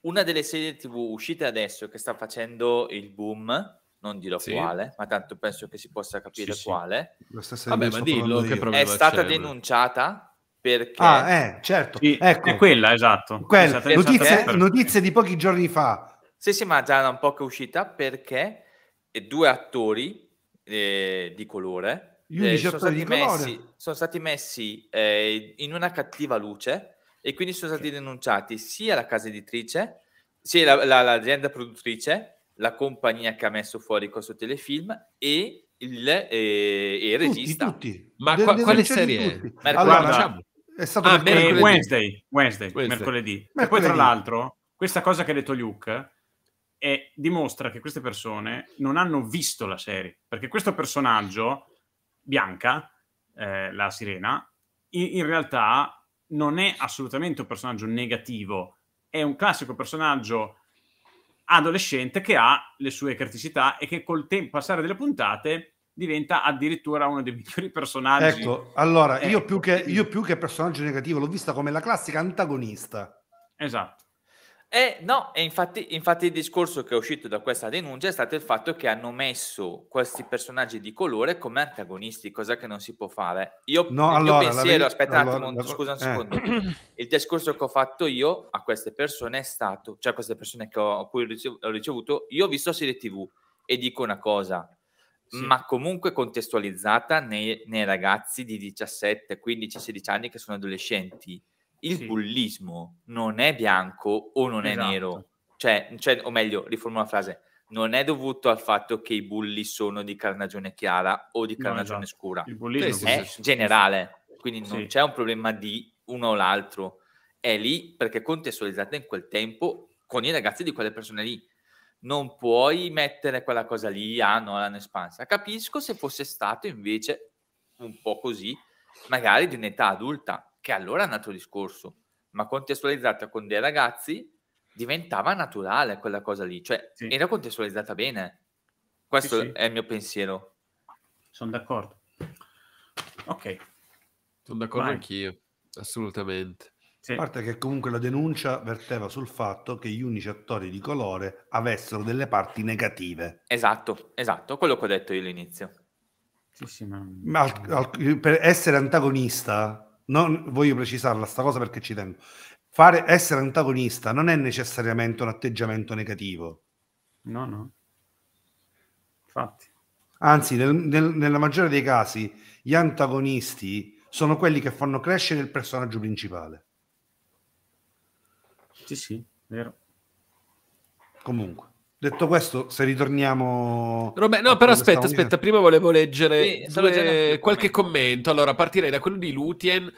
una delle serie tv uscite adesso che sta facendo il boom non dirò sì. quale, ma tanto penso che si possa capire sì, quale. Sì. Vabbè, ma dillo che È stata c'è, denunciata perché... Ah, eh, certo. Sì, ecco. È quella, esatto. Quella. È notizie, notizie, di pochi giorni fa. Sì, sì, ma già da un po' che è uscita perché eh, due attori eh, di colore, eh, sono, attori stati di messi, sono, stati messi, eh, in una cattiva luce e quindi sono stati denunciati sia la casa editrice, sia la, la, l'azienda produttrice la compagnia che ha messo fuori questo telefilm e il, e, eh, e il tutti, regista. Tutti. Ma De, qua, quale serie è? Allora, è stato ah, mercoledì. Wednesday, Wednesday, Wednesday. Mercoledì. mercoledì. E poi tra l'altro, questa cosa che ha detto Luke è, dimostra che queste persone non hanno visto la serie, perché questo personaggio, Bianca, eh, la sirena, in, in realtà non è assolutamente un personaggio negativo, è un classico personaggio adolescente che ha le sue criticità e che col tempo, passare delle puntate diventa addirittura uno dei migliori personaggi. Ecco, allora, ecco. Io, eh, più che, io più che personaggio negativo l'ho vista come la classica antagonista. Esatto. Eh, no, e infatti, infatti, il discorso che è uscito da questa denuncia è stato il fatto che hanno messo questi personaggi di colore come antagonisti, cosa che non si può fare. Io, no, il allora, pensiero, la... aspettate, allora, la... scusa un eh. secondo, eh. il discorso che ho fatto io a queste persone è stato, cioè a queste persone che ho, a cui ho ricevuto, io ho visto serie tv e dico una cosa, sì. ma comunque contestualizzata nei, nei ragazzi di 17, 15, 16 anni che sono adolescenti il sì. bullismo non è bianco o non esatto. è nero. Cioè, cioè, o meglio, riformo la frase, non è dovuto al fatto che i bulli sono di carnagione chiara o di carnagione no, esatto. scura. Il bullismo è sì, generale, quindi non c'è un problema di uno o l'altro. È lì perché contestualizzata in quel tempo con i ragazzi di quelle persone lì. Non puoi mettere quella cosa lì, ah no, l'hanno espansa. Capisco se fosse stato invece un po' così, magari di un'età adulta, che allora è un altro discorso, ma contestualizzata con dei ragazzi diventava naturale quella cosa lì, cioè sì. era contestualizzata bene. Questo sì, sì. è il mio pensiero. Sono d'accordo. Ok. Sono d'accordo Vai. anch'io, assolutamente. Sì. A parte che comunque la denuncia verteva sul fatto che gli unici attori di colore avessero delle parti negative. Esatto, esatto, quello che ho detto io all'inizio. Sì, sì, ma... ma al, al, per essere antagonista non voglio precisarla sta cosa perché ci tengo. Fare, essere antagonista non è necessariamente un atteggiamento negativo. No, no. Infatti. Anzi, nel, nel, nella maggiore dei casi, gli antagonisti sono quelli che fanno crescere il personaggio principale. Sì, sì, vero. Comunque. Detto questo, se ritorniamo. Robè, no, però aspetta, aspetta, prima volevo leggere sì, due, qualche commento. Allora, partirei da quello di Lutien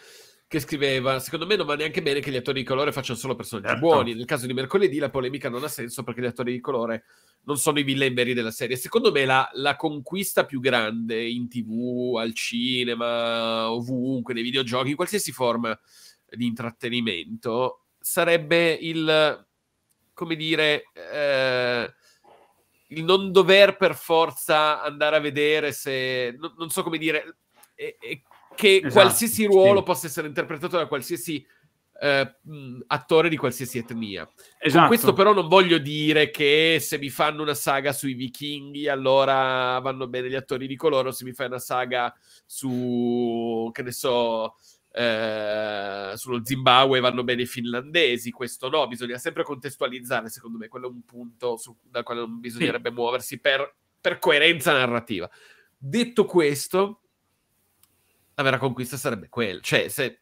che scriveva: Secondo me non va neanche bene che gli attori di colore facciano solo personaggi certo. buoni. Nel caso di mercoledì, la polemica non ha senso perché gli attori di colore non sono i villain veri della serie. Secondo me, la, la conquista più grande in tv, al cinema, ovunque, nei videogiochi, in qualsiasi forma di intrattenimento, sarebbe il come dire, eh, il non dover per forza andare a vedere se, non, non so come dire, eh, eh, che esatto, qualsiasi ruolo sì. possa essere interpretato da qualsiasi eh, attore di qualsiasi etnia. Esatto. Con questo però non voglio dire che se mi fanno una saga sui vichinghi allora vanno bene gli attori di colore o se mi fai una saga su, che ne so, eh, sullo Zimbabwe vanno bene i finlandesi, questo no, bisogna sempre contestualizzare, secondo me, quello è un punto su, dal quale non bisognerebbe sì. muoversi per, per coerenza narrativa. Detto questo, la vera conquista sarebbe quella, cioè se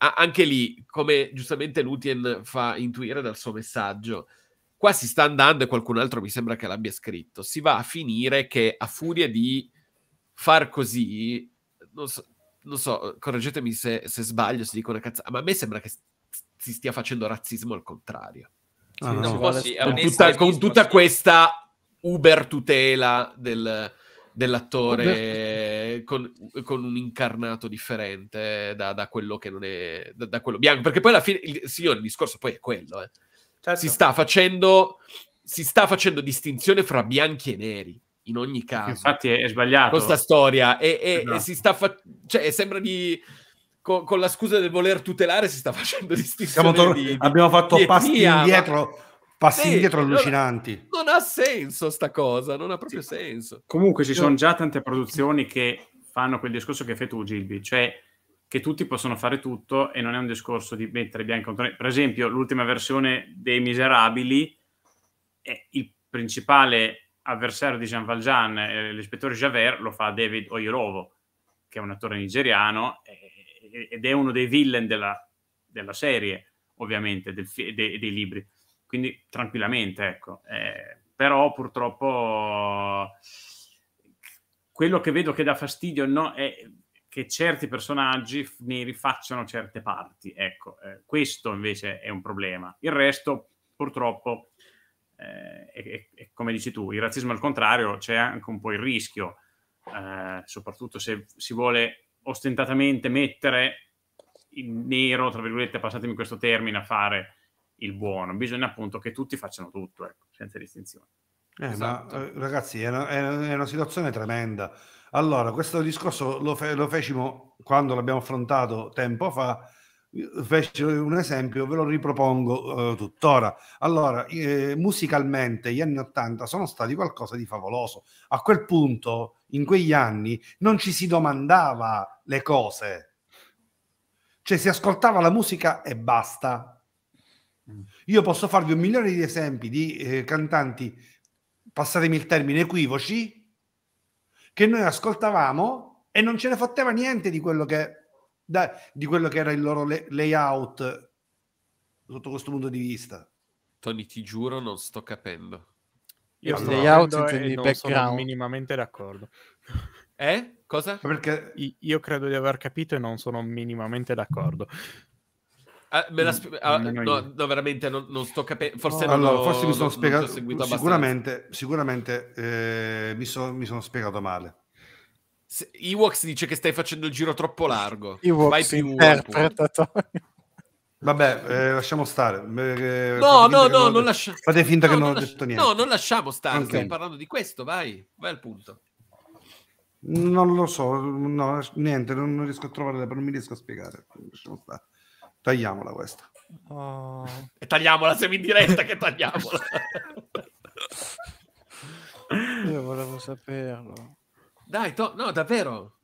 Ah, anche lì, come giustamente Lutien fa intuire dal suo messaggio, qua si sta andando e qualcun altro mi sembra che l'abbia scritto, si va a finire che a furia di far così, non so, non so, correggetemi se, se sbaglio, se dico una cazzata, ma a me sembra che si stia facendo razzismo al contrario. Ah, sì, no, vale sì, con, tutta, con, tutta, sì. questa uber tutela del, dell'attore con, con, un incarnato differente da, da quello che non è da, da, quello bianco perché poi alla fine il, signore il discorso poi è quello eh. certo. si sta facendo si sta facendo distinzione fra bianchi e neri in ogni caso. Infatti è sbagliato. Questa storia e, e, no. Esatto. e si sta fa- cioè sembra di con, con, la scusa del voler tutelare si sta facendo distinzione tor- di, di, abbiamo fatto di passi etnia, indietro ma... passi sì, indietro allucinanti. Non, non ha senso sta cosa, non ha proprio sì. senso. Comunque ci no. sono già tante produzioni che fanno quel discorso che fai tu Gilby, cioè che tutti possono fare tutto e non è un discorso di mettere bianco contro per esempio l'ultima versione dei Miserabili è il principale avversario di Jean Valjean, eh, l'ispettore Javert, lo fa David Oyelowo, che è un attore nigeriano ed è uno dei villain della, della serie, ovviamente, del, de, dei libri. Quindi tranquillamente, ecco. Eh, però purtroppo quello che vedo che dà fastidio no, è che certi personaggi neri facciano certe parti, ecco. Eh, questo invece è un problema. Il resto, purtroppo, eh, e, e, come dici tu, il razzismo al contrario c'è anche un po' il rischio, eh, soprattutto se si vuole ostentatamente mettere il nero, tra virgolette, passatemi questo termine, a fare il buono. Bisogna appunto che tutti facciano tutto, ecco, senza distinzione. Eh, esatto. ma, eh, ragazzi, è una, è una, situazione tremenda. Allora, questo discorso lo, fe- lo fecimo quando l'abbiamo affrontato tempo fa fece un esempio, ve lo ripropongo eh, tuttora. Allora, eh, musicalmente gli anni Ottanta sono stati qualcosa di favoloso. A quel punto, in quegli anni, non ci si domandava le cose. Cioè, si ascoltava la musica e basta. Mm. Io posso farvi un milione di esempi di eh, cantanti, passatemi il termine, equivoci, che noi ascoltavamo e non ce ne fotteva niente di quello che da, di quello che era il loro lay- layout sotto questo punto di vista. Tony, ti giuro, non sto capendo. Io il layout intendi non background. sono minimamente d'accordo. Eh? Cosa? Perché io credo di aver capito e non sono minimamente d'accordo. Ah, me la mm, sp- ah, no, no, veramente non, non sto capendo. Forse, no, allora, forse mi sono spiegato. Non sicuramente, sicuramente eh, mi, so, mi sono spiegato male. Se, Ewoks dice che stai facendo il giro troppo largo. Ewoks Vai più interpretatorio. Vabbè, eh, lasciamo stare. Eh, eh no, no, no, non, non lasciamo. Fate finta no, che non, non ho detto niente. No, non lasciamo stare. Okay. Stiamo parlando di questo, vai, vai al punto. Non lo so, no, niente, non, non riesco a trovare, non mi riesco a spiegare. Lasciamo stare. Tagliamola questa. Oh. E tagliamola, siamo in diretta che tagliamola. Io volevo saperlo. Dai, to- no, davvero.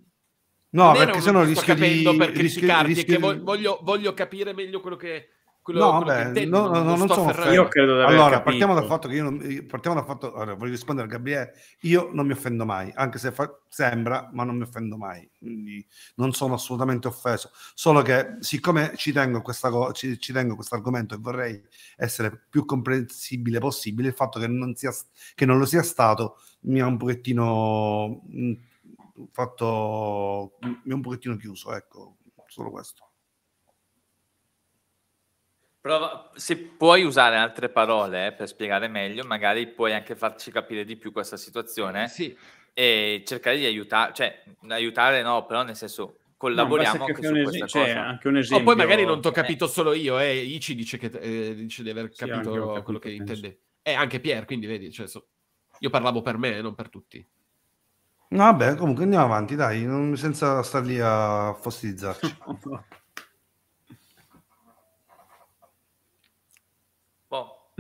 No, non perché sennò rischio di... perché rischio, rischio... Voglio, voglio, capire meglio quello che, quello, no, quello beh, intendi, no, non, non sono offendo. Io credo Allora, capito. partiamo dal fatto che io non, partiamo dal fatto, allora, voglio rispondere a Gabriele, io non mi offendo mai, anche se fa, sembra, ma non mi offendo mai, quindi non sono assolutamente offeso, solo che siccome ci tengo questa ci, ci tengo questo argomento e vorrei essere più comprensibile possibile, il fatto che non, sia, che non lo sia stato mi ha un pochettino mm, fatto mi ha un pochettino chiuso, ecco, solo questo. Prova, se puoi usare altre parole eh, per spiegare meglio, magari puoi anche farci capire di più questa situazione sì. e cercare di aiutare, cioè aiutare no, però nel senso collaboriamo no, anche, anche, es- cioè, anche un esempio. O poi magari non ti ho eh. capito solo io, eh, Ici dice, che, eh, dice di aver capito, sì, capito quello che penso. intende. E eh, anche Pier, quindi vedi, cioè, so, io parlavo per me, non per tutti. No, vabbè, comunque andiamo avanti, dai, non, senza star lì a fossilizzarci.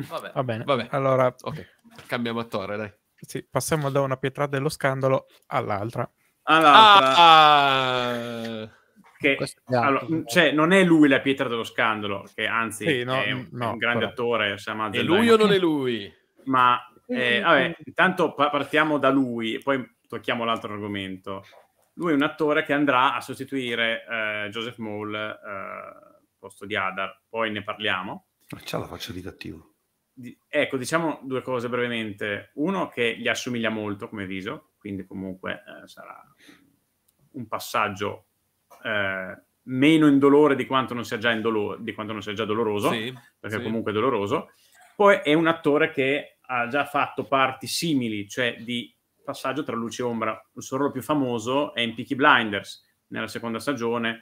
Va bene. Va bene. Vabbè. Allora, okay. cambiamo attore, dai. Sì, passiamo da una pietra dello scandalo all'altra. All'altra. Ah, ah... Che, allora, cioè, non è lui la pietra dello scandalo, che anzi sì, no, è un, no, un grande però... attore. È lui o non è lui? Ma eh, vabbè, intanto partiamo da lui e poi tocchiamo l'altro argomento. Lui è un attore che andrà a sostituire eh, Joseph Maul eh, posto di Adar, poi ne parliamo. Ma c'ha la faccia di cattivo ecco, diciamo due cose brevemente. Uno che gli assomiglia molto come viso, quindi comunque eh, sarà un passaggio eh, meno indolore di quanto non sia già, indolo- di quanto non sia già doloroso, sì, perché sì. comunque è doloroso. Poi è un attore che ha già fatto parti simili, cioè di passaggio tra luce e ombra. Il suo ruolo più famoso è in Peaky Blinders, nella seconda stagione,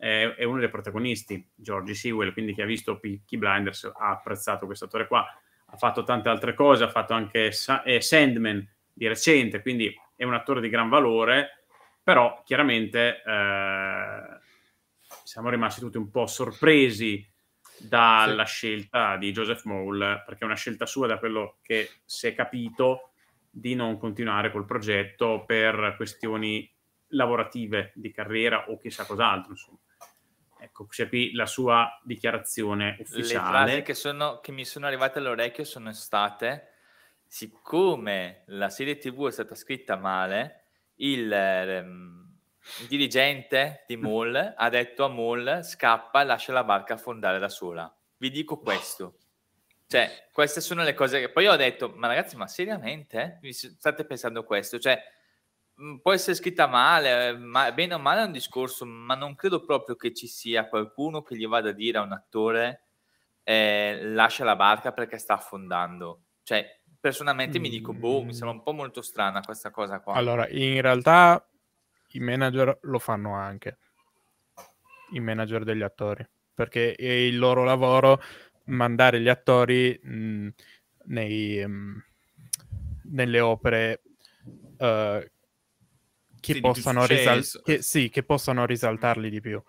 è, uno dei protagonisti, George Sewell, quindi chi ha visto Peaky Blinders ha apprezzato questo attore qua, ha fatto tante altre cose, ha fatto anche Sa- eh, Sandman di recente, quindi è un attore di gran valore, però chiaramente eh, siamo rimasti tutti un po' sorpresi dalla sì. scelta di Joseph Mole, perché è una scelta sua da quello che si è capito di non continuare col progetto per questioni lavorative di carriera o chissà cos'altro. Insomma. Ecco, c'è qui la sua dichiarazione ufficiale. Le frasi che, sono, che mi sono arrivate all'orecchio sono state, siccome la serie tv è stata scritta male, il, ehm, il dirigente di Moll ha detto a Moll scappa, lascia la barca affondare da sola. Vi dico questo. Cioè, queste sono le cose che poi ho detto, ma ragazzi, ma seriamente? state pensando questo? Cioè, Mhmm, può essere scritta male, ma bene o male è un discorso, ma non credo proprio che ci sia qualcuno che gli vada a dire a un attore eh, lascia la barca perché sta affondando. Cioè, personalmente mm. mi dico, boh, mi sembra un po' molto strana questa cosa qua. Allora, in realtà i manager lo fanno anche, i manager degli attori, perché è il loro lavoro mandare gli attori mh, mhmm, nei, mh, mhmm, nelle opere... Uh, che, possano, risal- che, sì, che possano risaltarli di più.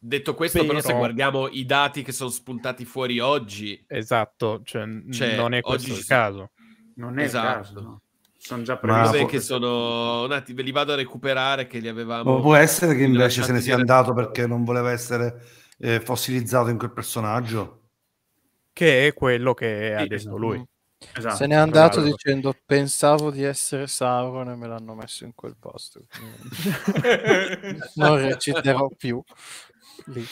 Detto questo, però, però, se guardiamo i dati che sono spuntati fuori oggi, esatto, cioè, cioè, non è questo il caso. Non è esatto. caso. Sono già previsti. che sono un attimo, ve li vado a recuperare che li avevamo. Ma può essere che invece se ne sia andato perché non voleva essere eh, fossilizzato in quel personaggio, che è quello che ha detto esatto. lui. Esatto, Se n'è andato bravo. dicendo pensavo di essere Sauron e me l'hanno messo in quel posto. non reciterò più. Lì.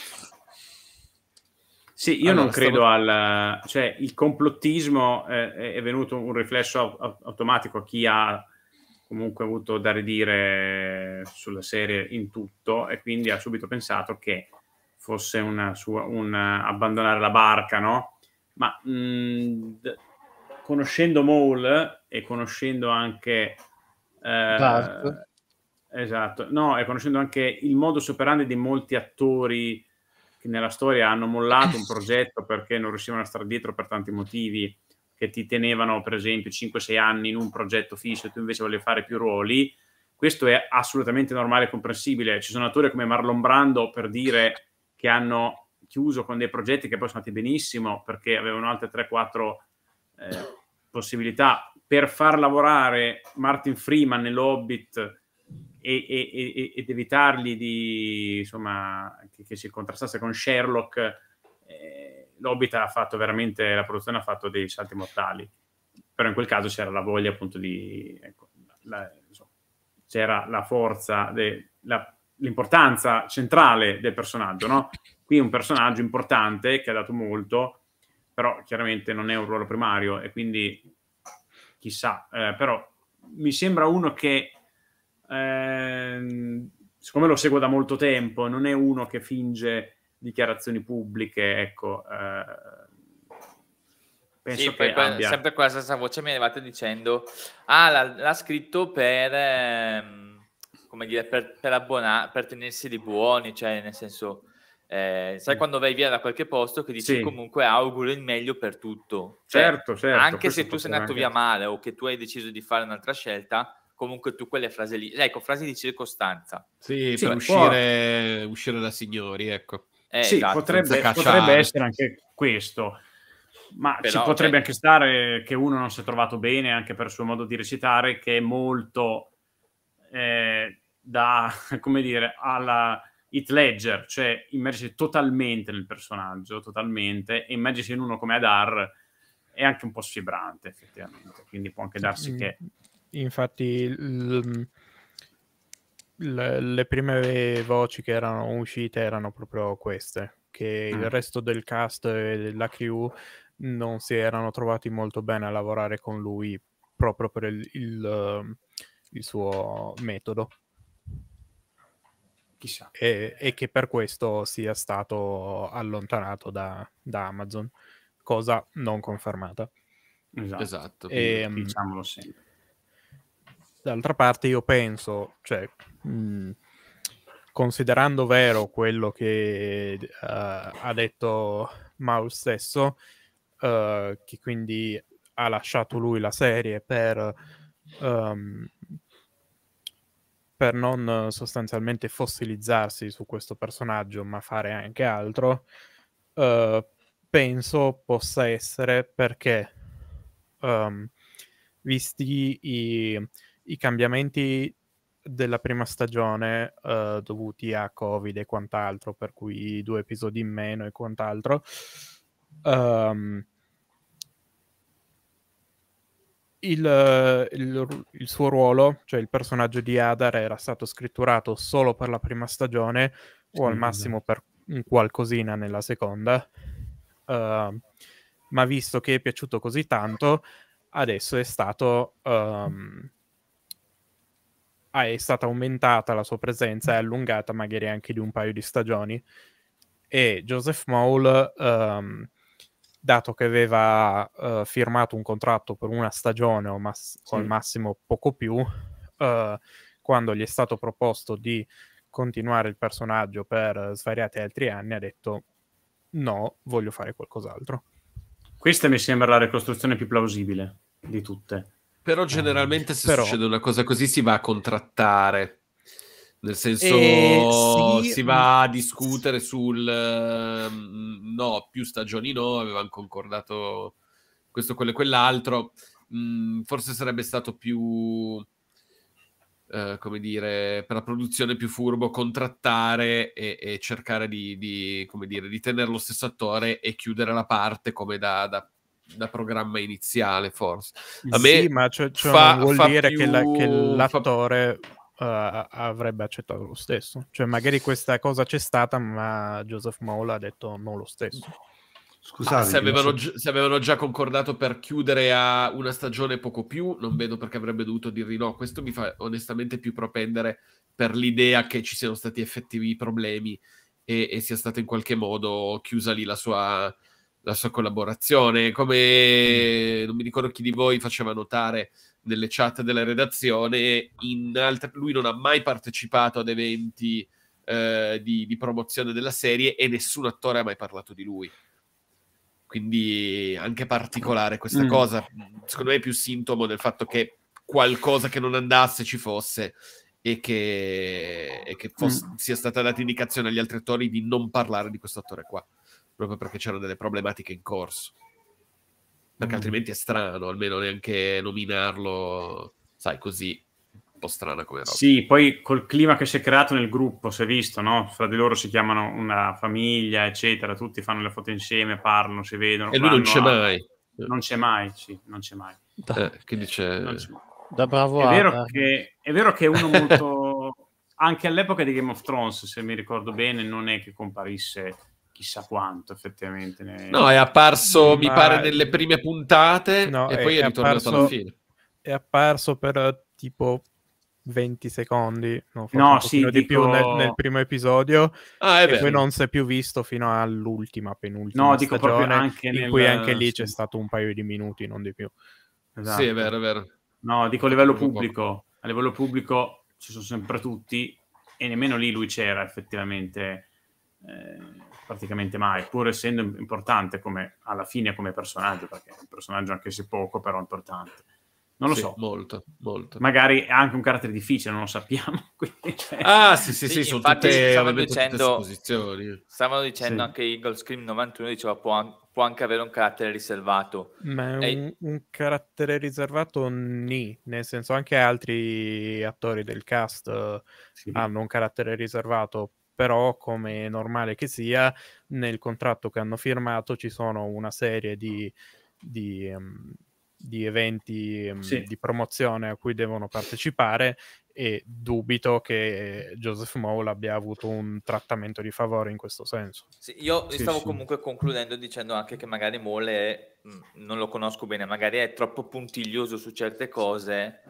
Sì, io allora, non credo stavo... al... cioè il complottismo eh, è venuto un riflesso automatico a chi ha comunque avuto da ridire sulla serie in tutto e quindi ha subito pensato che fosse una sua, un abbandonare la barca, no? Ma mh, mm, conoscendo Maul e conoscendo anche... Eh, esatto, no, e conoscendo anche il modus operandi di molti attori che nella storia hanno mollato un progetto perché non riuscivano a stare dietro per tanti motivi, che ti tenevano per esempio 5-6 anni in un progetto fisso e tu invece volevi fare più ruoli, questo è assolutamente normale e comprensibile. Ci sono attori come Marlon Brando per dire che hanno chiuso con dei progetti che poi sono andati benissimo perché avevano altre 3-4 eh, possibilità per far lavorare Martin Freeman nell'Hobbit e, e, ed evitargli di, insomma, che, che, si contrastasse con Sherlock, eh, l'Hobbit ha fatto veramente, la produzione ha fatto dei salti mortali. Però in quel caso c'era la voglia appunto di, ecco, la, insomma, c'era la forza, de, la, l'importanza centrale del personaggio, no? Qui un personaggio importante che ha dato molto, però chiaramente non è un ruolo primario e quindi chissà, eh, però mi sembra uno che ehm, siccome lo seguo da molto tempo, non è uno che finge dichiarazioni pubbliche, ecco. Eh, penso sì, che abbia... sempre con la stessa voce mi arrivate dicendo ah, l'ha, l'ha scritto per... Ehm, come dire, per, per, abbonare, per tenersi di buoni, cioè nel senso eh, sai quando vai via da qualche posto che dici sì. comunque auguro il meglio per tutto. Cioè, certo, certo. Anche se tu sei andato anche... via male o che tu hai deciso di fare un'altra scelta, comunque tu quelle frasi lì, ecco, frasi di circostanza. Sì, sì per uscire, uscire, da signori, ecco. Eh, sì, esatto, potrebbe, potrebbe essere anche questo. Ma Però, ci potrebbe cioè... anche stare che uno non si è trovato bene anche per il suo modo di recitare, che è molto eh, da, come dire, alla Heath Ledger, cioè immerge totalmente nel personaggio, totalmente, e immergersi in uno come Adar è anche un po' sfibrante effettivamente, quindi può anche darsi che... Infatti l- l- le prime voci che erano uscite erano proprio queste, che mm. il resto del cast e della crew non si erano trovati molto bene a lavorare con lui proprio per il, il, il suo metodo. Chissà. E, e, che per questo sia stato allontanato da, da Amazon, cosa non confermata. Esatto, esatto e, ehm, diciamolo sempre. D'altra parte io penso, cioè, mh, considerando vero quello che uh, ha detto Maul stesso, uh, che quindi ha lasciato lui la serie per um, per non eh, sostanzialmente fossilizzarsi su questo personaggio, ma fare anche altro, uh, penso possa essere perché, um, visti i, i, cambiamenti della prima stagione uh, dovuti a Covid e quant'altro, per cui due episodi in meno e quant'altro, um, il, eh, il, il, suo ruolo, cioè il personaggio di Adar, era stato scritturato solo per la prima stagione o al esatto. massimo per un qualcosina nella seconda. Uh, ma visto che è piaciuto così tanto, adesso è stato. Um, è stata aumentata la sua presenza e allungata magari anche di un paio di stagioni. E Joseph Mole um, ehm, dato che aveva uh, firmato un contratto per una stagione o, mass- sì. al massimo poco più, uh, quando gli è stato proposto di continuare il personaggio per svariati altri anni, ha detto no, voglio fare qualcos'altro. Questa mi sembra la ricostruzione più plausibile di tutte. Però generalmente se Però... succede una cosa così si va a contrattare nel senso, eh, sì. si va mm. a discutere sul mm, no, più stagioni no, avevano concordato questo, quello e quell'altro. Mm, forse sarebbe stato più, eh, come dire, per la produzione più furbo contrattare e, e cercare di, di, come dire, di tenere lo stesso attore e chiudere la parte come da, da da programma iniziale, forse. A me sì, ma cioè, cioè fa, vuol fa dire più... che, la, che, l'attore fa... Eh, avrebbe accettato lo stesso. Cioè, magari questa cosa c'è stata, ma Joseph Maul ha detto no lo stesso. Scusate, se, avevano, non... se avevano, già concordato per chiudere a una stagione poco più, non vedo perché avrebbe dovuto dirgli no. Questo mi fa onestamente più propendere per l'idea che ci siano stati effettivi problemi e, e sia stata in qualche modo chiusa lì la sua, la sua collaborazione. Come non mi ricordo chi di voi faceva notare nelle chat della redazione, alt- lui non ha mai partecipato ad eventi eh, di, di, promozione della serie e nessun attore ha mai parlato di lui. Quindi anche particolare questa mm. cosa, secondo me è più sintomo del fatto che qualcosa che non andasse ci fosse e che, e che mm. fosse, mm. sia stata data indicazione agli altri attori di non parlare di questo attore qua, proprio perché c'erano delle problematiche in corso perché mm. altrimenti è strano, almeno neanche nominarlo, sai, così un po' strana come roba. Sì, poi col clima che si è creato nel gruppo, si è visto, no? Fra di loro si chiamano una famiglia, eccetera, tutti fanno le foto insieme, parlano, si vedono. E lui non c'è a... mai. Non c'è mai, sì, non c'è mai. Da, eh, che dice... Da bravo è vero, che, è vero che uno molto... anche all'epoca di Game of Thrones, se mi ricordo bene, non è che comparisse chissà quanto effettivamente. Ne... No, è apparso, mm, Ma... mi pare, nelle prime puntate no, e poi è, è ritornato apparso, alla fine. È apparso per tipo 20 secondi, no, no sì, dico... di più nel, nel, primo episodio ah, e beh. poi non si è più visto fino all'ultima, penultima no, dico stagione, anche in nel... cui anche lì c'è stato un paio di minuti, non di più. Esatto. Sì, è vero, è vero. No, dico a livello pubblico, a livello pubblico ci sono sempre tutti e nemmeno lì lui c'era effettivamente. Eh praticamente mai, pur essendo importante come, alla fine come personaggio, perché è un personaggio anche se poco, però importante. Non lo sì, so. Molto, molto. Magari è anche un carattere difficile, non lo sappiamo. Quindi, cioè... Ah, sì, sì, sì, sì sono tutte, stavano dicendo, tutte Stavano dicendo sì. anche Eagle Scream 91 diceva può, an- può, anche avere un carattere riservato. Ma è e... un carattere riservato ni, nel senso anche altri attori del cast hanno un carattere riservato, però come normale che sia, nel contratto che hanno firmato ci sono una serie di, di, um, di eventi um, sì. di promozione a cui devono partecipare e dubito che Joseph Mole abbia avuto un trattamento di favore in questo senso. Sì, io sì, stavo comunque concludendo dicendo anche che magari Mole, non lo conosco bene, magari è troppo puntiglioso su certe cose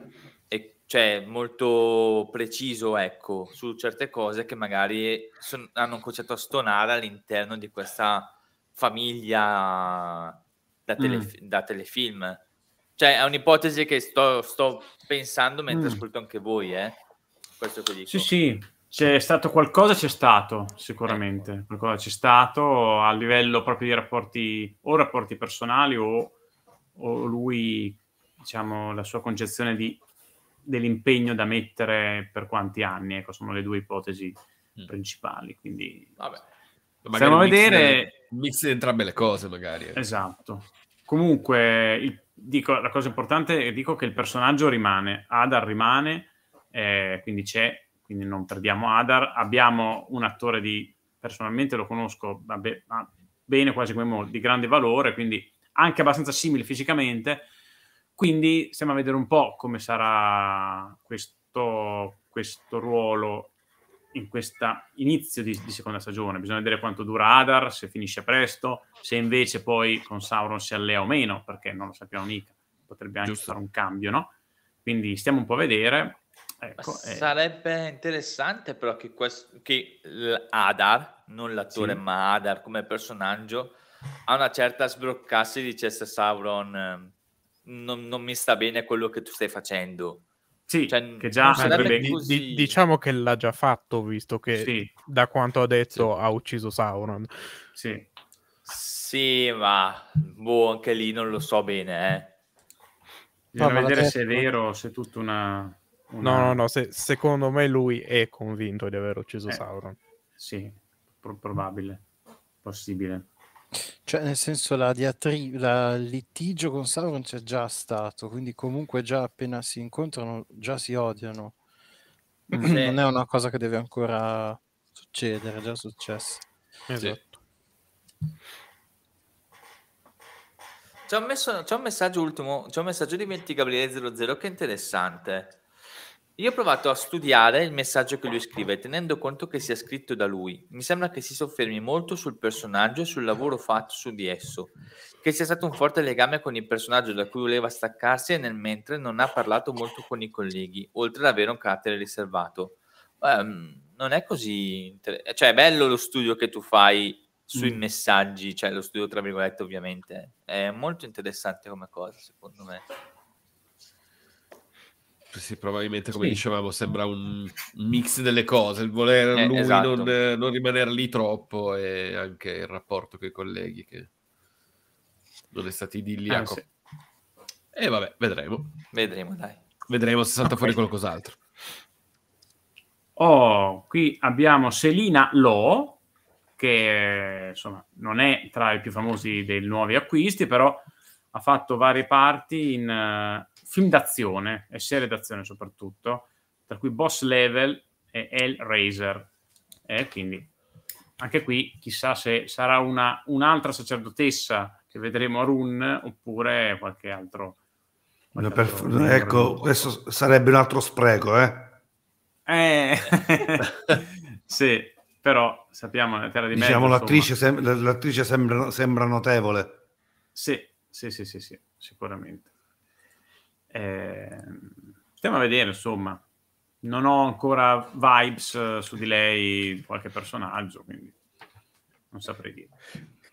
cioè, molto preciso, ecco, su certe cose che magari son, hanno un concetto a stonare all'interno di questa famiglia da, mm. telef- mm. da telefilm. Cioè, è un'ipotesi che sto, sto pensando mm. mentre mm. ascolto anche voi, eh. Questo che dico. Sì, sì, c'è stato qualcosa, c'è stato sicuramente, ecco. qualcosa c'è stato a livello proprio di rapporti, o rapporti personali o, o lui, diciamo, la sua concezione di dell'impegno da mettere per quanti anni, ecco, sono le due ipotesi mm. principali, quindi Vabbè. stiamo a vedere... Mix entrambe le cose magari. Ecco. Esatto. Comunque, il, dico, la cosa importante è dico che il personaggio rimane, Adar rimane, eh, quindi c'è, quindi non perdiamo Adar, abbiamo un attore di, personalmente lo conosco vabbè, bene quasi come Moll, di grande valore, quindi anche abbastanza simile fisicamente, quindi stiamo a vedere un po' come sarà questo, questo ruolo in questo inizio di, di, seconda stagione. Bisogna vedere quanto dura Adar, se finisce presto, se invece poi con Sauron si allea o meno, perché non lo sappiamo mica. Potrebbe anche Giusto. fare un cambio, no? Quindi stiamo un po' a vedere. Ecco, eh. Sarebbe eh. interessante però che, questo, che Adar, non l'attore, sì. ma Adar come personaggio, ha una certa sbroccarsi dicesse Sauron ehm, non, non mi sta bene quello che tu stai facendo. Sì, cioè, che già di, diciamo che l'ha già fatto, visto che sì. da quanto ha detto sì. ha ucciso Sauron. Sì. sì. ma boh, anche lì non lo so bene. Eh. No, vedere se è vero, se è tutta una... una... No, no, no, se, secondo me lui è convinto di aver ucciso eh. Sauron. Sì, pro- probabile, possibile. Cioè, nel senso, la diatri- la litigio con Sauron c'è già stato, quindi comunque già appena si incontrano, già si odiano. Mm. Sì. Non è una cosa che deve ancora succedere, è già successo. Esatto. Sì. C'è un, messo, c'è un messaggio ultimo, c'è un messaggio di Menti Gabriele 00 che è interessante. Io ho provato a studiare il messaggio che lui scrive, tenendo conto che sia scritto da lui. Mi sembra che si soffermi molto sul personaggio e sul lavoro fatto su di esso, che sia stato un forte legame con il personaggio da cui voleva staccarsi e nel mentre non ha parlato molto con i colleghi, oltre ad avere un carattere riservato. Um, non è così... Inter- cioè è bello lo studio che tu fai sui mm. messaggi, cioè lo studio tra virgolette ovviamente. È molto interessante come cosa, secondo me sì, probabilmente come sì. dicevamo sembra un mix delle cose, il voler eh, lui esatto. non, non, rimanere lì troppo e anche il rapporto con i colleghi che non è stato idilliaco. Ah, sì. E vabbè, vedremo. Vedremo, dai. Vedremo se salta okay. fuori qualcos'altro. Oh, qui abbiamo Selina Lo, che insomma non è tra i più famosi dei nuovi acquisti, però ha fatto varie parti in uh, film d'azione e serie d'azione soprattutto, tra cui Boss Level e Hellraiser. Eh, quindi anche qui chissà se sarà una, un'altra sacerdotessa che vedremo a Run oppure qualche altro. Qualche perf- altro ecco, questo sarebbe un altro spreco, eh? eh. sì, però sappiamo la terra di mezzo. Diciamo mezzo, l'attrice, sem- l'attrice sembra, sembra notevole. Sì, sì, sì, sì, sì sicuramente. Eh, stiamo a vedere, insomma. Non ho ancora vibes eh, su di lei, qualche personaggio, quindi non saprei dire.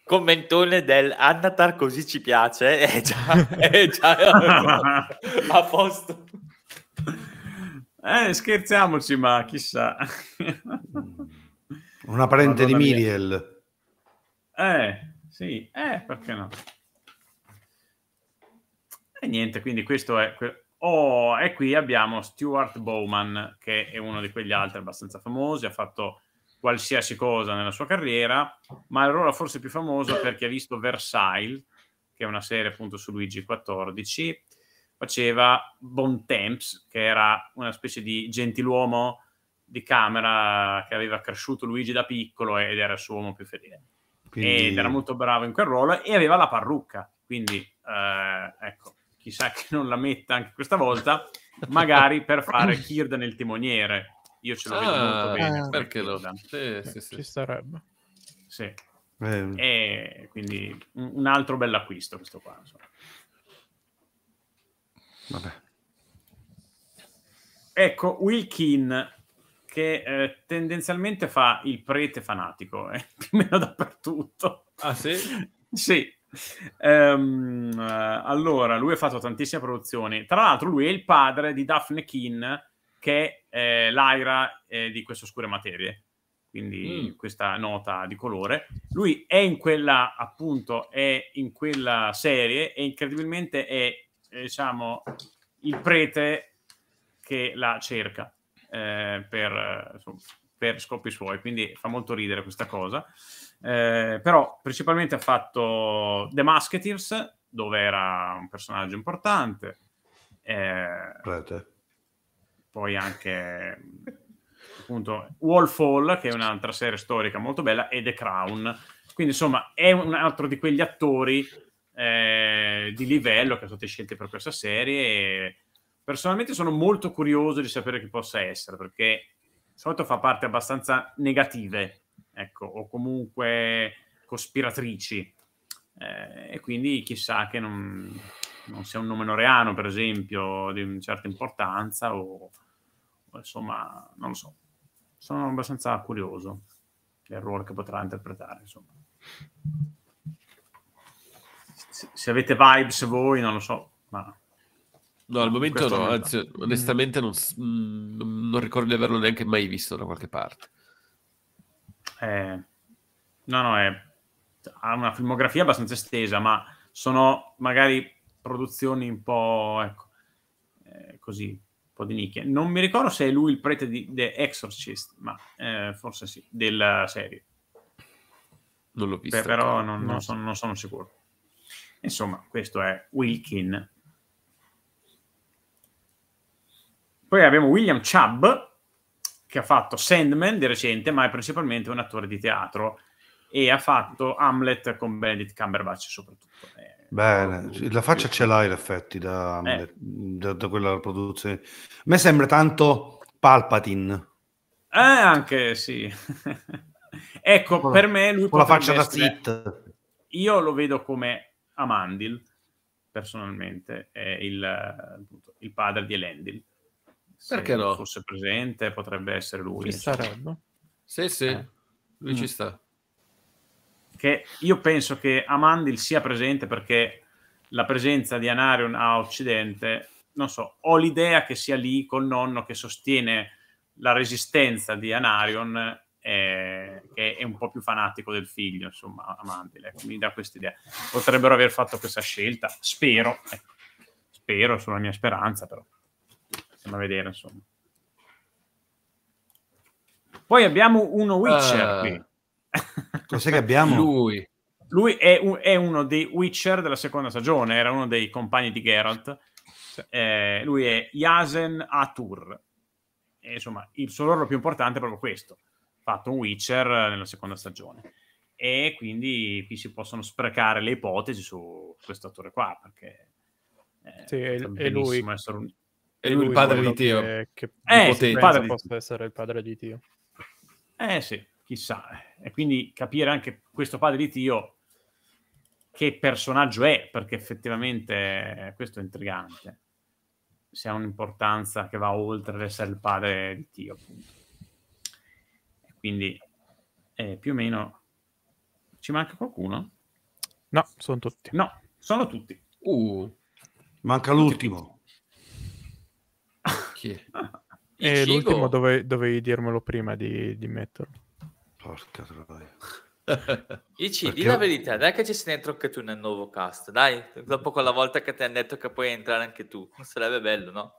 Commentone del Annatar così ci piace, eh, è già, è già a posto. Eh, scherziamoci, ma chissà. Una parente Madonna di Miriel. Mia. Eh, sì, eh, perché no? E niente, quindi questo è... Oh, e qui abbiamo Stuart Bowman, che è uno di quegli altri abbastanza famosi, ha fatto qualsiasi cosa nella sua carriera, ma il ruolo forse più famoso perché ha visto Versailles, che è una serie appunto su Luigi XIV, faceva Bontemps, che era una specie di gentiluomo di camera che aveva cresciuto Luigi da piccolo ed era il suo uomo più fedele. Quindi... Ed era molto bravo in quel ruolo e aveva la parrucca, quindi eh, ecco, chissà che non la metta anche questa volta, magari per fare Kirdan nel timoniere. Io ce lo ah, vedo molto bene. Eh, perché lo... Sì, sì, sì. Ci starebbe. Sì. E quindi un altro bell'acquisto questo qua. Insomma. Vabbè. Ecco, Wilkin che eh, tendenzialmente fa il prete fanatico, eh, più o meno dappertutto. Ah sì? sì, Um, allora, lui ha fatto tantissime produzioni. Tra l'altro, lui è il padre di Daphne Keane, che è eh, l'Aira eh, di queste oscure materie. Quindi mm. questa nota di colore. Lui è in quella, appunto, è in quella serie e incredibilmente è, eh, diciamo, il prete che la cerca eh, per, per scopi suoi. Quindi fa molto ridere questa cosa. Eh, però principalmente ha fatto The Musketeers, dove era un personaggio importante. Eh, Prete. Eh. Poi anche appunto Wolf Hall, che è un'altra serie storica molto bella, e The Crown. Quindi insomma è un altro di quegli attori eh, di livello che sono stati scelti per questa serie. personalmente sono molto curioso di sapere chi possa essere, perché di solito fa parte abbastanza negative ecco, o comunque cospiratrici. Eh, e quindi chissà che non, non, sia un nome noreano, per esempio, di una certa importanza, o, o insomma, non lo so. Sono abbastanza curioso del ruolo che potrà interpretare, insomma. Se, avete vibes voi, non lo so, ma No, al momento no, momento. anzi, onestamente non, mm, non, ricordo di averlo neanche mai visto da qualche parte. È... No, no, è... ha una filmografia abbastanza estesa, ma sono magari produzioni un po' ecco, eh, così, un po' di nicchia. Non mi ricordo se è lui il prete di The Exorcist, ma eh, forse sì, della serie. Non l'ho visto. Beh, però non, non, sono, non sono sicuro. Insomma, questo è Wilkin. Poi abbiamo William Chubb, che ha fatto Sandman di recente, ma è principalmente un attore di teatro e ha fatto Hamlet con Benedict Cumberbatch soprattutto. Eh, Bene, uh, la faccia ce l'hai in effetti da, eh. da, da quella produzione. A me sembra tanto Palpatine. Eh, anche sì. ecco, con per me lui... Con la faccia da zit. Io lo vedo come Amandil, personalmente, è il, il padre di Elendil perché no? fosse presente, potrebbe essere lui. Ci sarebbe. Sì, sì, eh. lui mm. ci sta. Che io penso che Amandil sia presente perché la presenza di Anarion a Occidente, non so, ho l'idea che sia lì col nonno che sostiene la resistenza di Anarion eh, che è un po' più fanatico del figlio, insomma, Amandil. Ecco, mi dà questa idea. Potrebbero aver fatto questa scelta, spero, eh, spero, sulla mia speranza, però. Stiamo a vedere, insomma. Poi abbiamo uno Witcher uh, qui. Cos'è che abbiamo? Lui. Lui è, un, è, uno dei Witcher della seconda stagione, era uno dei compagni di Geralt. Sì. Eh, lui è Yasen Atur. E, insomma, il suo ruolo più importante è proprio questo. Fatto un Witcher eh, nella seconda stagione. E quindi qui si possono sprecare le ipotesi su questo attore qua, perché... Eh, sì, è, è lui. Essere un è lui, il padre eh, di Teo. Che, che eh, il padre possa essere il padre di Teo. Eh sì, chissà. E quindi capire anche questo padre di Tio che personaggio è, perché effettivamente eh, questo è intrigante. Se ha un'importanza che va oltre essere il padre di Tio, appunto. Quindi eh, più o meno ci manca qualcuno? No, sono tutti. No, sono tutti. Uh, manca l'ultimo. Perché? E Ichigo... l'ultimo dove, dovevi dirmelo prima di, di metterlo. Porca troia. Ici, Perché... di la verità, dai che ci sei dentro anche tu nel nuovo cast, dai, dopo quella volta che ti hanno detto che puoi entrare anche tu, sarebbe bello, no?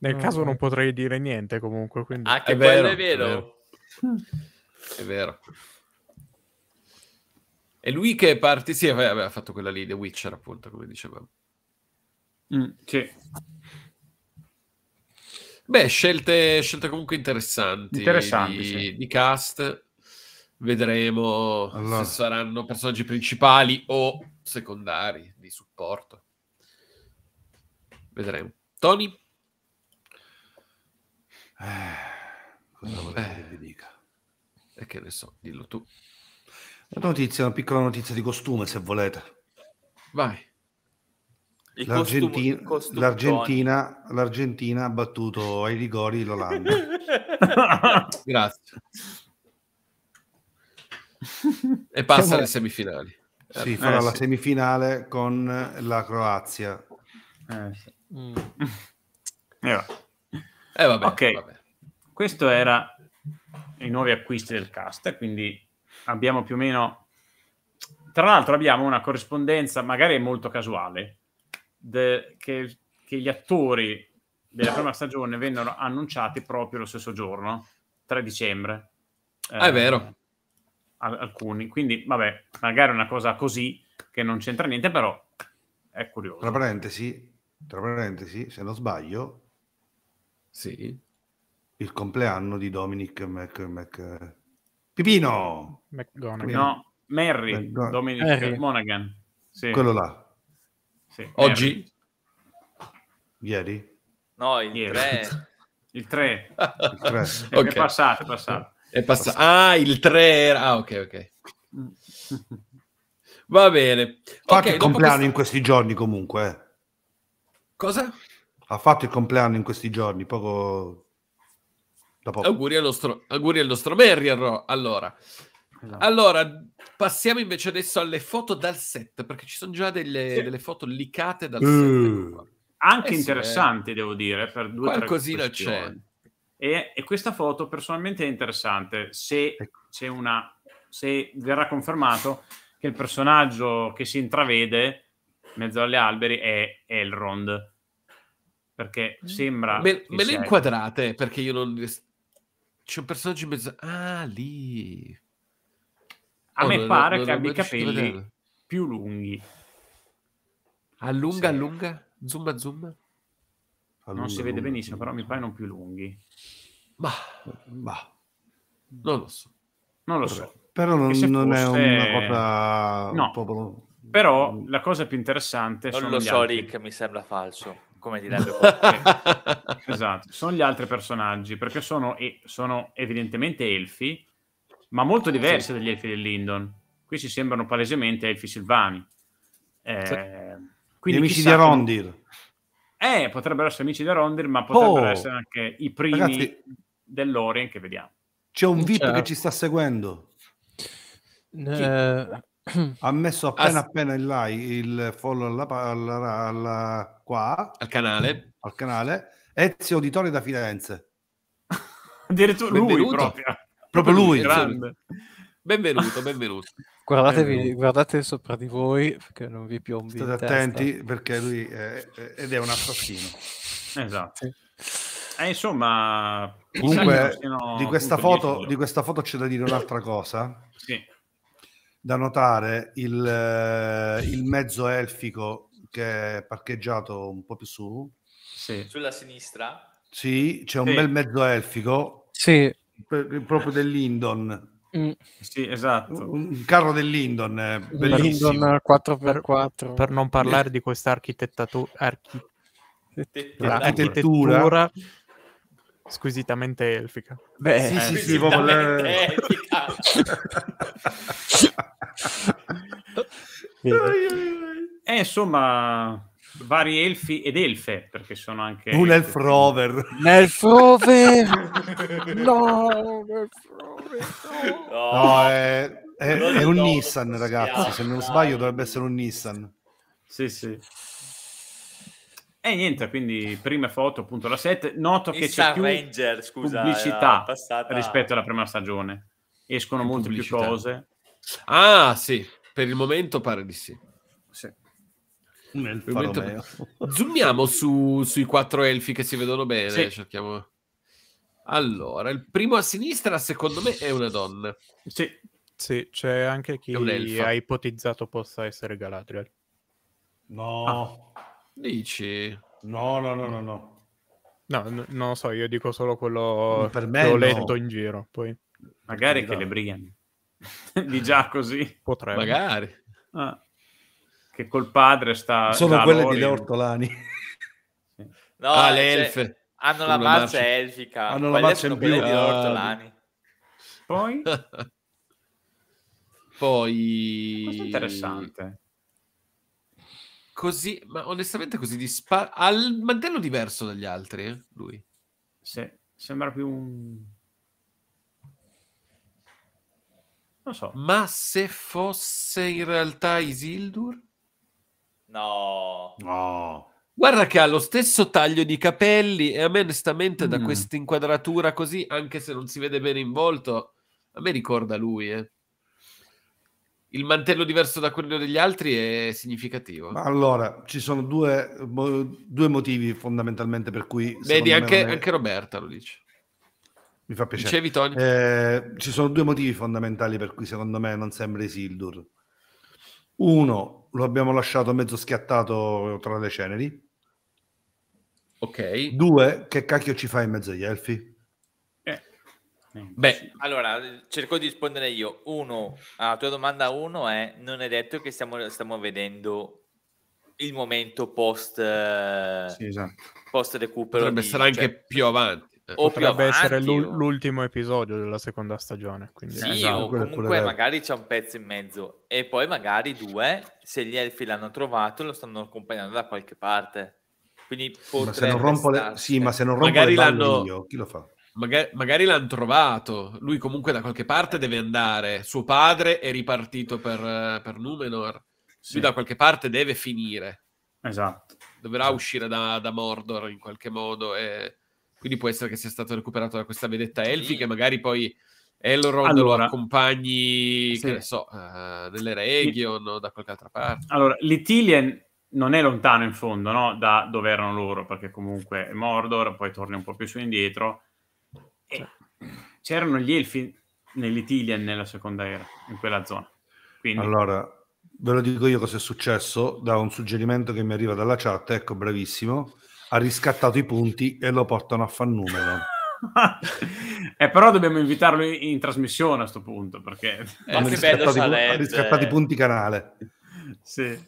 Nel no, mm. caso non potrei dire niente comunque, quindi... Anche è vero, è vero. È vero. È lui che parte, sì, aveva fatto quella lì, The Witcher appunto, come diceva Mm, sì. Beh, scelte, scelte, comunque interessanti, interessanti di, sì. di cast. Vedremo allora. se saranno personaggi principali o secondari di supporto. Vedremo. Tony? Eh, cosa vuoi eh. che ti dica? E che ne so, dillo tu. Una notizia, una piccola notizia di costume, se volete. Vai. L'Argentina, costum- l'Argentina, L'Argentina, ha battuto ai rigori l'Olanda. Grazie. E passa alle semifinali. Si eh, farà eh, la semifinale con la Croazia. Eh, sì. mm. Eh, eh, vabbè, okay. vabbè. Questo era i nuovi acquisti del cast, quindi abbiamo più o meno... Tra l'altro abbiamo una corrispondenza, magari molto casuale, de, che, che, gli attori della prima stagione vennero annunciati proprio lo stesso giorno, 3 dicembre. Eh, ah, è vero. Eh, alcuni, quindi vabbè, magari è una cosa così che non c'entra niente, però è curioso. Tra parentesi, tra parentesi se non sbaglio, sì. il compleanno di Dominic Mac, Mac... Pipino! McGonagall. No, Merry, Mac... Dominic Harry. Monaghan. Sì. Quello là. Sì, Oggi? Ieri? No, il Ieri. 3. Il 3. il 3. È, passato, è passato. È passato. Ah, il 3 era... Ah, ok, ok. Va bene. Fatto okay, il compleanno questa... in questi giorni comunque. Eh. Cosa? Ha fatto il compleanno in questi giorni, poco... Dopo. Auguri, al nostro, Auguri allo Stroberry, allora. Esatto. Allora, passiamo invece adesso alle foto dal set, perché ci sono già delle, sì. delle foto licate dal mm. set. Anche eh interessanti, sì, devo dire, per due Qualcosina c'è. E, e, questa foto personalmente è interessante, se, ecco. una, se verrà confermato che il personaggio che si intravede in mezzo agli alberi è Elrond. Perché mm. sembra... Me, me le inquadrate, perché io non... C'è un personaggio in mezzo... Ah, lì a oh, me non, pare non, che non abbia i capelli più lunghi. Allunga, ah, sì. allunga, zoom, zoom. Allunga, ah, non si vede lunga, benissimo, lunga. però mi pare non più lunghi. Ma, ma, non lo so. Non lo Vabbè. so. Però non, non è una cosa... No, popolo... però mm. la cosa più interessante non lo so, altri. Rick, mi sembra falso. Come direbbe Esatto, sono gli altri personaggi, perché sono, sono evidentemente elfi, ma molto diverse sì. dagli elfi del Lindon. Qui ci sembrano palesemente elfi silvani. Eh, sì. Gli amici di Arondir. Eh, potrebbero essere amici di Arondir, ma potrebbero oh, essere anche i primi ragazzi, dell'Orient che vediamo. C'è un VIP certo. che ci sta seguendo. Eh, ha messo appena As... appena il, like, il follow alla, alla, alla, qua, al canale. al canale. Ezio Auditore da Firenze. Addirittura lui proprio. Proprio lui, Benvenuto, benvenuto. Guardatevi, benvenuto. guardate sopra di voi perché non vi piombi. State attenti testa. perché lui è, è, ed è un assassino. Esatto. Eh, insomma, comunque di, questa foto, di questa, foto, c'è da dire un'altra cosa. Sì. Da notare il, eh, il mezzo elfico che è parcheggiato un po' più su. Sì. Sulla sinistra. Sì, c'è un sì. bel mezzo elfico. Sì proprio dell'Indon. Mm. Sì, esatto. Un carro dell'Indon, eh, bellissimo. L'Indon 4x4. Per, non parlare di questa architettatura, archi... architettura squisitamente elfica. Beh, sì, sì, eh, sì, proprio le... elfica. Eh, insomma, vari elfi ed elfe, perché sono anche... Un elf rover. elf rover! no, un elf rover! No, no, è, è, è, un Nissan, ragazzi. Se non sbaglio dovrebbe essere un Nissan. Sì, sì. E niente, quindi prima foto, appunto la 7. Noto che Nissan c'è Ranger, scusa, pubblicità passata... rispetto alla prima stagione. Escono molte più cose. Ah, sì, per il momento pare di sì. Nel momento... Zoomiamo su, sui quattro elfi che si vedono bene. Sì. Cerchiamo... Allora, il primo a sinistra, secondo me, è una donna. Sì, sì c'è anche chi ha ipotizzato possa essere Galadriel. No. Ah. Dici? No, no, no, no, no. No, no, non lo so, io dico solo quello mm, per me che ho letto no. in giro. Poi. Magari che le brigano. Di già così. Potrebbe. Magari. Ah che col padre sta... Sono quelle Lori. di Ortolani. No, ah, le cioè, elfe. Hanno la marcia elfica. Hanno la marcia blu. di Ortolani. Poi? Poi... Questo è interessante. Così, ma onestamente così dispara... Ha il mantello diverso dagli altri, eh, lui. Sì, sembra più un... Non so. Ma se fosse in realtà Isildur? No. No. Guarda che ha lo stesso taglio di capelli e a me onestamente mm. da questa inquadratura così, anche se non si vede bene in volto, a me ricorda lui, eh. Il mantello diverso da quello degli altri è significativo. Allora, ci sono due, due motivi fondamentalmente per cui... Vedi, anche, è... anche Roberta lo dice. Mi fa piacere. Dicevi, Tony? Eh, ci sono due motivi fondamentali per cui secondo me non sembra Isildur. Uno lo abbiamo lasciato mezzo schiattato tra le ceneri. Ok. Due, che cacchio ci fai in mezzo agli elfi? Eh. Beh, allora cerco di rispondere io. Uno, alla tua domanda uno è: non è detto che stiamo, stiamo vedendo il momento post, eh, sì, esatto. post recupero. Potrebbe essere anche cioè più avanti. Eh, o potrebbe avanti, essere l'u- l'ultimo episodio della seconda stagione. Quindi sì, esatto, o comunque magari c'è un pezzo in mezzo e poi magari due, se gli elfi l'hanno trovato, lo stanno accompagnando da qualche parte. Quindi ma se non rompo le... Sì, ma se non eh. rompo magari l'hanno... Io, chi lo fa? Magari, magari, l'hanno trovato. Lui comunque da qualche parte deve andare. Suo padre è ripartito per, per Numenor. Sì. Lui da qualche parte deve finire. Esatto. Dovrà esatto. uscire da, da Mordor in qualche modo e quindi può essere che sia stato recuperato da questa vedetta Elfi, che magari poi Elrond allora, lo accompagni, sì. che ne so, uh, nelle region o da qualche altra parte. Allora, l'Itilien non è lontano in fondo, no? Da dove erano loro, perché comunque è Mordor, poi torni un po' più su indietro. E c'erano gli Elfi nell'Itilien nella seconda era, in quella zona. Quindi... Allora, ve lo dico io cosa è successo da un suggerimento che mi arriva dalla chat, ecco, bravissimo ha riscattato i punti e lo portano a fan numero. eh, però dobbiamo invitarlo in, in trasmissione a questo punto perché eh, ha riscattato, i, riscattato i eh. punti canale. Sì.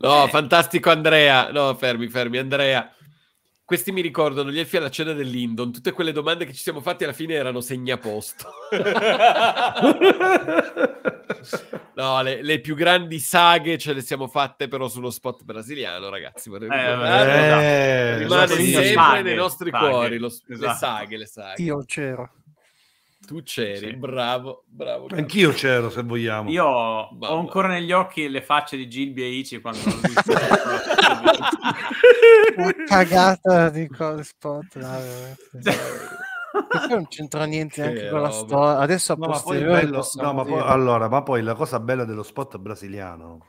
No, eh. fantastico Andrea. No, fermi, fermi. Andrea, questi mi ricordano gli elfi alla cena dell'Indon. Tutte quelle domande che ci siamo fatti alla fine erano segnaposto. no, le, le, più grandi saghe ce le siamo fatte però sullo spot brasiliano, ragazzi. Vorrei eh, eh, eh, rimane sempre saghe, nei nostri saghe, cuori lo, esatto. le saghe, le saghe. Io c'ero. Tu c'eri, sì. bravo, bravo. Anch'io c'ero, se vogliamo. Io Balla. ho ancora negli occhi le facce di Gilby e Ici quando... Una cagata di spot. No, cioè non c'entra niente anche che con la storia. Adesso a no, posteriori bello, no, ma poi, allora, ma poi la cosa bella dello spot brasiliano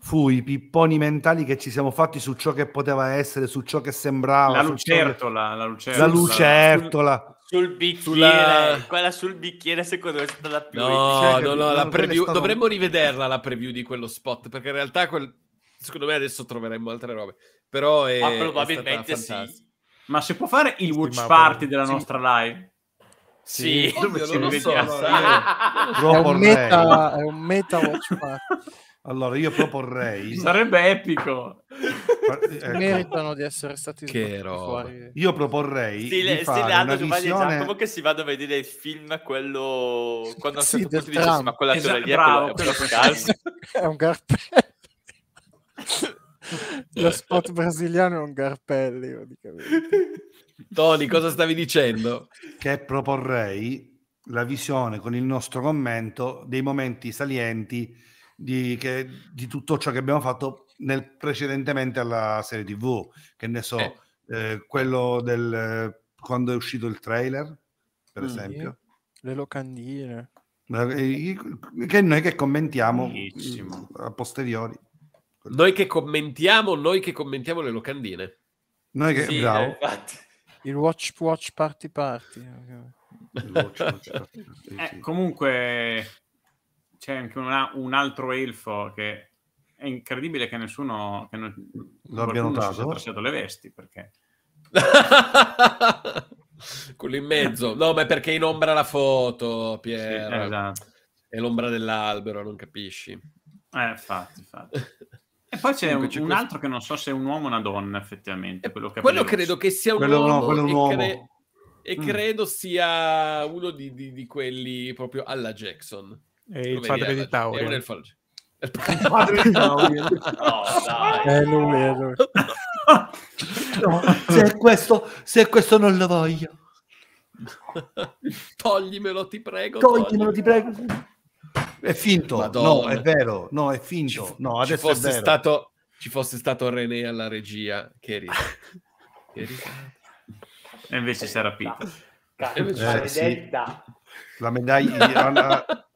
fu i pipponi mentali che ci siamo fatti su ciò che poteva essere, su ciò che sembrava. La lucertola, che... la lucertola. La lucertola. Sul, sul bicchiere, Sulla... quella sul bicchiere secondo me è stata la più... No, no, no, la preview, stato... dovremmo rivederla la preview di quello spot, perché in realtà quel... secondo me adesso troveremmo altre robe. Però è, Ma probabilmente è sì. Ma si può fare il watch party della sì. nostra live? Sì, sì. dove ci vediamo? So, no, è, un meta, è un meta watch party. Allora, io proporrei. Sarebbe epico. Eh, ecco. Meritano di essere stati fuori. Io proporrei. Stile, di fare stile una esatto, visione... esatto, che si vada a vedere il film, quello. Quando sì, a certo ma quella esatto, lì è, quello, è, quello è un cartello. Lo spot brasiliano è un garpelli, Tony, cosa stavi dicendo? Che proporrei la visione con il nostro commento dei momenti salienti di, che, di tutto ciò che abbiamo fatto nel, precedentemente alla serie TV, che ne so, eh. Eh, quello del eh, quando è uscito il trailer, per mm, esempio. Le locandine. Eh, che noi che commentiamo Bellissimo. Mm, a posteriori. Noi che commentiamo, noi che commentiamo le locandine. Noi che, sì, bravo. Eh, Il watch watch party party. Watch, watch party, eh, comunque c'è anche una, un altro elfo che è incredibile che nessuno che non, lo abbia notato. Si è le vesti perché quello in mezzo, no, ma è perché in ombra la foto, Piero. Sì, esatto. È l'ombra dell'albero, non capisci? Eh, infatti, infatti. E poi c'è un, c'è un altro che non so se è un uomo o una donna, effettivamente. Eh, quello, quello credo che sia un quello, uomo. No, un uomo. Cre... E mm. credo sia uno di, di, di, quelli proprio alla Jackson. E il padre di Taurian. Il padre di Taurian. no, dai. Eh, è lui. No, se, questo, se questo non lo voglio. Toglimelo, ti prego. Toglimelo, toglimelo. ti prego. È finto, Madonna. no, è vero, no, è finto. Ci, no, adesso ci fosse, stato, ci fosse stato René alla regia, che ride. che ride. E invece si era rapito. Eh, la medaglia...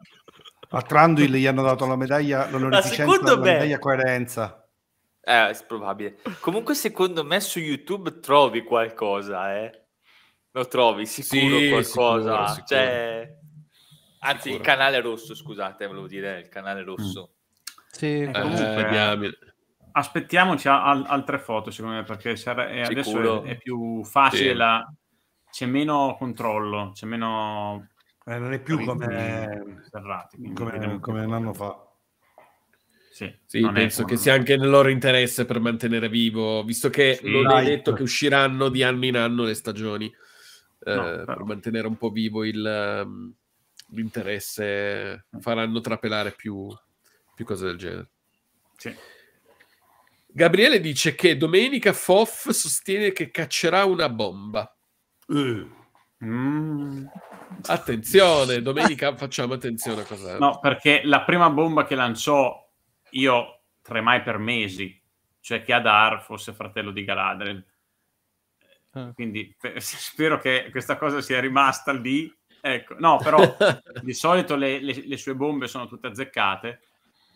a Tranduil gli hanno dato la medaglia, l'onorificenza, la, la medaglia coerenza. Eh, è probabile. Comunque, secondo me su YouTube trovi qualcosa, eh. Lo trovi sicuro sì, qualcosa. Sicuro, sicuro. Cioè, Anzi, il canale rosso, scusate, volevo dire il canale rosso. Mm. Sì, eh, comunque, eh, aspettiamoci al- altre foto, secondo me, perché sare- adesso è-, è, più facile, sì. la- c'è meno controllo, c'è meno... Eh, non è più come, serrati, come, come un anno fa. Sì, sì penso che sia anche nel loro interesse per mantenere vivo, visto che sì, non hai detto che usciranno di anno in anno le stagioni, no, eh, per mantenere un po' vivo il... Ehm, l'interesse, faranno trapelare più, più cose del genere. Sì. Gabriele dice che domenica Foff sostiene che caccerà una bomba. Uh. Mm. Attenzione, domenica facciamo attenzione a cosa. No, perché la prima bomba che lanciò io tremai per mesi, cioè che Adar fosse fratello di Galadriel. Ah. Quindi spero che questa cosa sia rimasta lì Ecco, no, però di solito le, le, le, sue bombe sono tutte azzeccate,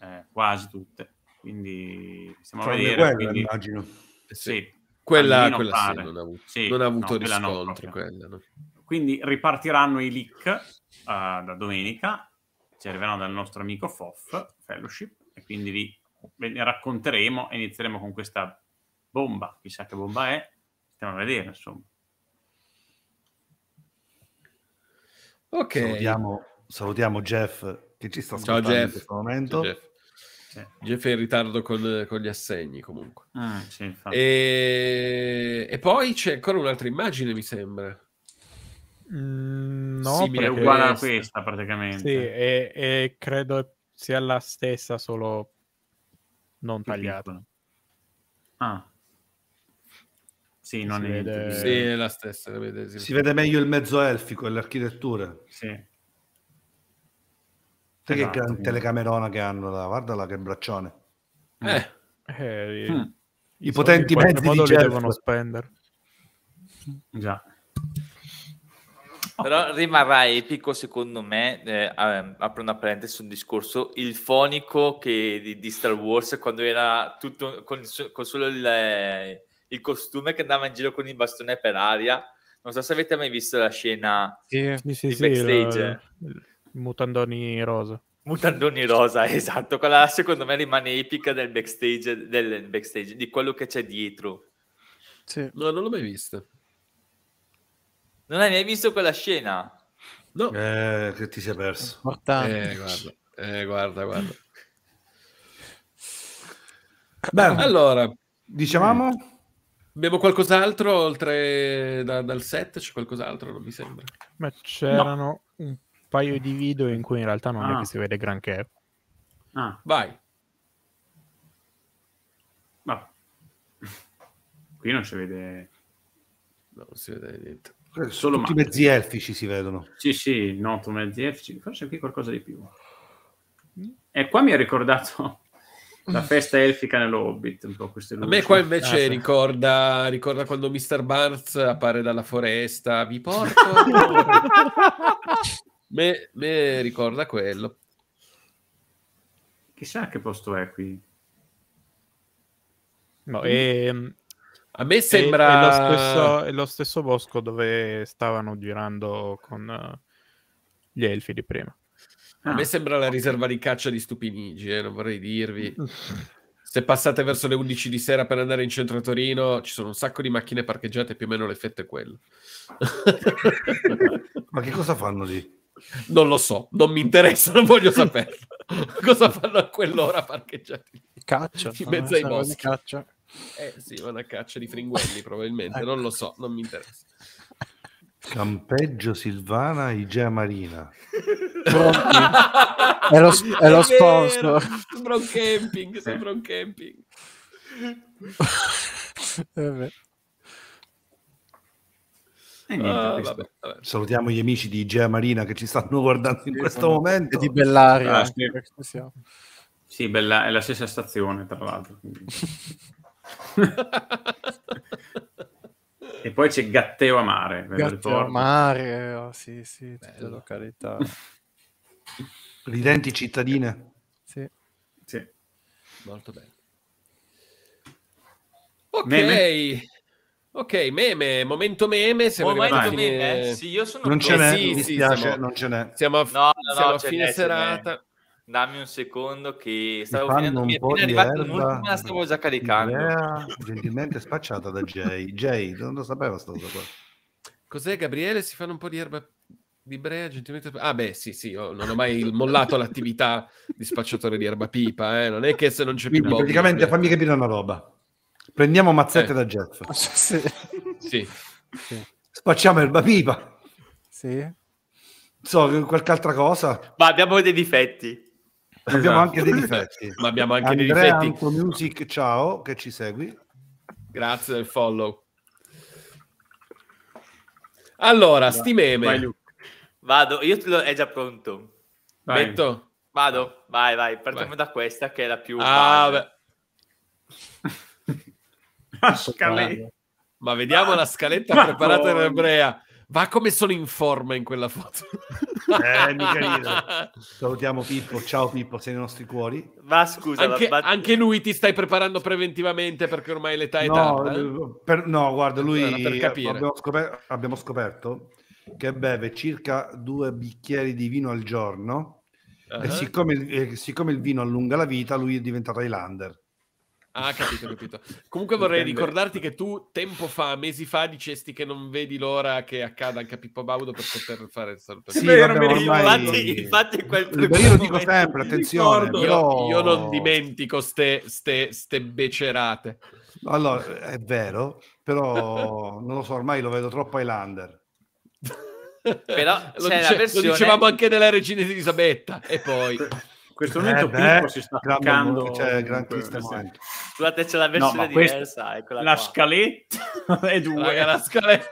eh, quasi tutte. Quindi stiamo Trovi a cioè, vedere. Quella, quindi... immagino. Eh sì. Quella, quella sì, non ha avuto, sì, non ha avuto no, riscontro. Quella no, quella, no. Quindi ripartiranno i leak uh, da domenica, ci arriveranno dal nostro amico FOF, Fellowship, e quindi vi ve ne racconteremo e inizieremo con questa bomba. Chissà che bomba è, stiamo a vedere, insomma. Ok. Salutiamo, salutiamo, Jeff che ci sta ascoltando Ciao, in questo momento. Ciao, Jeff. Jeff è in ritardo col, con gli assegni comunque. Ah, sì, e... e... poi c'è ancora un'altra immagine, mi sembra. Mm, no, Simile è uguale a questa praticamente. Sì, e, e, credo sia la stessa, solo non tagliata. Ah. Sì, non si è vede... Sì, è la stessa. La eh, vede, si, si vede meglio il mezzo elfico e l'architettura. Sì. Sai esatto, che gran telecamerona che hanno là, guardala che braccione. Eh. eh mm. I potenti in mezzi modo li devono spendere. Già. Oh. Però rimarrà epico, secondo me, eh, ah, ehm, apro una parentesi sul discorso, il fonico che, di, di, Star Wars quando era tutto con, con solo il il costume che andava in giro con il bastone per aria. Non so se avete mai visto la scena sì, sì, sì, backstage. La, il mutandoni rosa. Mutandoni rosa, esatto. Quella secondo me rimane epica del backstage, del backstage di quello che c'è dietro. Sì. No, non l'ho mai vista. Non hai mai visto quella scena? No. Eh, che ti sei perso. Eh, guarda, eh, guarda, guarda. Beh, allora, dicevamo... Abbiamo qualcos'altro oltre da, dal set? C'è qualcos'altro? Non mi sembra. Ma c'erano no. un paio di video in cui in realtà non ah. è che si vede granché. Ah. Vai. Ma qui non si vede... non si vede niente. Solo Tutti mezzi elfici si vedono. Sì, sì, noto mezzi elfici. Forse qui qualcosa di più. Mm. E qua mi ha ricordato la festa elfica nello Hobbit. Un po queste A me qua invece ah, ricorda, ricorda, quando Mr. Barnes appare dalla foresta, vi porto. me, me ricorda quello. Chissà che posto è qui. No, e, ehm, a me sembra... È, lo stesso, è lo stesso bosco dove stavano girando con eh, gli elfi di prima. A me ah. sembra la riserva di caccia di Stupinigi, eh, non vorrei dirvi. Se passate verso le 11 di sera per andare in centro a Torino, ci sono un sacco di macchine parcheggiate, più o meno l'effetto è quello. Ma che cosa fanno lì? Non lo so, non mi interessa, non voglio sapere. cosa fanno a quell'ora parcheggiati? Caccia. In mezzo ai boschi. Caccia. Eh sì, vanno a caccia di fringuelli probabilmente, non lo so, non mi interessa. Campeggio Silvana Igea Marina pronti. è lo, è lo sponsor. Sembra camping, sembra un camping. vabbè. Eh, niente, ah, vabbè, vabbè. Salutiamo gli amici di Gea Marina che ci stanno guardando in sì, questo momento. Di Bellaria. Ah, sì, sì bella, è la stessa stazione, tra l'altro. e poi c'è Gatteo Amare. Gatteo Amare, oh, sì, sì, tutte località. Ridenti cittadine. Sì. sì. Molto bene. Ok. Meme. Ok, meme, momento meme. Momento meme. Eh, sì, io sono non ce n'è, sì, mi spiace, siamo, non ce n'è. Siamo a, no, no, siamo a fine serata. Dammi un secondo che stavo finendo, mi è appena arrivata l'ultima, stavo già caricando. Idea, gentilmente spacciata da Jay. Jay, non lo sapeva sta cosa qua. Cos'è Gabriele? Si fanno un po' di erba di Brea, gentilmente... Ah beh, sì, sì, io non ho mai mollato l'attività di spacciatore di erba pipa, eh. non è che se non c'è più... Quindi, praticamente, beh. fammi capire una roba. Prendiamo mazzette eh. da Jeff. sì. sì. sì. Spacciamo erba pipa. Sì. So, qualche altra cosa. Ma abbiamo dei difetti. Esatto. Abbiamo anche dei esatto. difetti. Ma abbiamo anche Andrea dei difetti. Anto Music, ciao, che ci segui. Grazie del follow. Allora, sti meme. Vado, io lo... è già pronto. Vai. Metto? Vado, vai, vai. Partiamo vai. da questa che è la più... Ah, beh. Ma vediamo ah, la scaletta preparata poi... in ebrea. Va come sono in forma in quella foto. eh, mica Salutiamo Pippo. Ciao Pippo, sei nei nostri cuori. Ma scusa, anche, la... anche lui ti stai preparando preventivamente perché ormai l'età è no, tarda. Eh? Per, no, guarda, lui... Per capire. Abbiamo, scoperto, abbiamo scoperto che beve circa due bicchieri di vino al giorno uh-huh. e ah. siccome, eh, siccome, il vino allunga la vita, lui è diventato Highlander. Ah, capito, capito. Comunque vorrei Dipende. ricordarti che tu tempo fa, mesi fa, dicesti che non vedi l'ora che accada anche a Pippo Baudo per poter fare il saluto. Sì, vero, vabbè, ormai... infatti, infatti è quel Beh, Io lo dico sempre, attenzione. Però... Io, io, non dimentico ste, ste, ste becerate. Allora, è vero, però non lo so, ormai lo vedo troppo Highlander. Però lo, dice, versione... lo, dicevamo anche nella regina di Elisabetta e poi... questo eh, momento eh beh, si sta toccando c'è eh, scusate c'è la versione no, diversa questa... la qua. scaletta è due la scaletta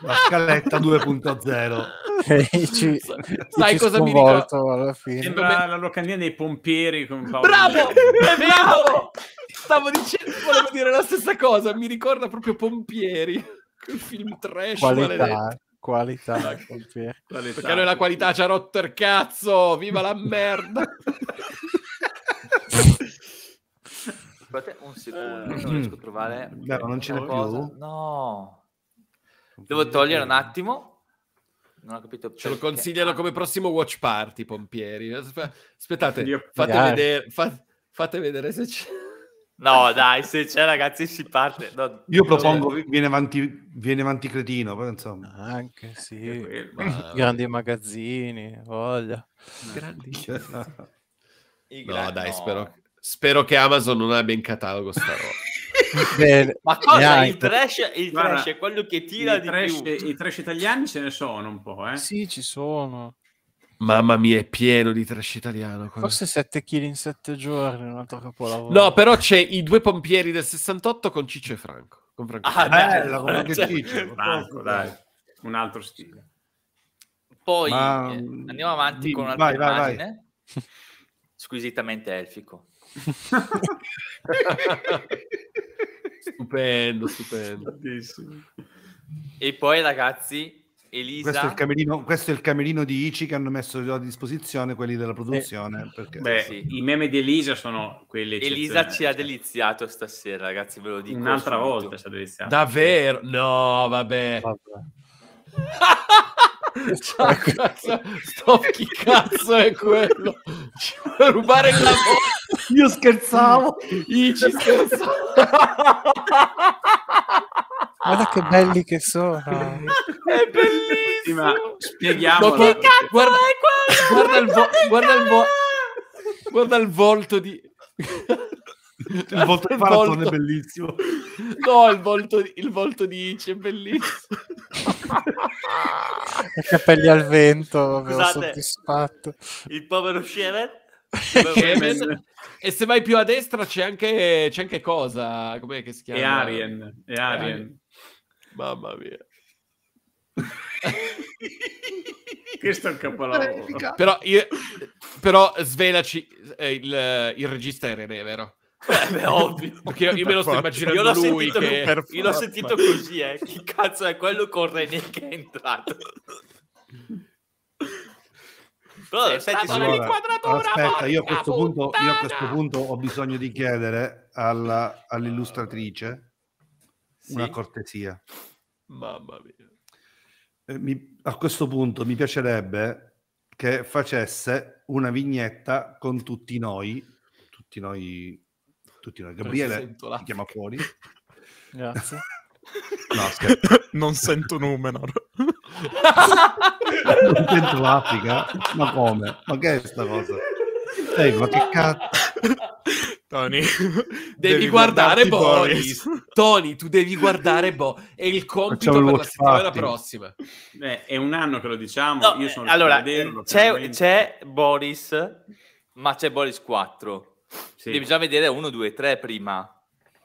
la scaletta 2.0 eh, ci, sai cosa mi ricordo alla fine sembra me... la locandina dei pompieri con Paolo bravo bravo stavo dicendo volevo dire la stessa cosa mi ricorda proprio pompieri il film trash Qualità. maledetto Qualità, qualità. Perché a noi la qualità ci ha rotto il cazzo! Viva la merda! Aspetta un secondo, eh. non riesco a trovare. Beh, mm. non ce n'è cosa. più. No. Devo togliere un attimo. Non ho capito. Ce lo consigliano ah. come prossimo watch party, pompieri. Aspettate, fate vedere, fate, fate vedere se c'è. No, dai, se c'è ragazzi si parte. No, Io propongo viene avanti, viene avanti cretino, però insomma. Anche sì. Quello, grandi magazzini, voglia. Grandi. no, dai, spero, spero, che Amazon non abbia in catalogo sta roba. Ma cosa? Il trash, il trash Guarda, è quello che tira di trash, più. I trash italiani ce ne sono un po', eh? Sì, ci sono. Mamma mia, è pieno di trash italiano. Quello. Forse 7 kg in 7 giorni, un altro capolavoro. No, però c'è i due pompieri del 68 con Ciccio e Franco. Con Franco. Ah, bello, bello cioè, Ciccio. Franco, dai. Un altro stile. Poi Ma... eh, mm, andiamo avanti con un'altra vai, vai, vai. Squisitamente elfico. stupendo, stupendo. E poi ragazzi, Elisa. Questo è il camerino, questo è il camerino di Ici che hanno messo a disposizione quelli della produzione. Eh, Beh, sì. i meme di Elisa sono quelli. Elisa ci ha deliziato stasera, ragazzi, ve lo dico. Un'altra subito. volta ci ha deliziato. Davvero? No, vabbè. vabbè. Ciao, cazzo, sto, chi cazzo è quello? Ci vuoi rubare il lavoro? Io scherzavo. ci scherzavo. Guarda che belli che sono. è bellissima. Spieghiamo. No, guarda, guarda, guarda, il vo- guarda, il vo- guarda il volto di... il volto di Paratone è bellissimo. No, il volto, di, il volto di Ice è bellissimo. I capelli al vento, mi ho soddisfatto. Il povero Shevet e se vai più a destra c'è anche, c'è anche cosa, com'è che si chiama? E Arien. E Arien. Mamma mia. Questo è un capolavoro. Però, io, però svelaci, eh, il, il regista è re, vero? Eh, beh, ovvio. Perché io, me lo sto immaginando io l'ho lui che... Io l'ho sentito così, eh. Chi cazzo è quello con René che è entrato? senti, Aspetta, io a, punto, io a, questo punto, ho bisogno di chiedere alla, all'illustratrice sì. Una cortesia. Mamma mia. Eh, mi, a questo punto mi piacerebbe che facesse una vignetta con tutti noi, tutti noi, tutti noi. Gabriele ti chiama fuori. Grazie. No, non sento Numenor. non sento l'Africa? Ma come? Ma che è sta cosa? Ehi, ma che cazzo? Tony, devi, devi guardare Boris. Tony, tu devi guardare Boris. È il compito per la settimana party. prossima. Beh, è un anno che lo diciamo. No, eh, allora, vedere, c'è, c'è, Boris, ma c'è Boris 4. Sì. Devi già vedere 1, 2, 3 prima.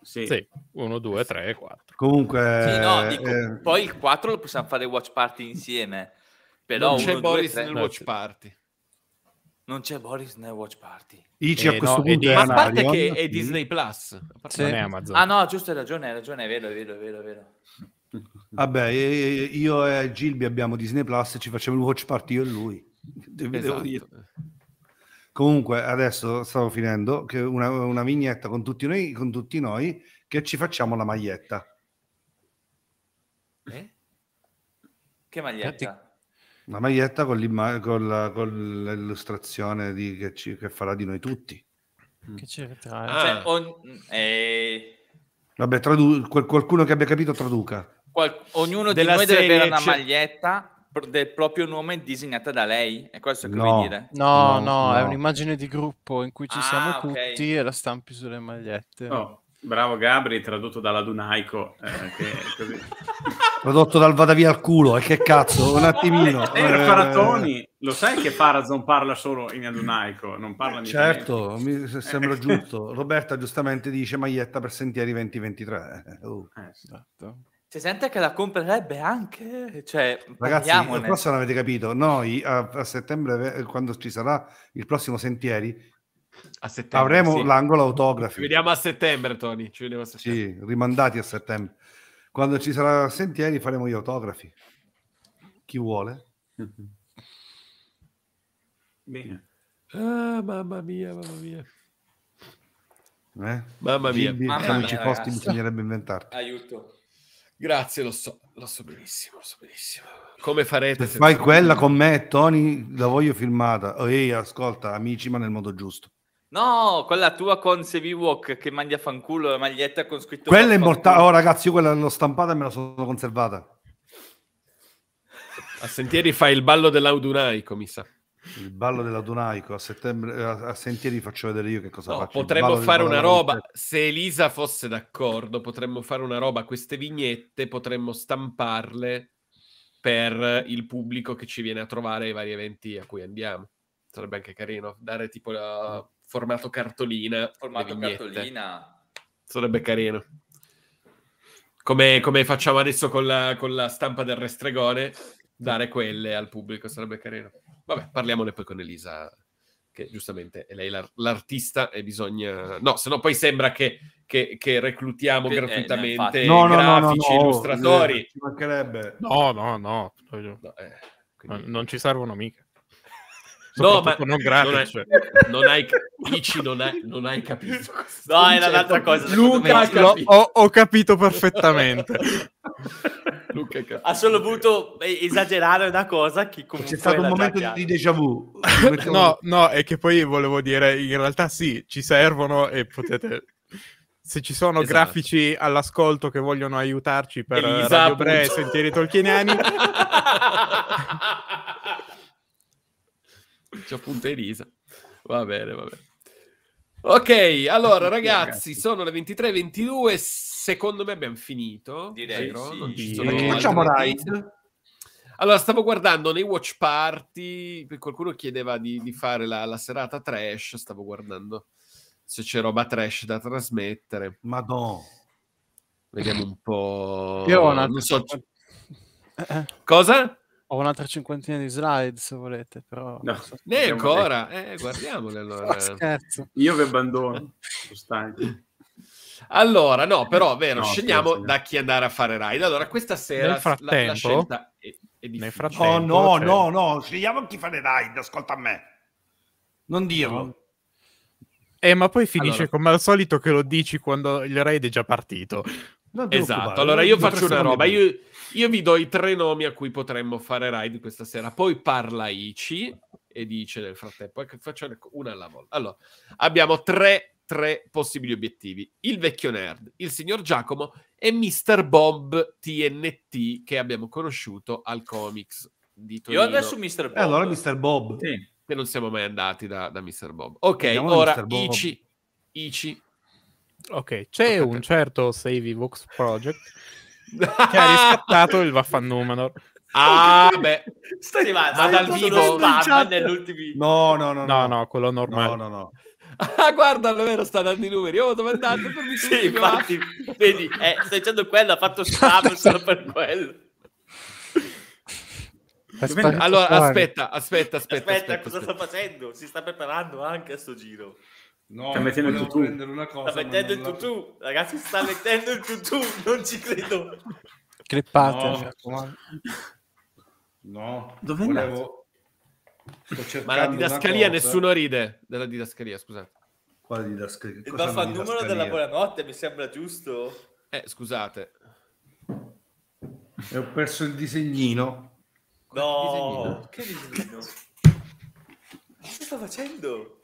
Sì. 1, 2, 3, 4. Comunque... Sì, no, eh, dico, eh... poi il 4 lo possiamo fare watch party insieme. Però non c'è uno, Boris due, nel watch party. Non c'è Boris né Watch Party. Dici eh, a questo no, punto di... Ma parte che è Disney Plus. Sì. Non è Amazon. Ah no, giusto, hai ragione, hai ragione, è vero, è vero, è vero. È vero. Vabbè, io e Gilby abbiamo Disney Plus, e ci facciamo il watch party io e lui. Devo Esatto. Comunque, adesso stavo finendo, una, una vignetta con tutti, noi, con tutti noi che ci facciamo la maglietta. Eh? Che maglietta? La maglietta con, con, con l'illustrazione di, che, ci, che, farà di noi tutti. Mm. Che c'è ah. cioè, on, mm, eh... Vabbè, tradu- qualcuno che abbia capito traduca. Qual- ognuno Della di noi deve avere una maglietta del proprio nome disegnata da lei. È questo che no, vuoi dire? No, no, no, è un'immagine di gruppo in cui ci ah, siamo okay. tutti e la stampi sulle magliette. Oh. Bravo Gabri, tradotto dall'Adunaico. Eh, tradotto dal vada via al culo, e eh, che cazzo, un attimino. Eh, eh, lo sai che Parazon parla solo in Adunaico, non parla Certo, mi sembra eh. giusto. Roberta giustamente dice maglietta per Sentieri 2023. Uh. Eh, eh, esatto. Si sente che la comprerebbe anche, cioè, ragazzi, forse non avete capito, noi a, a settembre, quando ci sarà il prossimo Sentieri, a settembre, Avremo sì. l'angolo autografi. Ci vediamo a settembre, Tony. Ci vediamo a settembre. Sì, rimandati a settembre. Quando ci sarà Sentieri faremo gli autografi. Chi vuole? Ah, mamma mia, mamma mia. Eh? Mamma mia, Gimbi, mamma se non ci bisognerebbe inventarti. Aiuto. Grazie, lo so, lo so benissimo, lo so benissimo. Come farete? Se fai quella con me, Tony, la voglio filmata. ehi, ascolta, amici, ma nel modo giusto. No, quella tua con Seviwok che mandi a fanculo la maglietta con scritto. Quella è immortale. Oh, ragazzi, io quella l'ho stampata e me la sono conservata. A Sentieri fai il ballo dell'Audunaico, mi sa. Il ballo dell'Audunaico a settembre. Eh, a Sentieri faccio vedere io che cosa no, faccio. Potremmo fare una roba. Se Elisa fosse d'accordo, potremmo fare una roba. Queste vignette potremmo stamparle per il pubblico che ci viene a trovare ai vari eventi a cui andiamo. Sarebbe anche carino dare tipo la formato cartolina. Formato cartolina. Sarebbe carino. Come, come facciamo adesso con la, con la, stampa del Restregone, dare quelle al pubblico sarebbe carino. Vabbè, parliamone poi con Elisa, che giustamente è lei l'ar- l'artista e bisogna... No, se no poi sembra che, che, che reclutiamo che, eh, gratuitamente eh, no, no, grafici, no, illustratori. Eh, no, no, no. no eh, quindi... Non ci servono mica. No, ma non, gratis. Cioè. non, hai, non hai, dici, non, non hai capito. No, era un'altra cosa. Luca, capito. Ho, ho, capito perfettamente. Luca capito. ha solo voluto esagerare una cosa che c'è stato un momento di déjà vu. no, no, è che poi volevo dire, in realtà sì, ci servono e potete se ci sono esatto. grafici all'ascolto che vogliono aiutarci per Elisa, Radio Bre, Sentieri Tolkieniani C'ho appunto Elisa. Va bene, va bene. Ok, allora ragazzi, sono le 23.22, secondo me abbiamo finito. Direi vero? sì. Non ci sono sì. Facciamo ride. Allora, stavo guardando nei watch party, qualcuno chiedeva di, di fare la, la, serata trash, stavo guardando se c'è roba trash da trasmettere. Madonna. Vediamo un po'... Io ho una... So... Eh. Cosa? Ho un'altra cinquantina di slide se volete, però... No. So ne ancora? Eh, guardiamole allora. scherzo. Io vi abbandono. allora, no, però vero, no, scegliamo da chi andare a fare ride. Allora, questa sera Nel frattempo, la, la scelta è, è Nel frattempo, oh, no, cioè... no, no, scegliamo chi fare ride, ascolta a me. Non dirlo. No. Eh, ma poi finisce allora. come al solito che lo dici quando il raid è già partito. Esatto, allora io faccio una roba, io io vi do i tre nomi a cui potremmo fare ride questa sera. Poi parla Ici e dice nel frattempo, ecco, faccio una alla volta. Allora, abbiamo tre, tre possibili obiettivi. Il vecchio nerd, il signor Giacomo e Mr. Bob TNT che abbiamo conosciuto al comics di Torino. Io adesso Mr. Bob. Eh, allora Mr. Bob. Sì. Che non siamo mai andati da, da Mr. Bob. Ok, Andiamo ora Bob. Ici, Ici. Ok, c'è okay. un certo Savvy Vox Project che ha riscattato il Vaffannumenor. Ah, beh, stai arrivando ma dal vivo nell'ultimo no, no, no, no, no, quello normale. No, no, no. Ah, guarda, allora sta dando i numeri. Io dove è andato? sì, infatti, vedi, eh, stai dicendo quello, ha fatto spam solo per quello. Aspetta, allora, aspetta, aspetta, aspetta, aspetta, aspetta, cosa sta facendo? Si sta preparando anche a sto giro. No, sta mettendo il tutù. Cosa, sta mettendo il tutù, la... ragazzi, sta mettendo il tutù, non ci credo. Clippate. No, cioè, no. dove volevo... Ma la didascalia nessuno ride della didascalia, scusate. Quale didascalia? Il numero della buonanotte mi sembra giusto. Eh, scusate. E ho perso il disegnino. No, il disegnino? che disegnino? Cosa sta facendo?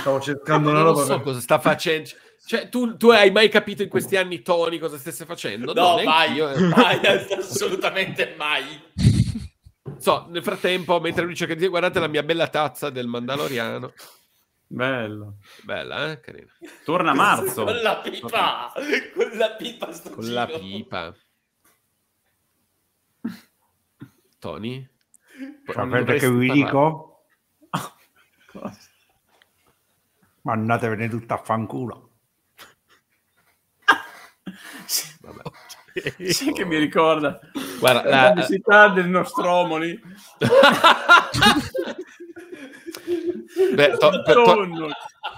Stavo cercando una roba. Non so per... cosa sta facendo. Cioè, tu, tu, hai mai capito in questi anni, Tony, cosa stesse facendo? No, no mai, io, mai, assolutamente mai. So, nel frattempo, mentre lui cerca di dire, guardate la mia bella tazza del Mandaloriano. Bello. Bella, eh? Carina. Torna a marzo. Con la pipa. Con la pipa. Sto Con giro. la pipa. Tony? Sapete che vi dico? Cosa? Ma andatevene tutta a fanculo. sì, Vabbè. sì che mi ricorda Guarda, la pubblicità del Nostromoli. Beh, to, to,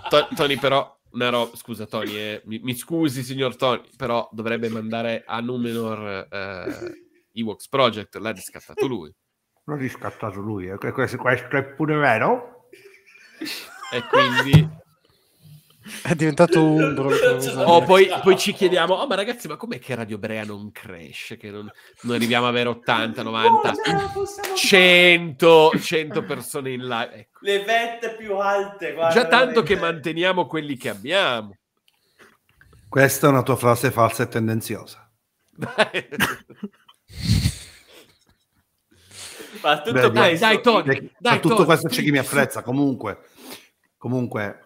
to, Tony però no, scusa Tony, eh, mi, mi, scusi signor Tony, però dovrebbe mandare a Numenor eh, Ewoks Project, l'ha riscattato lui. L'ha riscattato lui, eh, questo, questo è pure vero. E quindi è diventato umbro. oh, poi, poi, ci chiediamo, oh, ma ragazzi, ma com'è che Radio Brea non cresce? Che non, non arriviamo a avere 80, 90, no, 100, 100 persone in live. Ecco. Le vette più alte. Guarda, Già tanto che manteniamo quelli che abbiamo. Questa è una tua frase falsa e tendenziosa. ma tutto Beh, dai, dai, Tony, dai, a tutto questo c'è chi mi apprezza comunque comunque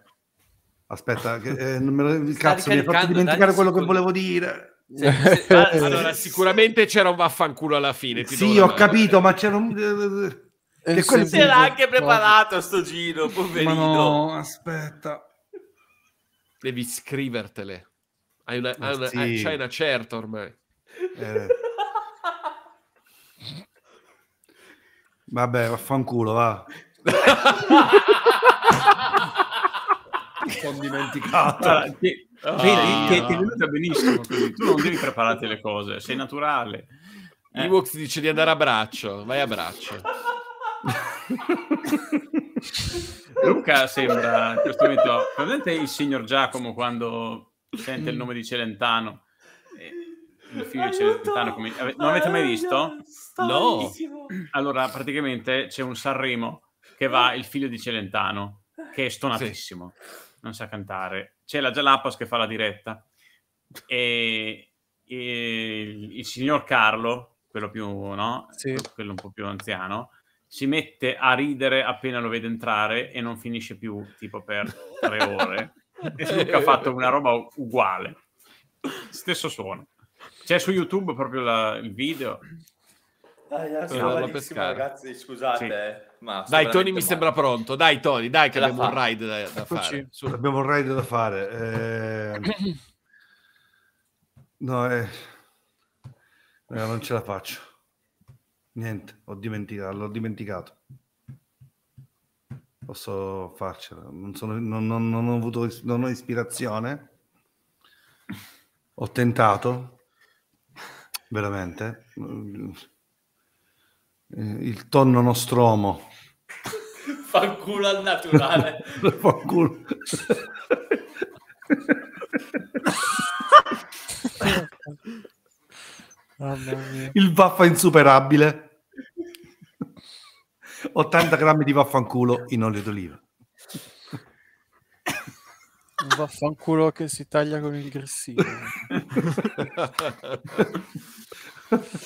Aspetta, che, eh, non me lo, cazzo, mi ha fatto dimenticare quello che volevo dire. Sì, sì. allora, sicuramente c'era un vaffanculo alla fine. sì, ho capito, ma c'era un. Eh, eh, che quello si era anche preparato a sto giro, poverino. no, aspetta. Devi scrivertele. Hai una, hai una, sì. hai, c'hai una certa ormai. Eh. Vabbè, vaffanculo, va. sono dimenticato. Allora, ti, ah. ti, è venuta benissimo. Tu non devi prepararti le cose, sei naturale. Eh. Ewoks dice di andare a braccio, vai a braccio. Luca sembra in questo momento, probabilmente il signor Giacomo quando sente il nome di Celentano. Eh, il figlio Aiuto! di Celentano, come... non avete mai visto? No. Allora, praticamente c'è un Sanremo che va eh. il figlio di Celentano, che è stonatissimo. Sì non sa cantare. C'è la Jalapas che fa la diretta e, e il, signor Carlo, quello più, no? Sì. Quello un po' più anziano, si mette a ridere appena lo vede entrare e non finisce più tipo per tre ore. e Luca ha fatto una roba uguale, stesso suono. C'è su YouTube proprio la, il video. Dai, ragazzi, scusate. Sì. Eh. Ma dai, Tony, mi sembra pronto. Dai, Tony, dai, che abbiamo un, da, da abbiamo un ride da, fare. Eh... no, eh... no, eh, non ce la faccio. Niente, ho dimenticato, l'ho dimenticato. Posso farcela. Non, sono, non, non, non ho avuto, non ho ispirazione. Ho tentato, veramente. Il tonno nostromo Fanculo al naturale. Fanculo. Il vaffa insuperabile. 80 grammi di vaffanculo in olio d'oliva. Un vaffanculo che si taglia con il grissino.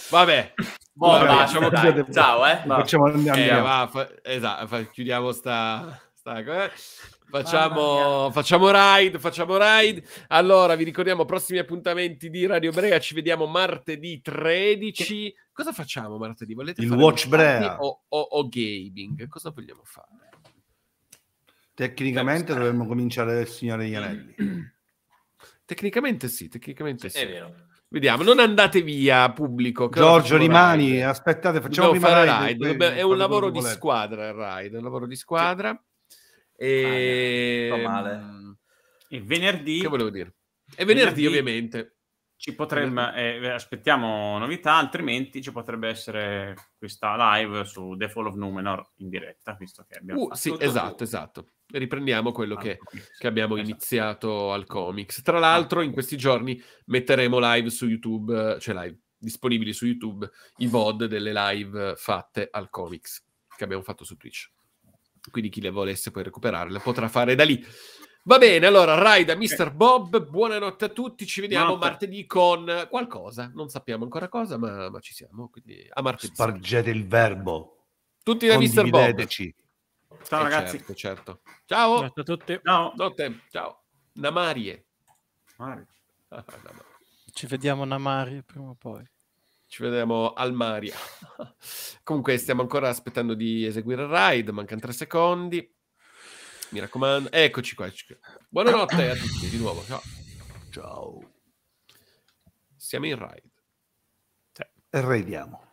Vabbè, Boh, Vabbè, basta, dai. Ciao, eh. Va. Facciamo, andiamo. Eh, va, fa, esatto, fa, chiudiamo sta... sta eh. Facciamo, facciamo ride, facciamo ride. Allora, vi ricordiamo prossimi appuntamenti di Radio Brea. Ci vediamo martedì 13. Cosa facciamo martedì? Volete Il Watch Brea o, o, o gaming? Cosa vogliamo fare? Tecnicamente dovremmo cominciare il Signore degli Anelli. tecnicamente sì, tecnicamente sì. È vero. Vediamo, non andate via, pubblico. Giorgio, rimani, ride. aspettate, facciamo no, prima ride. ride. Dobbiamo, è un lavoro di squadra il ride, un lavoro di squadra. Ah, e... Ah, male. Mm, e venerdì... Che volevo dire? È venerdì, venerdì ovviamente. Ci potremmo, eh, eh, aspettiamo novità, altrimenti ci potrebbe essere questa live su The Fall of Numenor in diretta, visto che abbiamo... Uh, sì, esatto, esatto. Riprendiamo quello che, che, abbiamo esatto. iniziato al comics. Tra l'altro in questi giorni metteremo live su YouTube, cioè live, disponibili su YouTube, i VOD delle live fatte al comics che abbiamo fatto su Twitch. Quindi chi le volesse poi recuperarle potrà fare da lì. Va bene, allora Raida, Mr. Bob, buonanotte a tutti, ci vediamo Notte. martedì con qualcosa, non sappiamo ancora cosa, ma, ma ci siamo, quindi a martedì. Spargete il verbo. Tutti da Mr. Bob. Ciao eh, ragazzi. Certo, certo. Ciao. Notte a tutti. Ciao. Notte. Ciao. Namarie. Ah, Namarie. Ci vediamo Namarie prima o poi ci vediamo al Maria. Comunque stiamo ancora aspettando di eseguire il ride, mancano tre secondi. Mi raccomando. Eccoci qua. Buonanotte a tutti di nuovo. Ciao. Ciao. Siamo in raid. Sì. Raidiamo.